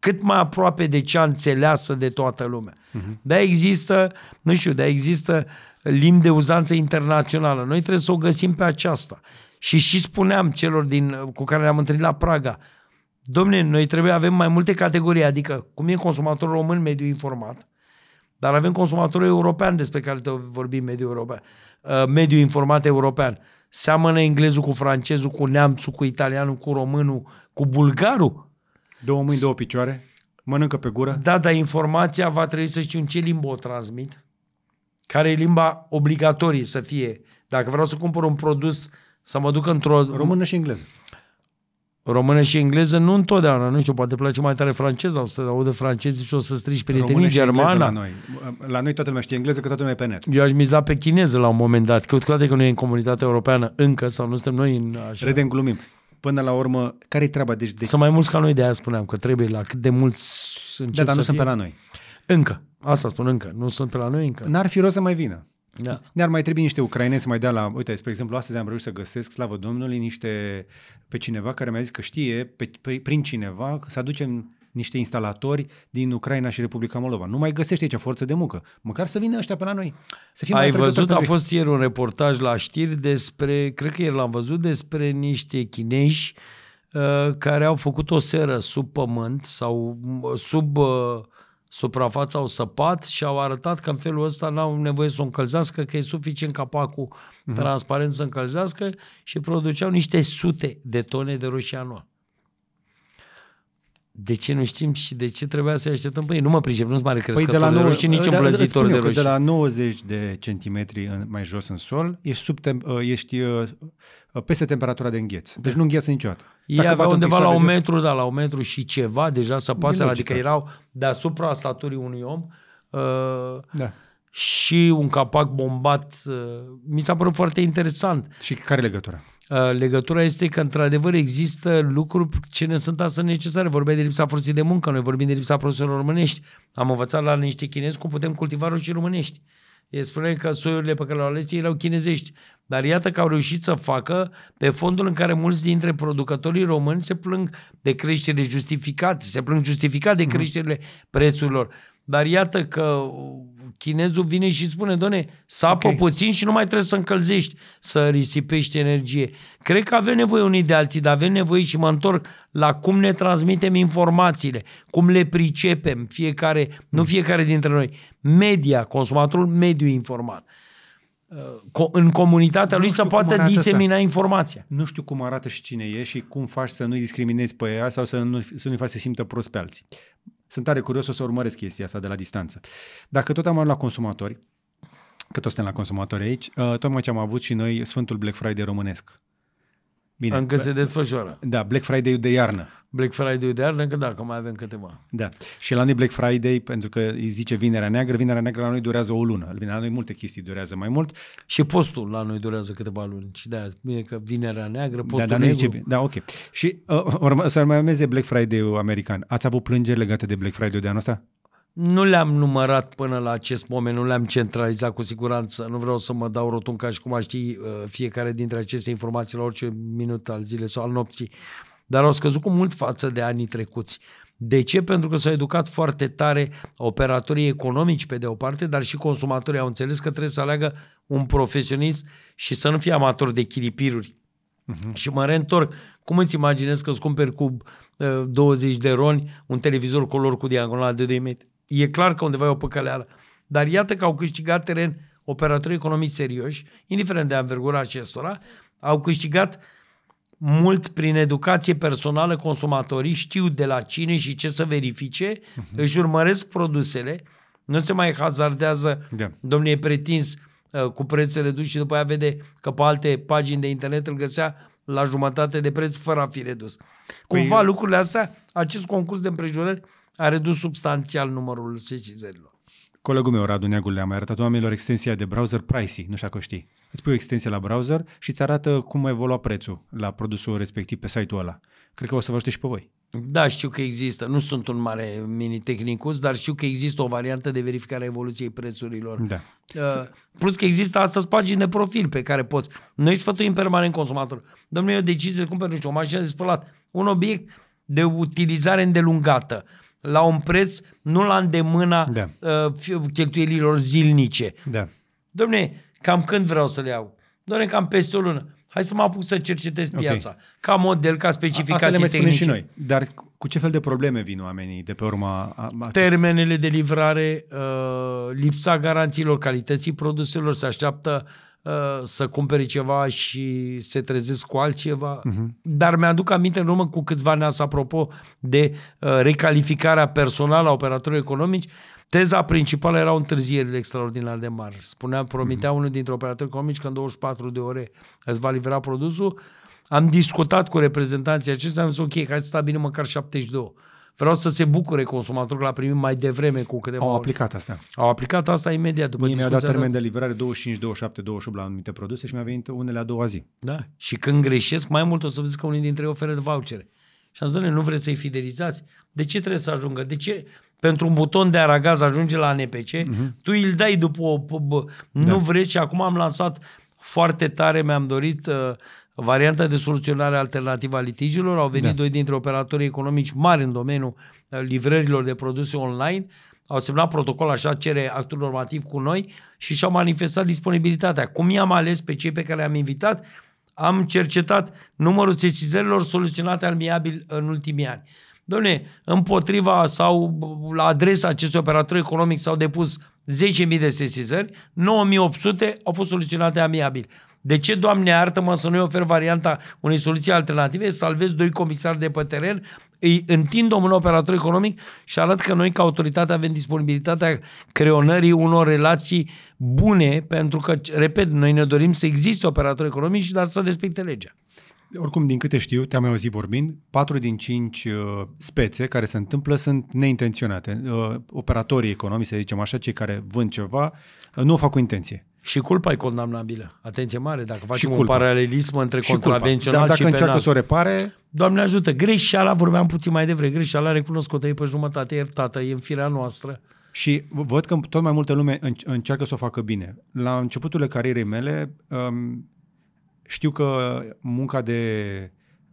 cât mai aproape de cea înțeleasă de toată lumea. Uh-huh. Da, există, nu știu, da există limbi de uzanță internațională. Noi trebuie să o găsim pe aceasta. Și și spuneam celor din, cu care ne-am întâlnit la Praga, domne, noi trebuie avem mai multe categorii, adică cum e consumatorul român mediu informat, dar avem consumatorul european despre care te vorbim mediu european, uh, mediu informat european. Seamănă englezul cu francezul, cu neamțul, cu italianul, cu românul, cu bulgarul. Două mâini, două picioare? Mănâncă pe gură? Da, dar informația va trebui să știu în ce limbă o transmit, care e limba obligatorie să fie. Dacă vreau să cumpăr un produs, să mă duc într-o... Română și engleză. Română și engleză nu întotdeauna, nu știu, poate place mai tare franceza, o să audă francezi și o să strici prietenii germana. La noi.
la noi toată lumea știe engleză, că toată lumea e pe net.
Eu aș miza pe chineză la un moment dat, că toate că nu e în comunitatea europeană încă sau nu suntem noi în așa. Redem glumim
până la urmă,
care-i treaba? Deci, de... Sunt mai mulți ca noi, de aia spuneam că trebuie la cât de mulți sunt. Da, dar nu sunt fie. pe la noi. Încă. Asta spun încă. Nu sunt pe la noi încă. N-ar fi rost să mai vină.
Da. Ne-ar mai trebui niște ucraineni să mai dea la... Uite, spre exemplu, astăzi am reușit să găsesc, slavă Domnului, niște pe cineva care mi-a zis că știe pe, pe, prin cineva să aducem niște instalatori din Ucraina și Republica Moldova. Nu mai găsești aici forță de muncă. Măcar să vină ăștia pe la noi. Să fim Ai văzut, a fost
ieri un reportaj la știri despre, cred că ieri l-am văzut, despre niște chinezi uh, care au făcut o seră sub pământ sau sub uh, suprafața au săpat și au arătat că în felul ăsta n-au nevoie să o încălzească, că e suficient capacul uh-huh. Mhm. transparent să încălzească și produceau niște sute de tone de roșie anual de ce nu știm și de ce trebuia să așteptăm Păi Nu mă pricep, nu-s mare crescător păi de, la de roșii, nici un da, da, îmblăzitor de roșii. De la
90 de centimetri în, mai jos în sol, ești, sub tem, uh, ești uh, uh, peste temperatura de îngheț. Da. Deci nu îngheață niciodată. Ei aveau undeva la un
metru, da, la un metru și ceva, deja să pasă, adică erau deasupra staturii unui om. Uh, da și un capac bombat. Mi s-a părut foarte interesant. Și care legătură? Uh, legătura este că, într-adevăr, există lucruri ce ne sunt astăzi necesare. Vorbeai de lipsa forței de muncă, noi vorbim de lipsa profesorilor românești. Am învățat la niște chinezi cum putem cultiva și românești. E spune că soiurile pe care le-au ales erau chinezești. Dar iată că au reușit să facă pe fondul în care mulți dintre producătorii români se plâng de creștere justificat, se plâng justificat de mhm. creșterile prețurilor. Dar iată că chinezul vine și spune, doamne, sapă okay. puțin și nu mai trebuie să încălzești, să risipești energie. Cred că avem nevoie unii de alții, dar avem nevoie și mă întorc la cum ne transmitem informațiile, cum le pricepem, fiecare, nu mm. fiecare dintre noi. Media, consumatorul mediu informat uh, în comunitatea nu lui să poată disemina
asta. informația. Nu știu cum arată și cine e și cum faci să nu-i discriminezi pe ea sau să nu, să nu faci să simtă prost pe alții. Sunt tare curios o să urmăresc chestia asta de la distanță. Dacă tot am la consumatori, că toți suntem la consumatori aici, uh, tocmai ce am avut și noi Sfântul Black Friday românesc. Bine. Încă se desfășoară. Da, Black Friday-ul de iarnă.
Black Friday-ul de iarnă, încă dacă mai avem câteva.
Da. Și la noi Black Friday, pentru că îi zice vinerea neagră, vinerea neagră la noi durează o lună. La noi multe chestii durează mai mult. Și postul la noi durează câteva luni. Și de-aia că vinerea neagră, da, postul da, da, negru. Zice, da, ok. Și uh, urma, să mai urmeze Black Friday-ul american. Ați avut plângeri legate de Black Friday-ul de anul ăsta?
Nu le-am numărat până la acest moment, nu le-am centralizat cu siguranță, nu vreau să mă dau rotund ca și cum aș ști uh, fiecare dintre aceste informații la orice minut al zilei sau al nopții, dar au scăzut cu mult față de anii trecuți. De ce? Pentru că s-au educat foarte tare operatorii economici pe de o parte, dar și consumatorii au înțeles că trebuie să aleagă un profesionist și să nu fie amator de chiripiruri. Uh-huh. Și mă reîntorc. Cum îți imaginezi că îți cumperi cu uh, 20 de roni un televizor color cu diagonală de 2 metri? e clar că undeva e o păcăleală. Dar iată că au câștigat teren operatori economici serioși, indiferent de anvergura acestora, au câștigat mult prin educație personală consumatorii, știu de la cine și ce să verifice, uh-huh. își urmăresc produsele, nu se mai hazardează, yeah. Da. domnule, e pretins uh, cu preț redus și după aia vede că pe alte pagini de internet îl găsea la jumătate de preț fără a fi redus. Păi... Cumva lucrurile astea, acest concurs de împrejurări a redus substanțial numărul
sesizărilor. Colegul meu, Radu Neagul, le-a mai arătat oamenilor extensia de browser pricing, nu știu dacă știi. Îți pui o extensie la browser și îți arată cum a evoluat prețul la produsul respectiv pe site-ul ăla. Cred că o să vă și pe voi.
Da, știu că există. Nu sunt un mare mini-tehnicus, dar știu că există o variantă de verificare a evoluției prețurilor. Da. Uh, plus că există astăzi pagini de profil pe care poți. Noi sfătuim permanent consumator. Domnule, eu decizi să cumpăr nu știu, o mașină de spălat, un obiect de utilizare îndelungată la un preț, nu la îndemâna da. uh, cheltuielilor zilnice. Da. Domne, cam când vreau să le iau? Domne, cam peste o lună. Hai să mă apuc să cercetez okay. piața. Ca model, ca specificații Asta le mai tehnice. și noi.
Dar cu ce fel de probleme vin oamenii de pe urma...
Termenele de livrare, uh, lipsa garanțiilor calității produselor, se așteaptă uh, Uh, să cumpere ceva și se trezesc cu altceva. Uh-huh. Dar mi-aduc aminte în urmă cu câțiva neas apropo de uh, recalificarea personală a operatorilor economici, teza principală erau întârzierile extraordinar de mari. Spunea, promitea uh-huh. unul dintre operatorii economici că în 24 de ore îți va livra produsul. Am discutat cu reprezentanții acestea, am zis, ok, hai să stabilim măcar 72 vreau să se bucure consumatorul că l-a primit mai devreme cu câteva Au ori. aplicat asta. Au
aplicat asta imediat după Mie mi a dat termen de livrare 25, 27, 28 la anumite produse și mi-a venit unele a doua zi. Da. Și când greșesc,
mai mult o să zic că unii dintre ei oferă vouchere. Și am zis, nu vreți să-i fidelizați? De ce trebuie să ajungă? De ce pentru un buton de aragaz ajunge la NPC? Uh-huh. Mhm. Tu îl dai după o... Bă, nu da. vreți și acum am lansat foarte tare, mi-am dorit... Uh, varianta de soluționare alternativă a litigilor. Au venit da. doi dintre operatorii economici mari în domeniul uh, livrărilor de produse online, au semnat protocol, așa cere actul normativ cu noi și și-au manifestat disponibilitatea. Cum i-am ales pe cei pe care am invitat? Am cercetat numărul sesizărilor soluționate amiabil în ultimii ani. Domne, împotriva sau uh, la adresa acestui operator economic s-au depus 10.000 de sesizări, 9.800 au fost soluționate amiabil. De ce, Doamne, iartă-mă să nu-i ofer varianta unei soluții alternative? Salvez doi comisari de pe teren, îi întind un operator economic și arăt că noi, ca autoritate, avem disponibilitatea creonării unor relații bune, pentru că, repet, noi ne dorim
să existe operator economic și dar să respecte legea. Oricum, din câte știu, te-am mai auzit vorbind, patru din cinci uh, spețe care se întâmplă sunt neintenționate. Uh, operatorii economici, să zicem așa, cei care vând ceva, uh, nu o fac cu intenție. Și culpa e condamnabilă. Atenție mare, dacă facem un
paralelism între și contravențional culpa. Dar dacă și penal. încearcă să o repare...
Doamne ajută, greșeala, vorbeam puțin mai devreme, greșeala recunoscută e pe jumătate iertată, e în firea noastră. Și văd că tot mai multă lume încearcă să o facă bine. La începutul carierei mele um, știu că munca de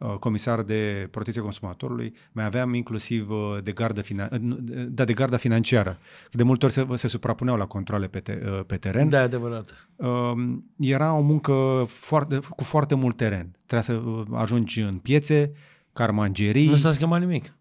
Uh, comisar de protecție consumatorului, mai aveam inclusiv uh, de gardă, finan- uh, da, de garda financiară. De multe ori se, se suprapuneau la controle pe, te, pe teren. Da, adevărat. Um, era o muncă foarte, cu foarte mult teren. Trebuia să ajungi în piețe, carmangerii. Nu s-a schimbat nimic.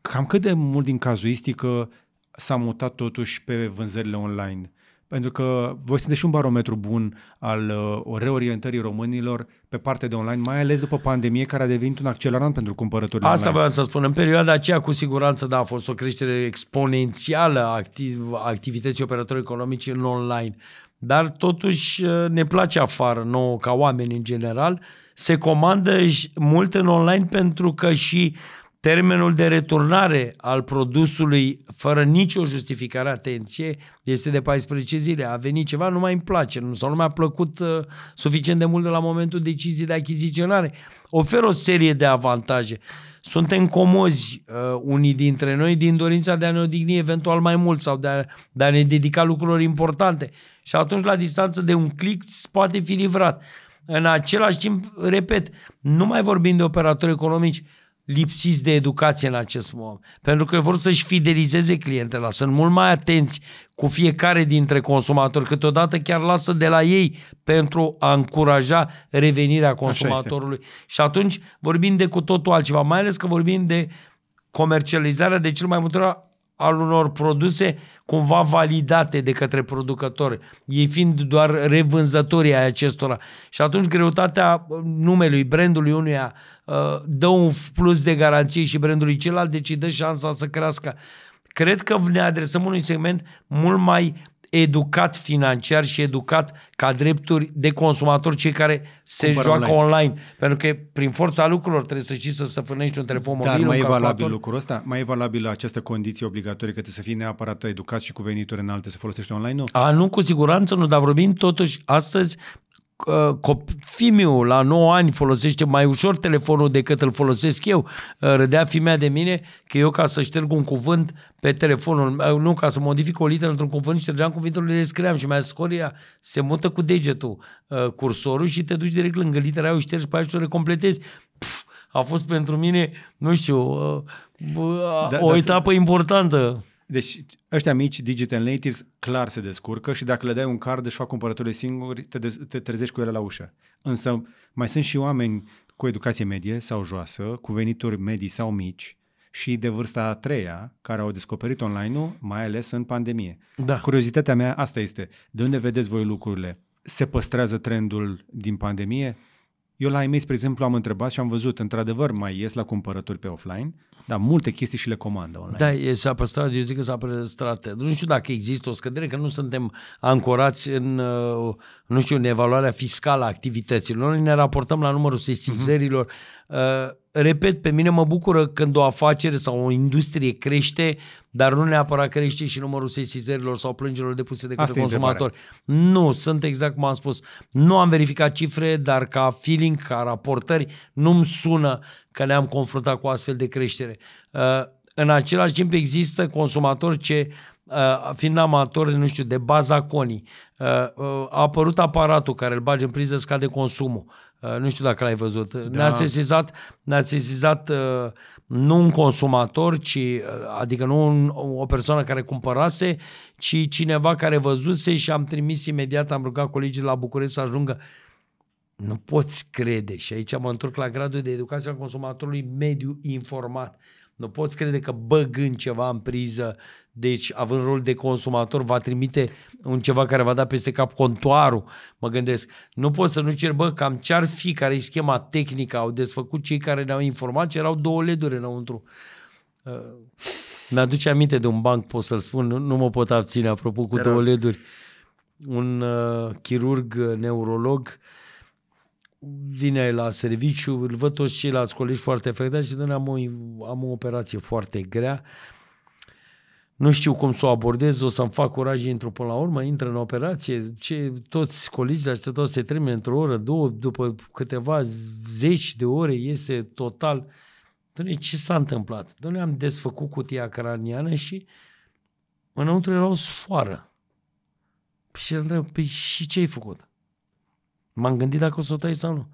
Cam cât de mult din cazuistică s-a mutat totuși pe vânzările online? Uh, pentru că voi sunteți și un barometru bun al uh, reorientării românilor pe partea de online, mai ales după pandemie, care a devenit un accelerant pentru cumpărăturile Asta online.
vreau să spun. În perioada aceea, cu siguranță, da, a fost o creștere exponențială a activ, activității operatorilor economici în online. Dar totuși uh, ne place afară, nouă, ca oameni în general, se comandă mult în online pentru că și uh, Termenul de returnare al produsului fără nicio justificare, atenție, este de 14 zile. A venit ceva, nu mai îmi place sau nu mi-a plăcut uh, suficient de mult de la momentul deciziei de achiziționare. Oferă o serie de avantaje. Suntem comozi uh, unii dintre noi din dorința de a ne odihni eventual mai mult sau de a, de a ne dedica lucrurilor importante. Și atunci, la distanță de un click, poate fi livrat. În același timp, repet, nu mai vorbim de operatori economici, lipsiți de educație în acest moment. Pentru că vor să-și fidelizeze clientele, sunt mult mai atenți cu fiecare dintre consumatori, câteodată chiar lasă de la ei pentru a încuraja revenirea consumatorului. Și atunci vorbim de cu totul altceva, mai ales că vorbim de comercializarea de cel mai multe ori al unor produse cumva validate de către producători, ei fiind doar revânzătorii ai acestora. Și atunci greutatea uh, numelui, brandului unuia uh, dă un plus de garanție și brandului celălalt, deci dă șansa să crească. Cred că ne adresăm unui segment mult mai educat financiar și educat ca drepturi de consumator cei care se Cumpără joacă online. online. Pentru că prin forța lucrurilor trebuie să știi să
stăpânești un telefon mobil. Dar mai e valabil lucrul ăsta? Mai e valabil această condiție obligatorie că trebuie să fii neapărat educat și cu venituri înalte să folosești online? Nu?
A, nu, cu siguranță nu, dar vorbim totuși astăzi Fimiu uh, la 9 ani folosește mai ușor telefonul decât îl folosesc eu. Uh, rădea fimea de mine că eu ca să șterg un cuvânt pe telefonul, uh, nu, ca să modific o literă într-un cuvânt, ștergeam cuvântul, le scriam și mai scoria, se mută cu degetul cursorul și te duci direct lângă litera aia, o ștergi pe aia și o recompletezi. Pf, a fost pentru mine, nu știu, da, o da, etapă
da, importantă. Deci ăștia mici, digital natives, clar se descurcă și dacă le dai un card, își fac cumpărăturile singuri, te, de- te trezești cu ele la ușă. Însă mai sunt și oameni cu educație medie sau joasă, cu venituri medii sau mici și de vârsta a treia, care au descoperit online-ul, mai ales în pandemie. Da. Curiozitatea mea asta este, de unde vedeți voi lucrurile? Se păstrează trendul din pandemie? Eu la imei, spre exemplu, am întrebat și am văzut, într-adevăr, mai ies la cumpărături pe offline, da, multe chestii și le comandă online. Da, e, s-a păstrat, eu zic că s-a păstrat.
Nu știu dacă există o scădere, că nu suntem ancorați în, uh, nu știu, în evaluarea fiscală a activităților. Noi ne raportăm la numărul sesizărilor, uh-huh. Uh, repet, pe mine mă bucură când o afacere sau o industrie crește, dar nu neapărat crește și numărul sesizărilor sau plângerilor depuse de către consumatori. Nu, sunt exact cum am spus. Nu am verificat cifre, dar ca feeling, ca raportări, nu-mi sună că ne-am confruntat cu astfel de creștere. Uh, în același timp există consumatori ce Uh, fiind amator, nu știu, de conii, uh, uh, a apărut aparatul care îl bage în priză, scade consumul. Uh, nu știu dacă l-ai văzut, da. ne-a sesizat, ne-a sesizat uh, nu un consumator, ci, uh, adică nu un, o persoană care cumpărase, ci cineva care văzuse și am trimis imediat, am rugat colegii la București să ajungă. Nu poți crede, și aici mă întorc la gradul de educație al consumatorului mediu informat. Nu poți crede că băgând ceva în priză, deci având rol de consumator, va trimite un ceva care va da peste cap contoarul, mă gândesc. Nu pot să nu cer bă, cam ce-ar fi care i schema tehnică, au desfăcut cei care ne-au informat ce erau două leduri înăuntru. Uh, mi-aduce aminte de un banc, pot să-l spun, nu, nu mă pot abține, apropo, cu Era... două leduri. Un uh, chirurg neurolog uh, vine la serviciu, îl văd toți ceilalți colegi foarte afectați și am o, am o operație foarte grea. Nu știu cum să o abordez, o să-mi fac curaj, într până la urmă, intră în operație, ce, toți colegii așteptau să se termine într-o oră, două, după câteva zeci de ore, iese total. Doamne, ce s-a întâmplat? Doamne, am desfăcut cutia craniană și înăuntru era o sfoară. Păi și întreb, păi și ce ai făcut? M-am gândit dacă o să o tai sau nu.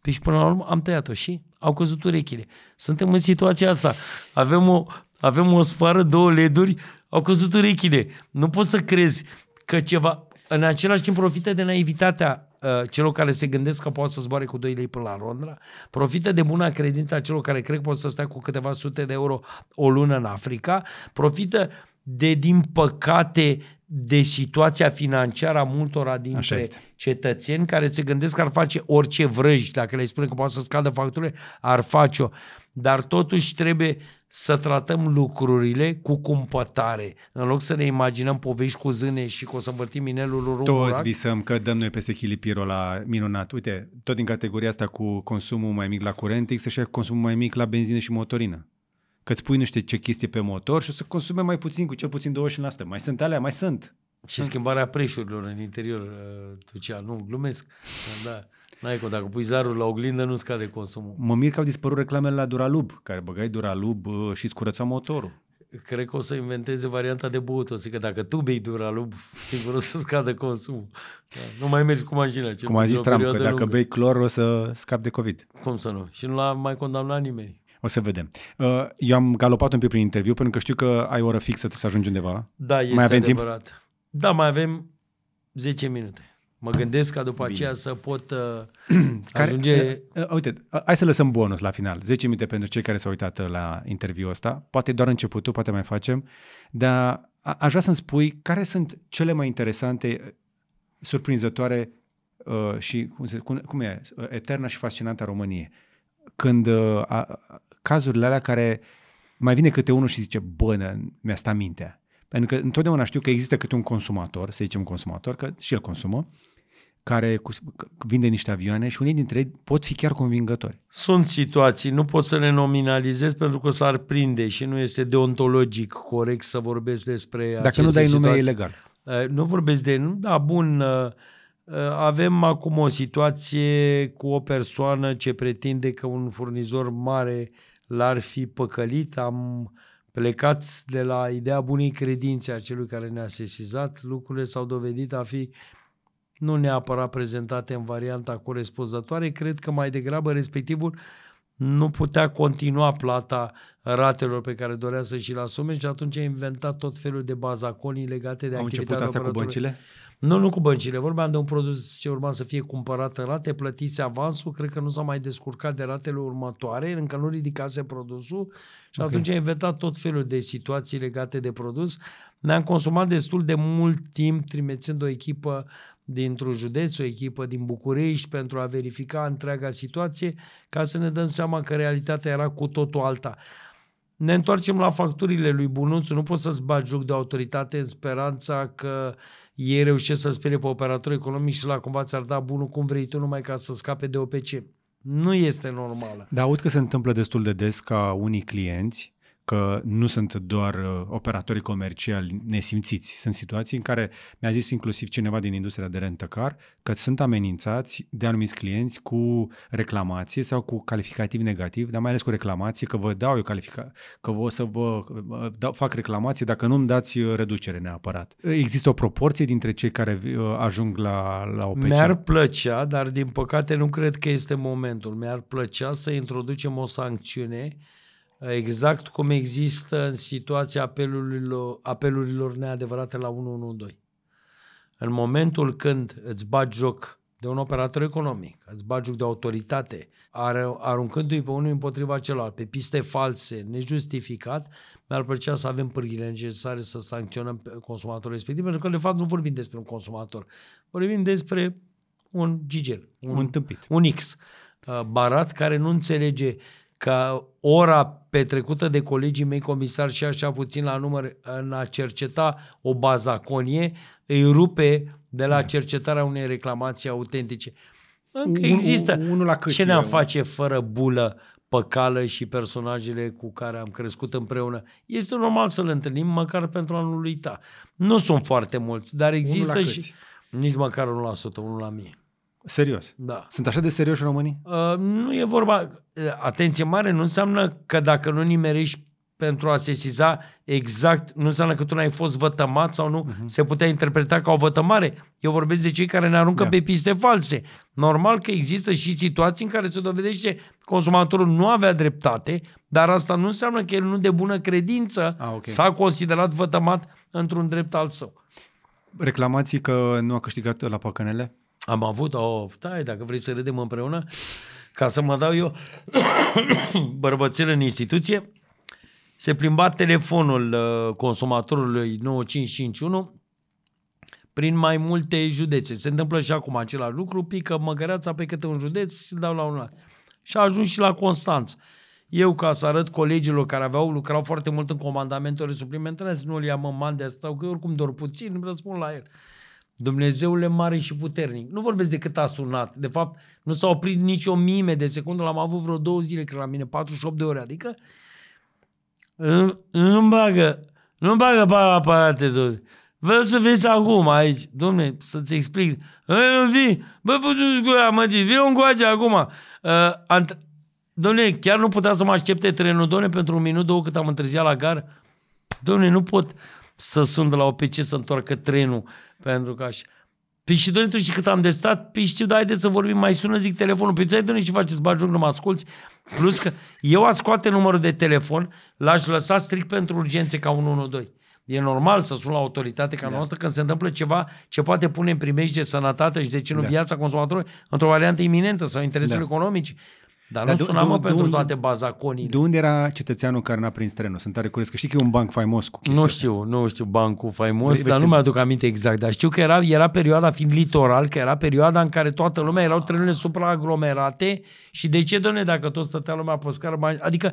Păi și până la urmă am tăiat-o și au căzut urechile. Suntem în situația asta. Avem o, avem o sfară, două leduri, au căzut urechile. Nu poți să crezi că ceva... În același timp profită de naivitatea uh, celor care se gândesc că pot să zboare cu 2 lei până la Londra, profită de buna credință a celor care cred că pot să stea cu câteva sute de euro o lună în Africa, profită de, din păcate, de situația financiară a multora dintre cetățeni care se gândesc că ar face orice vrăji, dacă le spune că poate să scadă facturile, ar face-o. Dar totuși trebuie să tratăm lucrurile cu cumpătare, în loc să ne imaginăm povești cu zâne și că o să învârtim inelul în Toți
visăm că dăm noi peste chilipirul la minunat. Uite, tot din categoria asta cu consumul mai mic la curent, să și consumul mai mic la benzină și motorină că îți pui știu ce chestie pe motor și o să consume mai puțin, cu cel puțin 20%. Mai sunt alea? Mai sunt. Și sunt. schimbarea preșurilor în interior, tu uh, Tucea, nu, glumesc.
Da. N-ai că dacă pui zarul la oglindă nu scade consumul. Mă
mir că au dispărut reclamele la Duralub, care băgai Duralub uh, și îți curăța motorul.
Cred că o să inventeze varianta de băut. O să că dacă tu bei Duralub, sigur o să scadă consumul. Da. Nu mai mergi cu mașina. Cum a zis Trump, că dacă lungă.
bei clor o să scapi de COVID. Cum să nu? Și
nu l-a mai condamnat nimeni.
O să vedem. Uh, eu am galopat un pic prin interviu pentru că știu că ai o oră fixă să ajungi undeva. Da, este mai avem adevărat.
Timp? Da, mai avem 10 minute. Mă gândesc ca după Bine. aceea să pot uh, ajunge... Care,
uh, uh, uite, hai să lăsăm bonus la final. 10 minute pentru cei care s-au uitat la interviul ăsta. Poate doar începutul, poate mai facem. Dar aș vrea să-mi spui care sunt cele mai interesante, surprinzătoare uh, și, cum, se, cum, cum e, eterna și fascinantă a României. Când uh, a, cazurile alea care mai vine câte unul și zice, bă, mi-a stat mintea. Pentru că întotdeauna știu că există câte un consumator, să zicem un consumator, că și el consumă, care vinde niște avioane și unii dintre ei pot fi chiar convingători. Sunt situații, nu pot să le
nominalizez pentru că s-ar prinde și nu este deontologic corect să vorbesc despre Dacă nu dai nume, ilegal. Eh, nu vorbesc de... Nu, da, bun, eh, eh, avem acum o situație cu o persoană ce pretinde că un furnizor mare l-ar fi păcălit. Am plecat de la ideea bunei credințe a celui care ne-a sesizat. Lucrurile s-au dovedit a fi nu neapărat prezentate în varianta corespunzătoare. Cred că mai degrabă respectivul nu putea continua plata ratelor pe care dorea să și-l asume și atunci a inventat tot felul de bazaconii legate de Au activitatea început asta cu băncile? Nu, nu cu băncile. Vorbeam de un produs ce urma să fie cumpărat în rate, plătiți avansul, cred că nu s-a mai descurcat de ratele următoare, încă nu ridicase produsul și okay. atunci a inventat tot felul de situații legate de produs. Ne-am consumat destul de mult timp trimițând o echipă dintr-un județ, o echipă din București pentru a verifica întreaga situație ca să ne dăm seama că realitatea era cu totul alta. Ne întoarcem la facturile lui Bunuțu, nu poți să-ți bagi joc de autoritate în speranța că uh, ei reușesc să-l spere pe operator economic și la cumva ți-ar da bunul cum vrei tu numai ca să scape de OPC. Nu este normală.
Dar aud că se întâmplă destul de des ca unii clienți că nu sunt doar uh, operatorii comerciali nesimțiți. Sunt situații în care mi-a zis inclusiv cineva din industria de rentăcar că sunt amenințați de anumiți clienți cu reclamații sau cu calificativ negativ, dar mai ales cu reclamații că vă dau eu califica, că o să vă da- fac reclamații dacă nu îmi dați uh, reducere neapărat. Există o proporție dintre cei care uh, ajung la, la OPC? Mi-ar plăcea,
dar din păcate nu cred că este momentul. Mi-ar plăcea să introducem o sancțiune Exact cum există în situația apelurilor, apelurilor neadevărate la 112. În momentul când îți bagi joc de un operator economic, îți bagi joc de autoritate, aruncându-i pe unul împotriva celălalt, pe piste false, nejustificat, mi-ar plăcea să avem pârghile necesare să sancționăm consumatorul respectiv, pentru că, de fapt, nu vorbim despre un consumator, vorbim despre un gigel, un, un tâmpit, un X, uh, barat care nu înțelege ca ora petrecută de colegii mei comisari și așa puțin la număr în a cerceta o bazaconie, îi rupe de la da. cercetarea unei reclamații autentice. Încă un, există. Un, unul la Ce ne-am face fără bulă, păcală și personajele cu care am crescut împreună? Este normal să le întâlnim, măcar pentru a nu uita. Nu sunt foarte mulți, dar există și... Nici măcar 1%, unul la mie.
Serios? Da. Sunt așa de serioși românii?
Uh, nu e vorba... Uh, atenție mare nu înseamnă că dacă nu nimerești pentru a sesiza exact, nu înseamnă că tu n-ai fost vătămat sau nu, uh-huh. se putea interpreta ca o vătămare. Eu vorbesc de cei care ne aruncă yeah. Da. pe piste false. Normal că există și situații în care se dovedește că consumatorul nu avea dreptate, dar asta nu înseamnă că el nu de bună credință ah, okay. s-a considerat vătămat într-un
drept al său. Reclamații că nu a câștigat la păcănele? am avut o
taie, dacă vrei să râdem împreună, ca să mă dau eu bărbățel în instituție, se plimba telefonul uh, consumatorului 9551 prin mai multe județe. Se întâmplă și acum același lucru, pică măgăreața pe câte un județ și îl dau la un Și a ajuns și la Constanța. Eu, ca să arăt colegilor care aveau, lucrau foarte mult în comandamentele suplimentare, nu-l ia mă, man de stau, că oricum doar puțin, îmi răspund la el. Dumnezeule mare și puternic. Nu vorbesc de cât a sunat. De fapt, nu s-a oprit nici o mime de secundă. L-am avut vreo două zile, cred, la mine, 48 de ore. Adică, nu-mi bagă, nu-mi bagă pe aparate, doamne. Vreau să vezi acum aici, domne, să-ți explic. Nu vii, bă, putu gura, mă, vii un coace acum. Uh, ant- domne, chiar nu putea să mă aștepte trenul, domne, pentru un minut, două, cât am întârziat la gar. Domne, nu pot să sun de la OPC să întoarcă trenul. Pentru că aș... Păi și Dorin, tu și cât am de stat? Păi știu, dar haideți să vorbim, mai sună, zic telefonul. Păi tu ce faceți? Bagi nu mă asculți? Plus că eu a scoate numărul de telefon, l-aș lăsa strict pentru urgențe ca 112. E normal să sun la autoritate ca da. noastră când se întâmplă ceva ce poate pune în primejdie sănătate și de ce nu da. viața consumatorului într-o variantă iminentă sau interesele da. economice. Dar, Dar nu suna, mă, pentru de, toate bazaconii.
De unde era cetățeanul care n-a prins trenul? Sunt tare curios, că știi că e un banc faimos cu chestia. Nu știu, nu știu bancul
faimos, păi, dar nu mi-aduc aminte exact. Dar știu că era, era perioada, fiind litoral, că era perioada în care toată lumea erau trenurile supraaglomerate și de ce, doamne, dacă tot stătea lumea pe scară, adică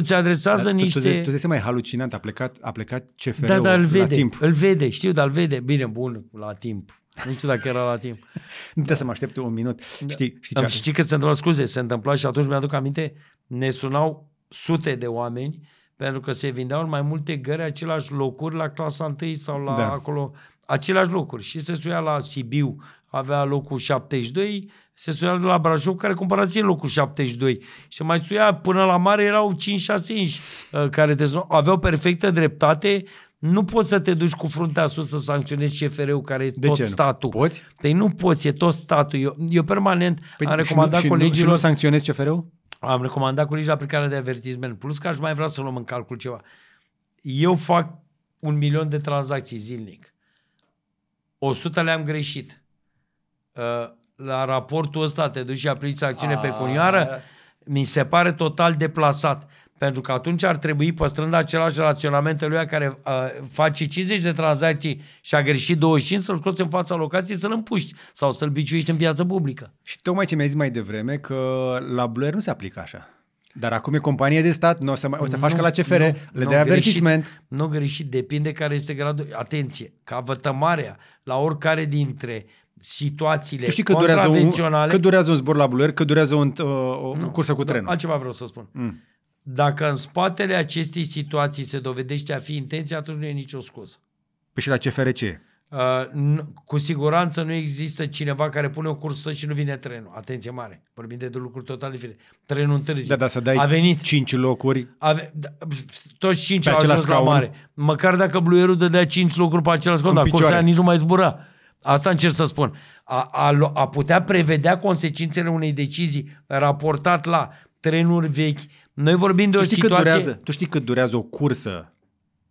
ți adresează niște... Tu, zici mai halucinant, a plecat, a plecat CFR-ul da, da, dar vede, la timp. îl
vede, știu, dar îl vede. Bine, bun, la timp nu știu dacă era la timp. nu te să mă aștepte un minut. Da. Știi, știi, ce știi că se întâmplă, scuze, se întâmpla și atunci mi-aduc aminte, ne sunau sute de oameni pentru că se vindeau mai multe gări același locuri la clasa 1 sau la da. acolo, același locuri. Și se suia la Sibiu, avea locul 72, se suia de la Brașov, care cumpăra în locul 72. Și mai suia până la mare erau 5-6 inși uh, care aveau perfectă dreptate, nu poți să te duci cu fruntea sus să sancționezi CFR-ul care e de tot ce statul. Nu? Poți? Păi nu poți, e tot statul. Eu, eu permanent păi am recomandat și nu, colegilor... Și nu, nu sancționezi CFR-ul? Am recomandat colegilor aplicarea de avertisment. Plus că aș mai vrea să luăm în calcul ceva. Eu fac un milion de tranzacții zilnic. O sută le-am greșit. Uh, la raportul ăsta te duci și aplici acțiune cunioară? Mi se pare total deplasat. Pentru că atunci ar trebui, păstrând același relaționament lui care uh, face 50 de tranzacții și a greșit 25, să-l scoți în fața locației, să-l împuști sau să-l biciuiești în piață publică.
Și tocmai ce mi-ai zis mai devreme, că la Bluer nu se aplică așa. Dar acum e companie de stat, nu o să, mai, o să nu, faci ca la CFR, nu, le nu, dai avertisment.
nu greșit, depinde care este gradul. Atenție, ca vătămarea la oricare dintre situațiile știi că durează un, că durează
un zbor la bluer, că durează un, uh, o nu, cursă cu trenul. Altceva vreau să spun.
Mm. Dacă în spatele acestei situații se dovedește a fi intenția, atunci nu e nicio scuză.
Păi și la CFR ce
Uh, cu siguranță nu există cineva care pune o cursă și nu vine trenul. Atenție mare, vorbim de lucruri total diferite. Trenul întârzi. Da,
da, să dai a venit. cinci
locuri. Ave, da, toți cinci au ajuns la mare. Măcar dacă bluierul dădea cinci locuri pe același scaun, dar cursa nici nu mai zbura. Asta încerc să spun. A, a, a putea prevedea consecințele unei decizii raportat la trenuri vechi, noi vorbim de o tu știi situație... Cât durează,
tu știi cât durează o cursă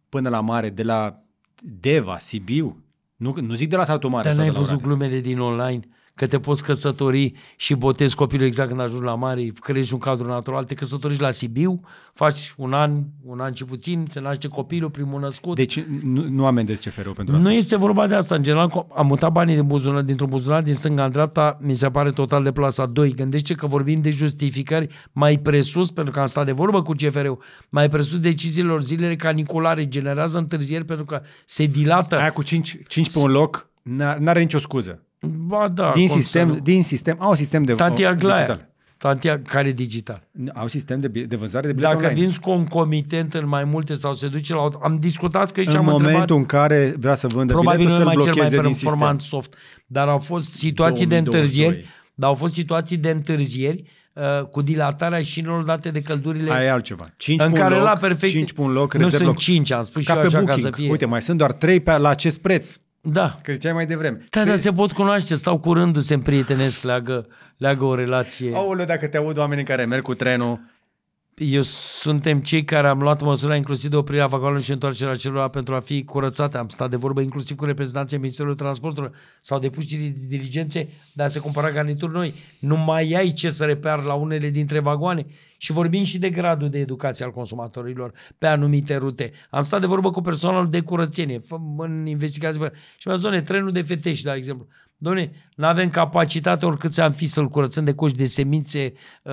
până la mare de la Deva, Sibiu? Nu, nu zic de la satul mare. Dar n-ai văzut glumele din online? că te poți căsători
și botezi copilul exact când ajungi la mare, crezi un cadru natural, te căsătorești la Sibiu, faci un an, un an și puțin, se naște copilul, primul născut. Deci nu, nu amendezi ce fereu pentru asta. Nu este vorba de asta. În general, am mutat banii din buzunar, dintr-un buzunar din stânga în dreapta, mi se pare total de plasa 2. Gândește că vorbim de justificări mai presus, pentru că am stat de vorbă cu CFR-ul, mai presus deciziilor zilele caniculare, generează întârzieri pentru că se dilată.
Aia cu 5, 5 pe un loc, n-are nicio scuză. Ba da. Din sistem, nu... din sistem, au sistem de Tati Aglaia, digital. Tati, care digital. Au sistem de, de vânzare de bilete Dacă online.
vinzi concomitent în mai multe sau se duce la... Am discutat că ei și în am momentul întrebat, în
care vrea să vândă probabil biletul, Probabil nu mai cel mai performant
soft. Dar au fost situații 2022. de întârzieri dar au fost situații de întârzieri uh, cu dilatarea și șinelor date de căldurile. Aia e altceva.
5 în care loc, la perfect. 5 pun loc, nu sunt loc. 5, am spus Ca și eu pe așa booking. ca să fie. Uite, mai sunt doar 3 pe la acest preț. Da. Că ziceai mai devreme.
Da, se... dar se pot cunoaște, stau curându se împrietenesc, leagă, leagă o relație. Aoleu, dacă te aud oamenii care merg cu trenul, eu suntem cei care am luat măsura inclusiv de oprirea vagonului și întoarcerea celor pentru a fi curățate. Am stat de vorbă inclusiv cu reprezentanții Ministerului Transportului. S-au depus diligențe de a se cumpăra garnituri noi. Nu mai ai ce să repar la unele dintre vagoane și vorbim și de gradul de educație al consumatorilor pe anumite rute. Am stat de vorbă cu personalul de curățenie în investigații și mi-a zis, doamne, trenul de fetești, de da, exemplu. Doamne, nu avem capacitate oricât am fi să-l curățăm de coși de semințe, ă,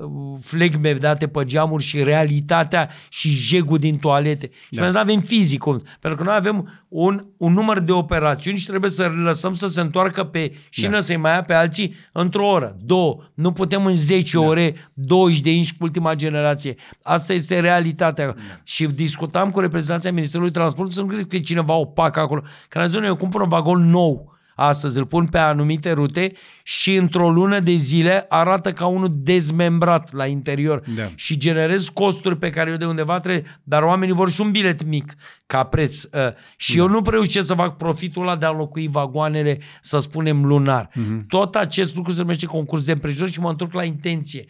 ă, flegme date pe geamuri și realitatea și jegul din toalete. Și da. mi-a zis, nu avem fizic, pentru că noi avem un, un număr de operațiuni și trebuie să le lăsăm să se întoarcă pe șină, da. să-i mai ia pe alții într-o oră, două. Nu putem în 10 da. ore 20 de inși cu ultima generație. Asta este realitatea. Da. Și discutam cu reprezentanții Ministerului Transportului să nu credeți că cineva opac acolo. că a zis, eu cumpăr un vagon nou astăzi, îl pun pe anumite rute și într-o lună de zile arată ca unul dezmembrat la interior da. și generez costuri pe care eu de undeva trebuie, dar oamenii vor și un bilet mic ca preț uh, și da. eu nu reușesc să fac profitul ăla de a locui vagoanele, să spunem, lunar. Mm-hmm. Tot acest lucru se numește concurs de împrejur și mă întorc la intenție.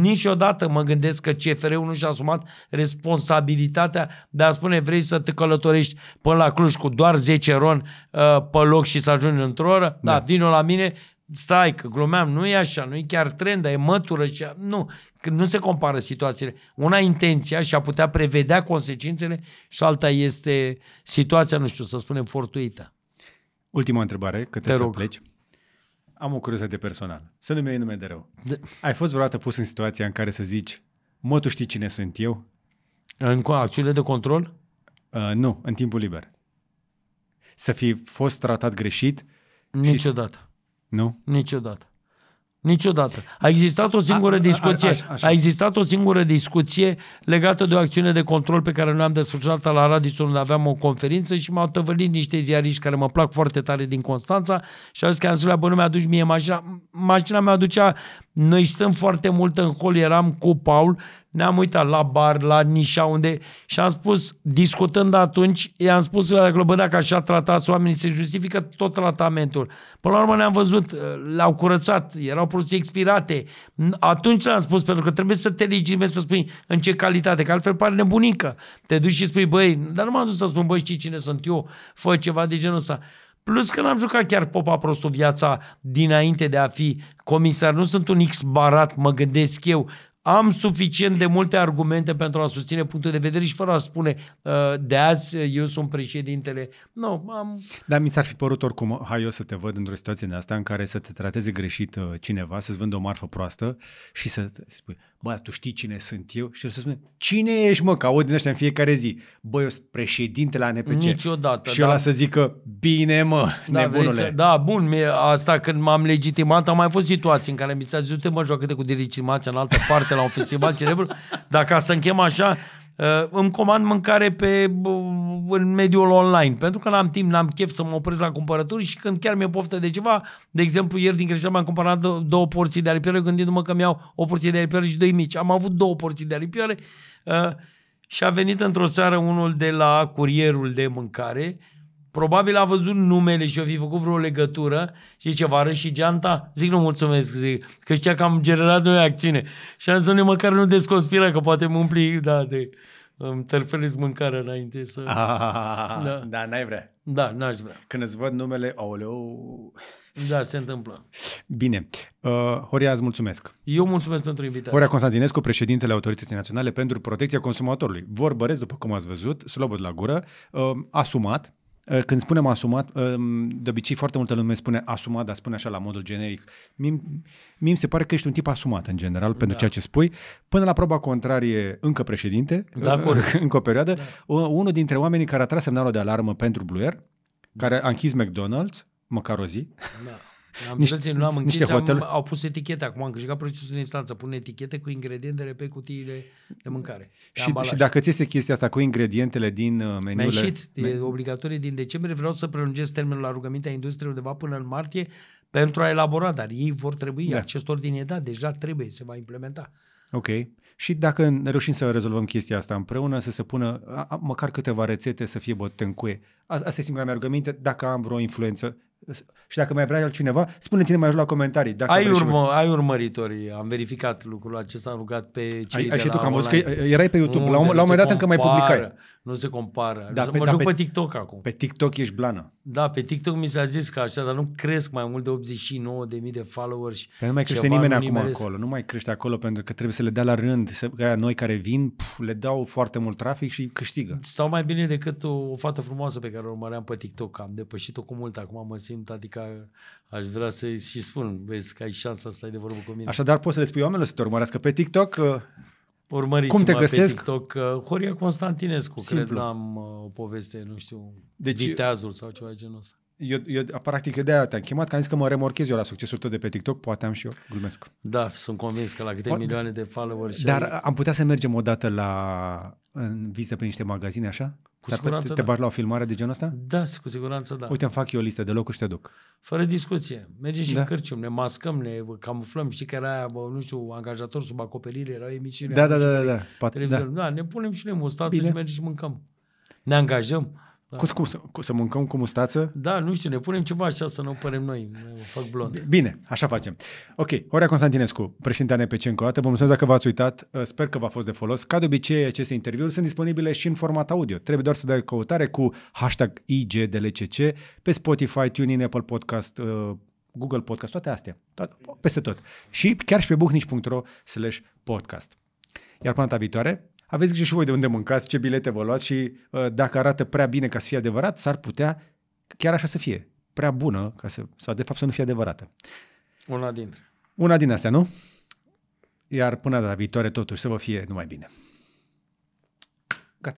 Niciodată mă gândesc că CFR-ul nu și-a asumat responsabilitatea de a spune vrei să te călătorești până la Cluj cu doar 10 ron uh, pe loc și să ajungi într-o oră. Da, da vină la mine, stai că glumeam, nu e așa, nu e chiar trend, dar e mătură și nu, nu se compară situațiile. Una intenția și a putea prevedea consecințele și alta este situația, nu știu, să
spunem, fortuită. Ultima întrebare, că te, te să rog. pleci. Am o curiozitate personală. Să nu-mi iei nume de rău. De... Ai fost vreodată pus în situația în care să zici, mă, tu știi cine sunt eu? În acțiunile de control? Uh, nu, în timpul liber. Să fi fost tratat greșit? Niciodată. Și... Nu? Niciodată.
Niciodată. A existat o singură a, discuție. A, a, a, a existat o singură discuție legată de o acțiune de control pe care noi am desfășurat la Radisson, unde aveam o conferință și m-au tăvălit niște ziariști care mă plac foarte tare din Constanța și au zis că am zis, la nu mi-aduci mie mașina. Mașina mi-aducea, noi stăm foarte mult în hol, eram cu Paul ne-am uitat la bar, la nișa unde și am spus, discutând atunci, i-am spus la acolo, bă, dacă așa tratați oamenii, se justifică tot tratamentul. Până la urmă ne-am văzut, uh, le au curățat, erau produse expirate. Atunci le-am spus, pentru că trebuie să te legitimezi să spui în ce calitate, că altfel pare nebunică. Te duci și spui, băi, dar nu m-am dus să spun, băi, știi cine sunt eu, fă ceva de genul ăsta. Plus că n-am jucat chiar popa prostul viața dinainte de a fi comisar. Nu sunt un X barat, mă gândesc eu, am suficient de multe argumente pentru a susține punctul de vedere și fără a spune uh, de azi uh, eu sunt președintele. Nu, no, am...
Dar mi s-ar fi părut oricum, hai eu să te văd într-o situație de asta în care să te trateze greșit uh, cineva, să-ți vândă o marfă proastă și să spui, bă, tu știi cine sunt eu? Și el să spune, cine ești, mă, că aud din ăștia în fiecare zi. Bă, eu sunt președinte la NPC. Niciodată, Și da. să zică, bine, mă, da, nebunule. Să,
da, bun, mie, asta când m-am legitimat, am mai fost situații în care mi s-a zis, uite, te mă, joacă de cu legitimația în altă parte, la un festival dar dacă să închem așa, uh, îmi comand mâncare pe în mediul online, pentru că n-am timp, n-am chef să mă opresc la cumpărături și când chiar mi-e poftă de ceva, de exemplu, ieri din greșeală am cumpărat două porții de aripioare, gândindu-mă că mi-au o porție de aripioare și doi mici. Am avut două porții de aripioare uh, și a venit într-o seară unul de la curierul de mâncare, probabil a văzut numele și o fi făcut vreo legătură și zice, vă arăt și geanta? Zic, nu mulțumesc, zic, că știa că am generat noi acțiune. Și am zis, măcar nu desconspiră, că poate mă umpli, da, de interferezi mâncarea înainte să... Ah, ah, ah, ah, da. da, n-ai vrea. Da, n-aș vrea. Când îți văd numele, aoleu... Da, se întâmplă.
Bine. Uh, Horia, îți mulțumesc. Eu mulțumesc pentru invitație. Horia Constantinescu, președintele Autorității Naționale pentru Protecția Consumatorului. Vorbăresc, după cum ați văzut, slobod la gură, uh, asumat, Uh, când spunem asumat, uh, de obicei foarte multă lume spune asumat, dar spune așa la modul generic. Mi se pare că ești un tip asumat în general pentru da. ceea ce spui. Până la proba contrarie, încă președinte, da, uh, încă o perioadă, da. unul dintre oamenii care a tras semnalul de alarmă pentru Blue Air, care a închis McDonald's, măcar o zi, da am niște, nu am închis, niște hotel... am,
au pus etichete. Acum am câștigat procesul în instanță. Pun etichete cu ingredientele pe cutiile de mâncare.
și, de și dacă ți se chestia asta cu ingredientele din uh, meniul... Mi-a ieșit,
men... e obligatorie din decembrie. Vreau să prelungesc termenul la rugămintea industriei undeva până în martie pentru a elabora, dar ei vor trebui, da. acest ordin e dat, deja trebuie, se va implementa.
Ok. Și dacă ne reușim să rezolvăm chestia asta împreună, să se pună a, a, măcar câteva rețete să fie bătute în cuie. Asta e singura mea rugăminte. Dacă am vreo influență, și dacă mai vrea cineva, spuneți-ne mai jos la comentarii. Dacă ai, urmă,
ai urmăritori, am verificat lucrul acesta, am rugat pe cei ai, de ai și tu, la că am văzut că erai pe YouTube, la un, la un moment dat încă mai publicai nu se compară. Da, pe, mă da, joc pe, pe TikTok
acum. Pe TikTok ești blană.
Da, pe TikTok mi s-a zis că așa, dar nu cresc mai mult de 89.000 de followers. Și
păi că nu mai crește nimeni acum nimeresc. acolo, nu mai crește acolo pentru că trebuie să le dea la rând, aia noi care vin, pf, le dau foarte mult trafic și câștigă.
Stau mai bine decât o, o fată frumoasă pe care o urmăream pe TikTok, am depășit-o cu mult, acum mă simt, adică aș vrea să și spun, vezi că ai șansa să stai de vorbă cu mine. Așadar
poți să le spui oamenilor să te urmărească pe TikTok? urmăriți Cum te găsesc? pe TikTok. Uh, Horia Constantinescu, Simplu. cred, am
uh, o poveste, nu știu, deci, viteazul sau ceva genul ăsta.
Eu, eu, practic, eu de-aia te-am chemat, că am zis că mă remorchez eu la succesul tău de pe TikTok, poate am și eu,
glumesc. Da, sunt convins că la câte poate, milioane de followers... Dar ai...
am putea să mergem odată la, în vizită pe niște magazine, așa? Cu Dar siguranță te, te da. bagi la o filmare de genul ăsta? Da,
cu siguranță da. Uite, îmi
fac eu o listă de locuri și te duc. Fără discuție. Mergem și da. în cărcium, ne mascăm, ne
camuflăm. Știi că era, nu știu, angajator sub acoperire, era emisiune. Da, da, da,
da, da. da.
da. ne punem și ne mustață Bine. și mergem și mâncăm.
Ne angajăm. Da. Cu, Cu, să, cu, să mâncăm cu mustață?
Da, nu știu, ne punem ceva așa să nu părem noi. O fac blond.
Bine, așa facem. Ok, Horea Constantinescu, președintea NPC încă o dată. Vă mulțumesc dacă v-ați uitat. Uh, sper că v-a fost de folos. Ca de obicei, aceste interviuri sunt disponibile și în format audio. Trebuie doar să dai căutare cu hashtag IGDLCC pe Spotify, TuneIn, Apple Podcast, uh, Google Podcast, toate astea. Toate, peste tot. Și chiar și pe buhnici.ro slash podcast. Iar până data viitoare, aveți grijă și voi de unde mâncați, ce bilete vă luați și uh, dacă arată prea bine ca să fie adevărat, s-ar putea chiar așa să fie. Prea bună ca să, sau de fapt să nu fie adevărată.
Una dintre.
Una din astea, nu? Iar până la viitoare, totuși, să vă fie numai bine.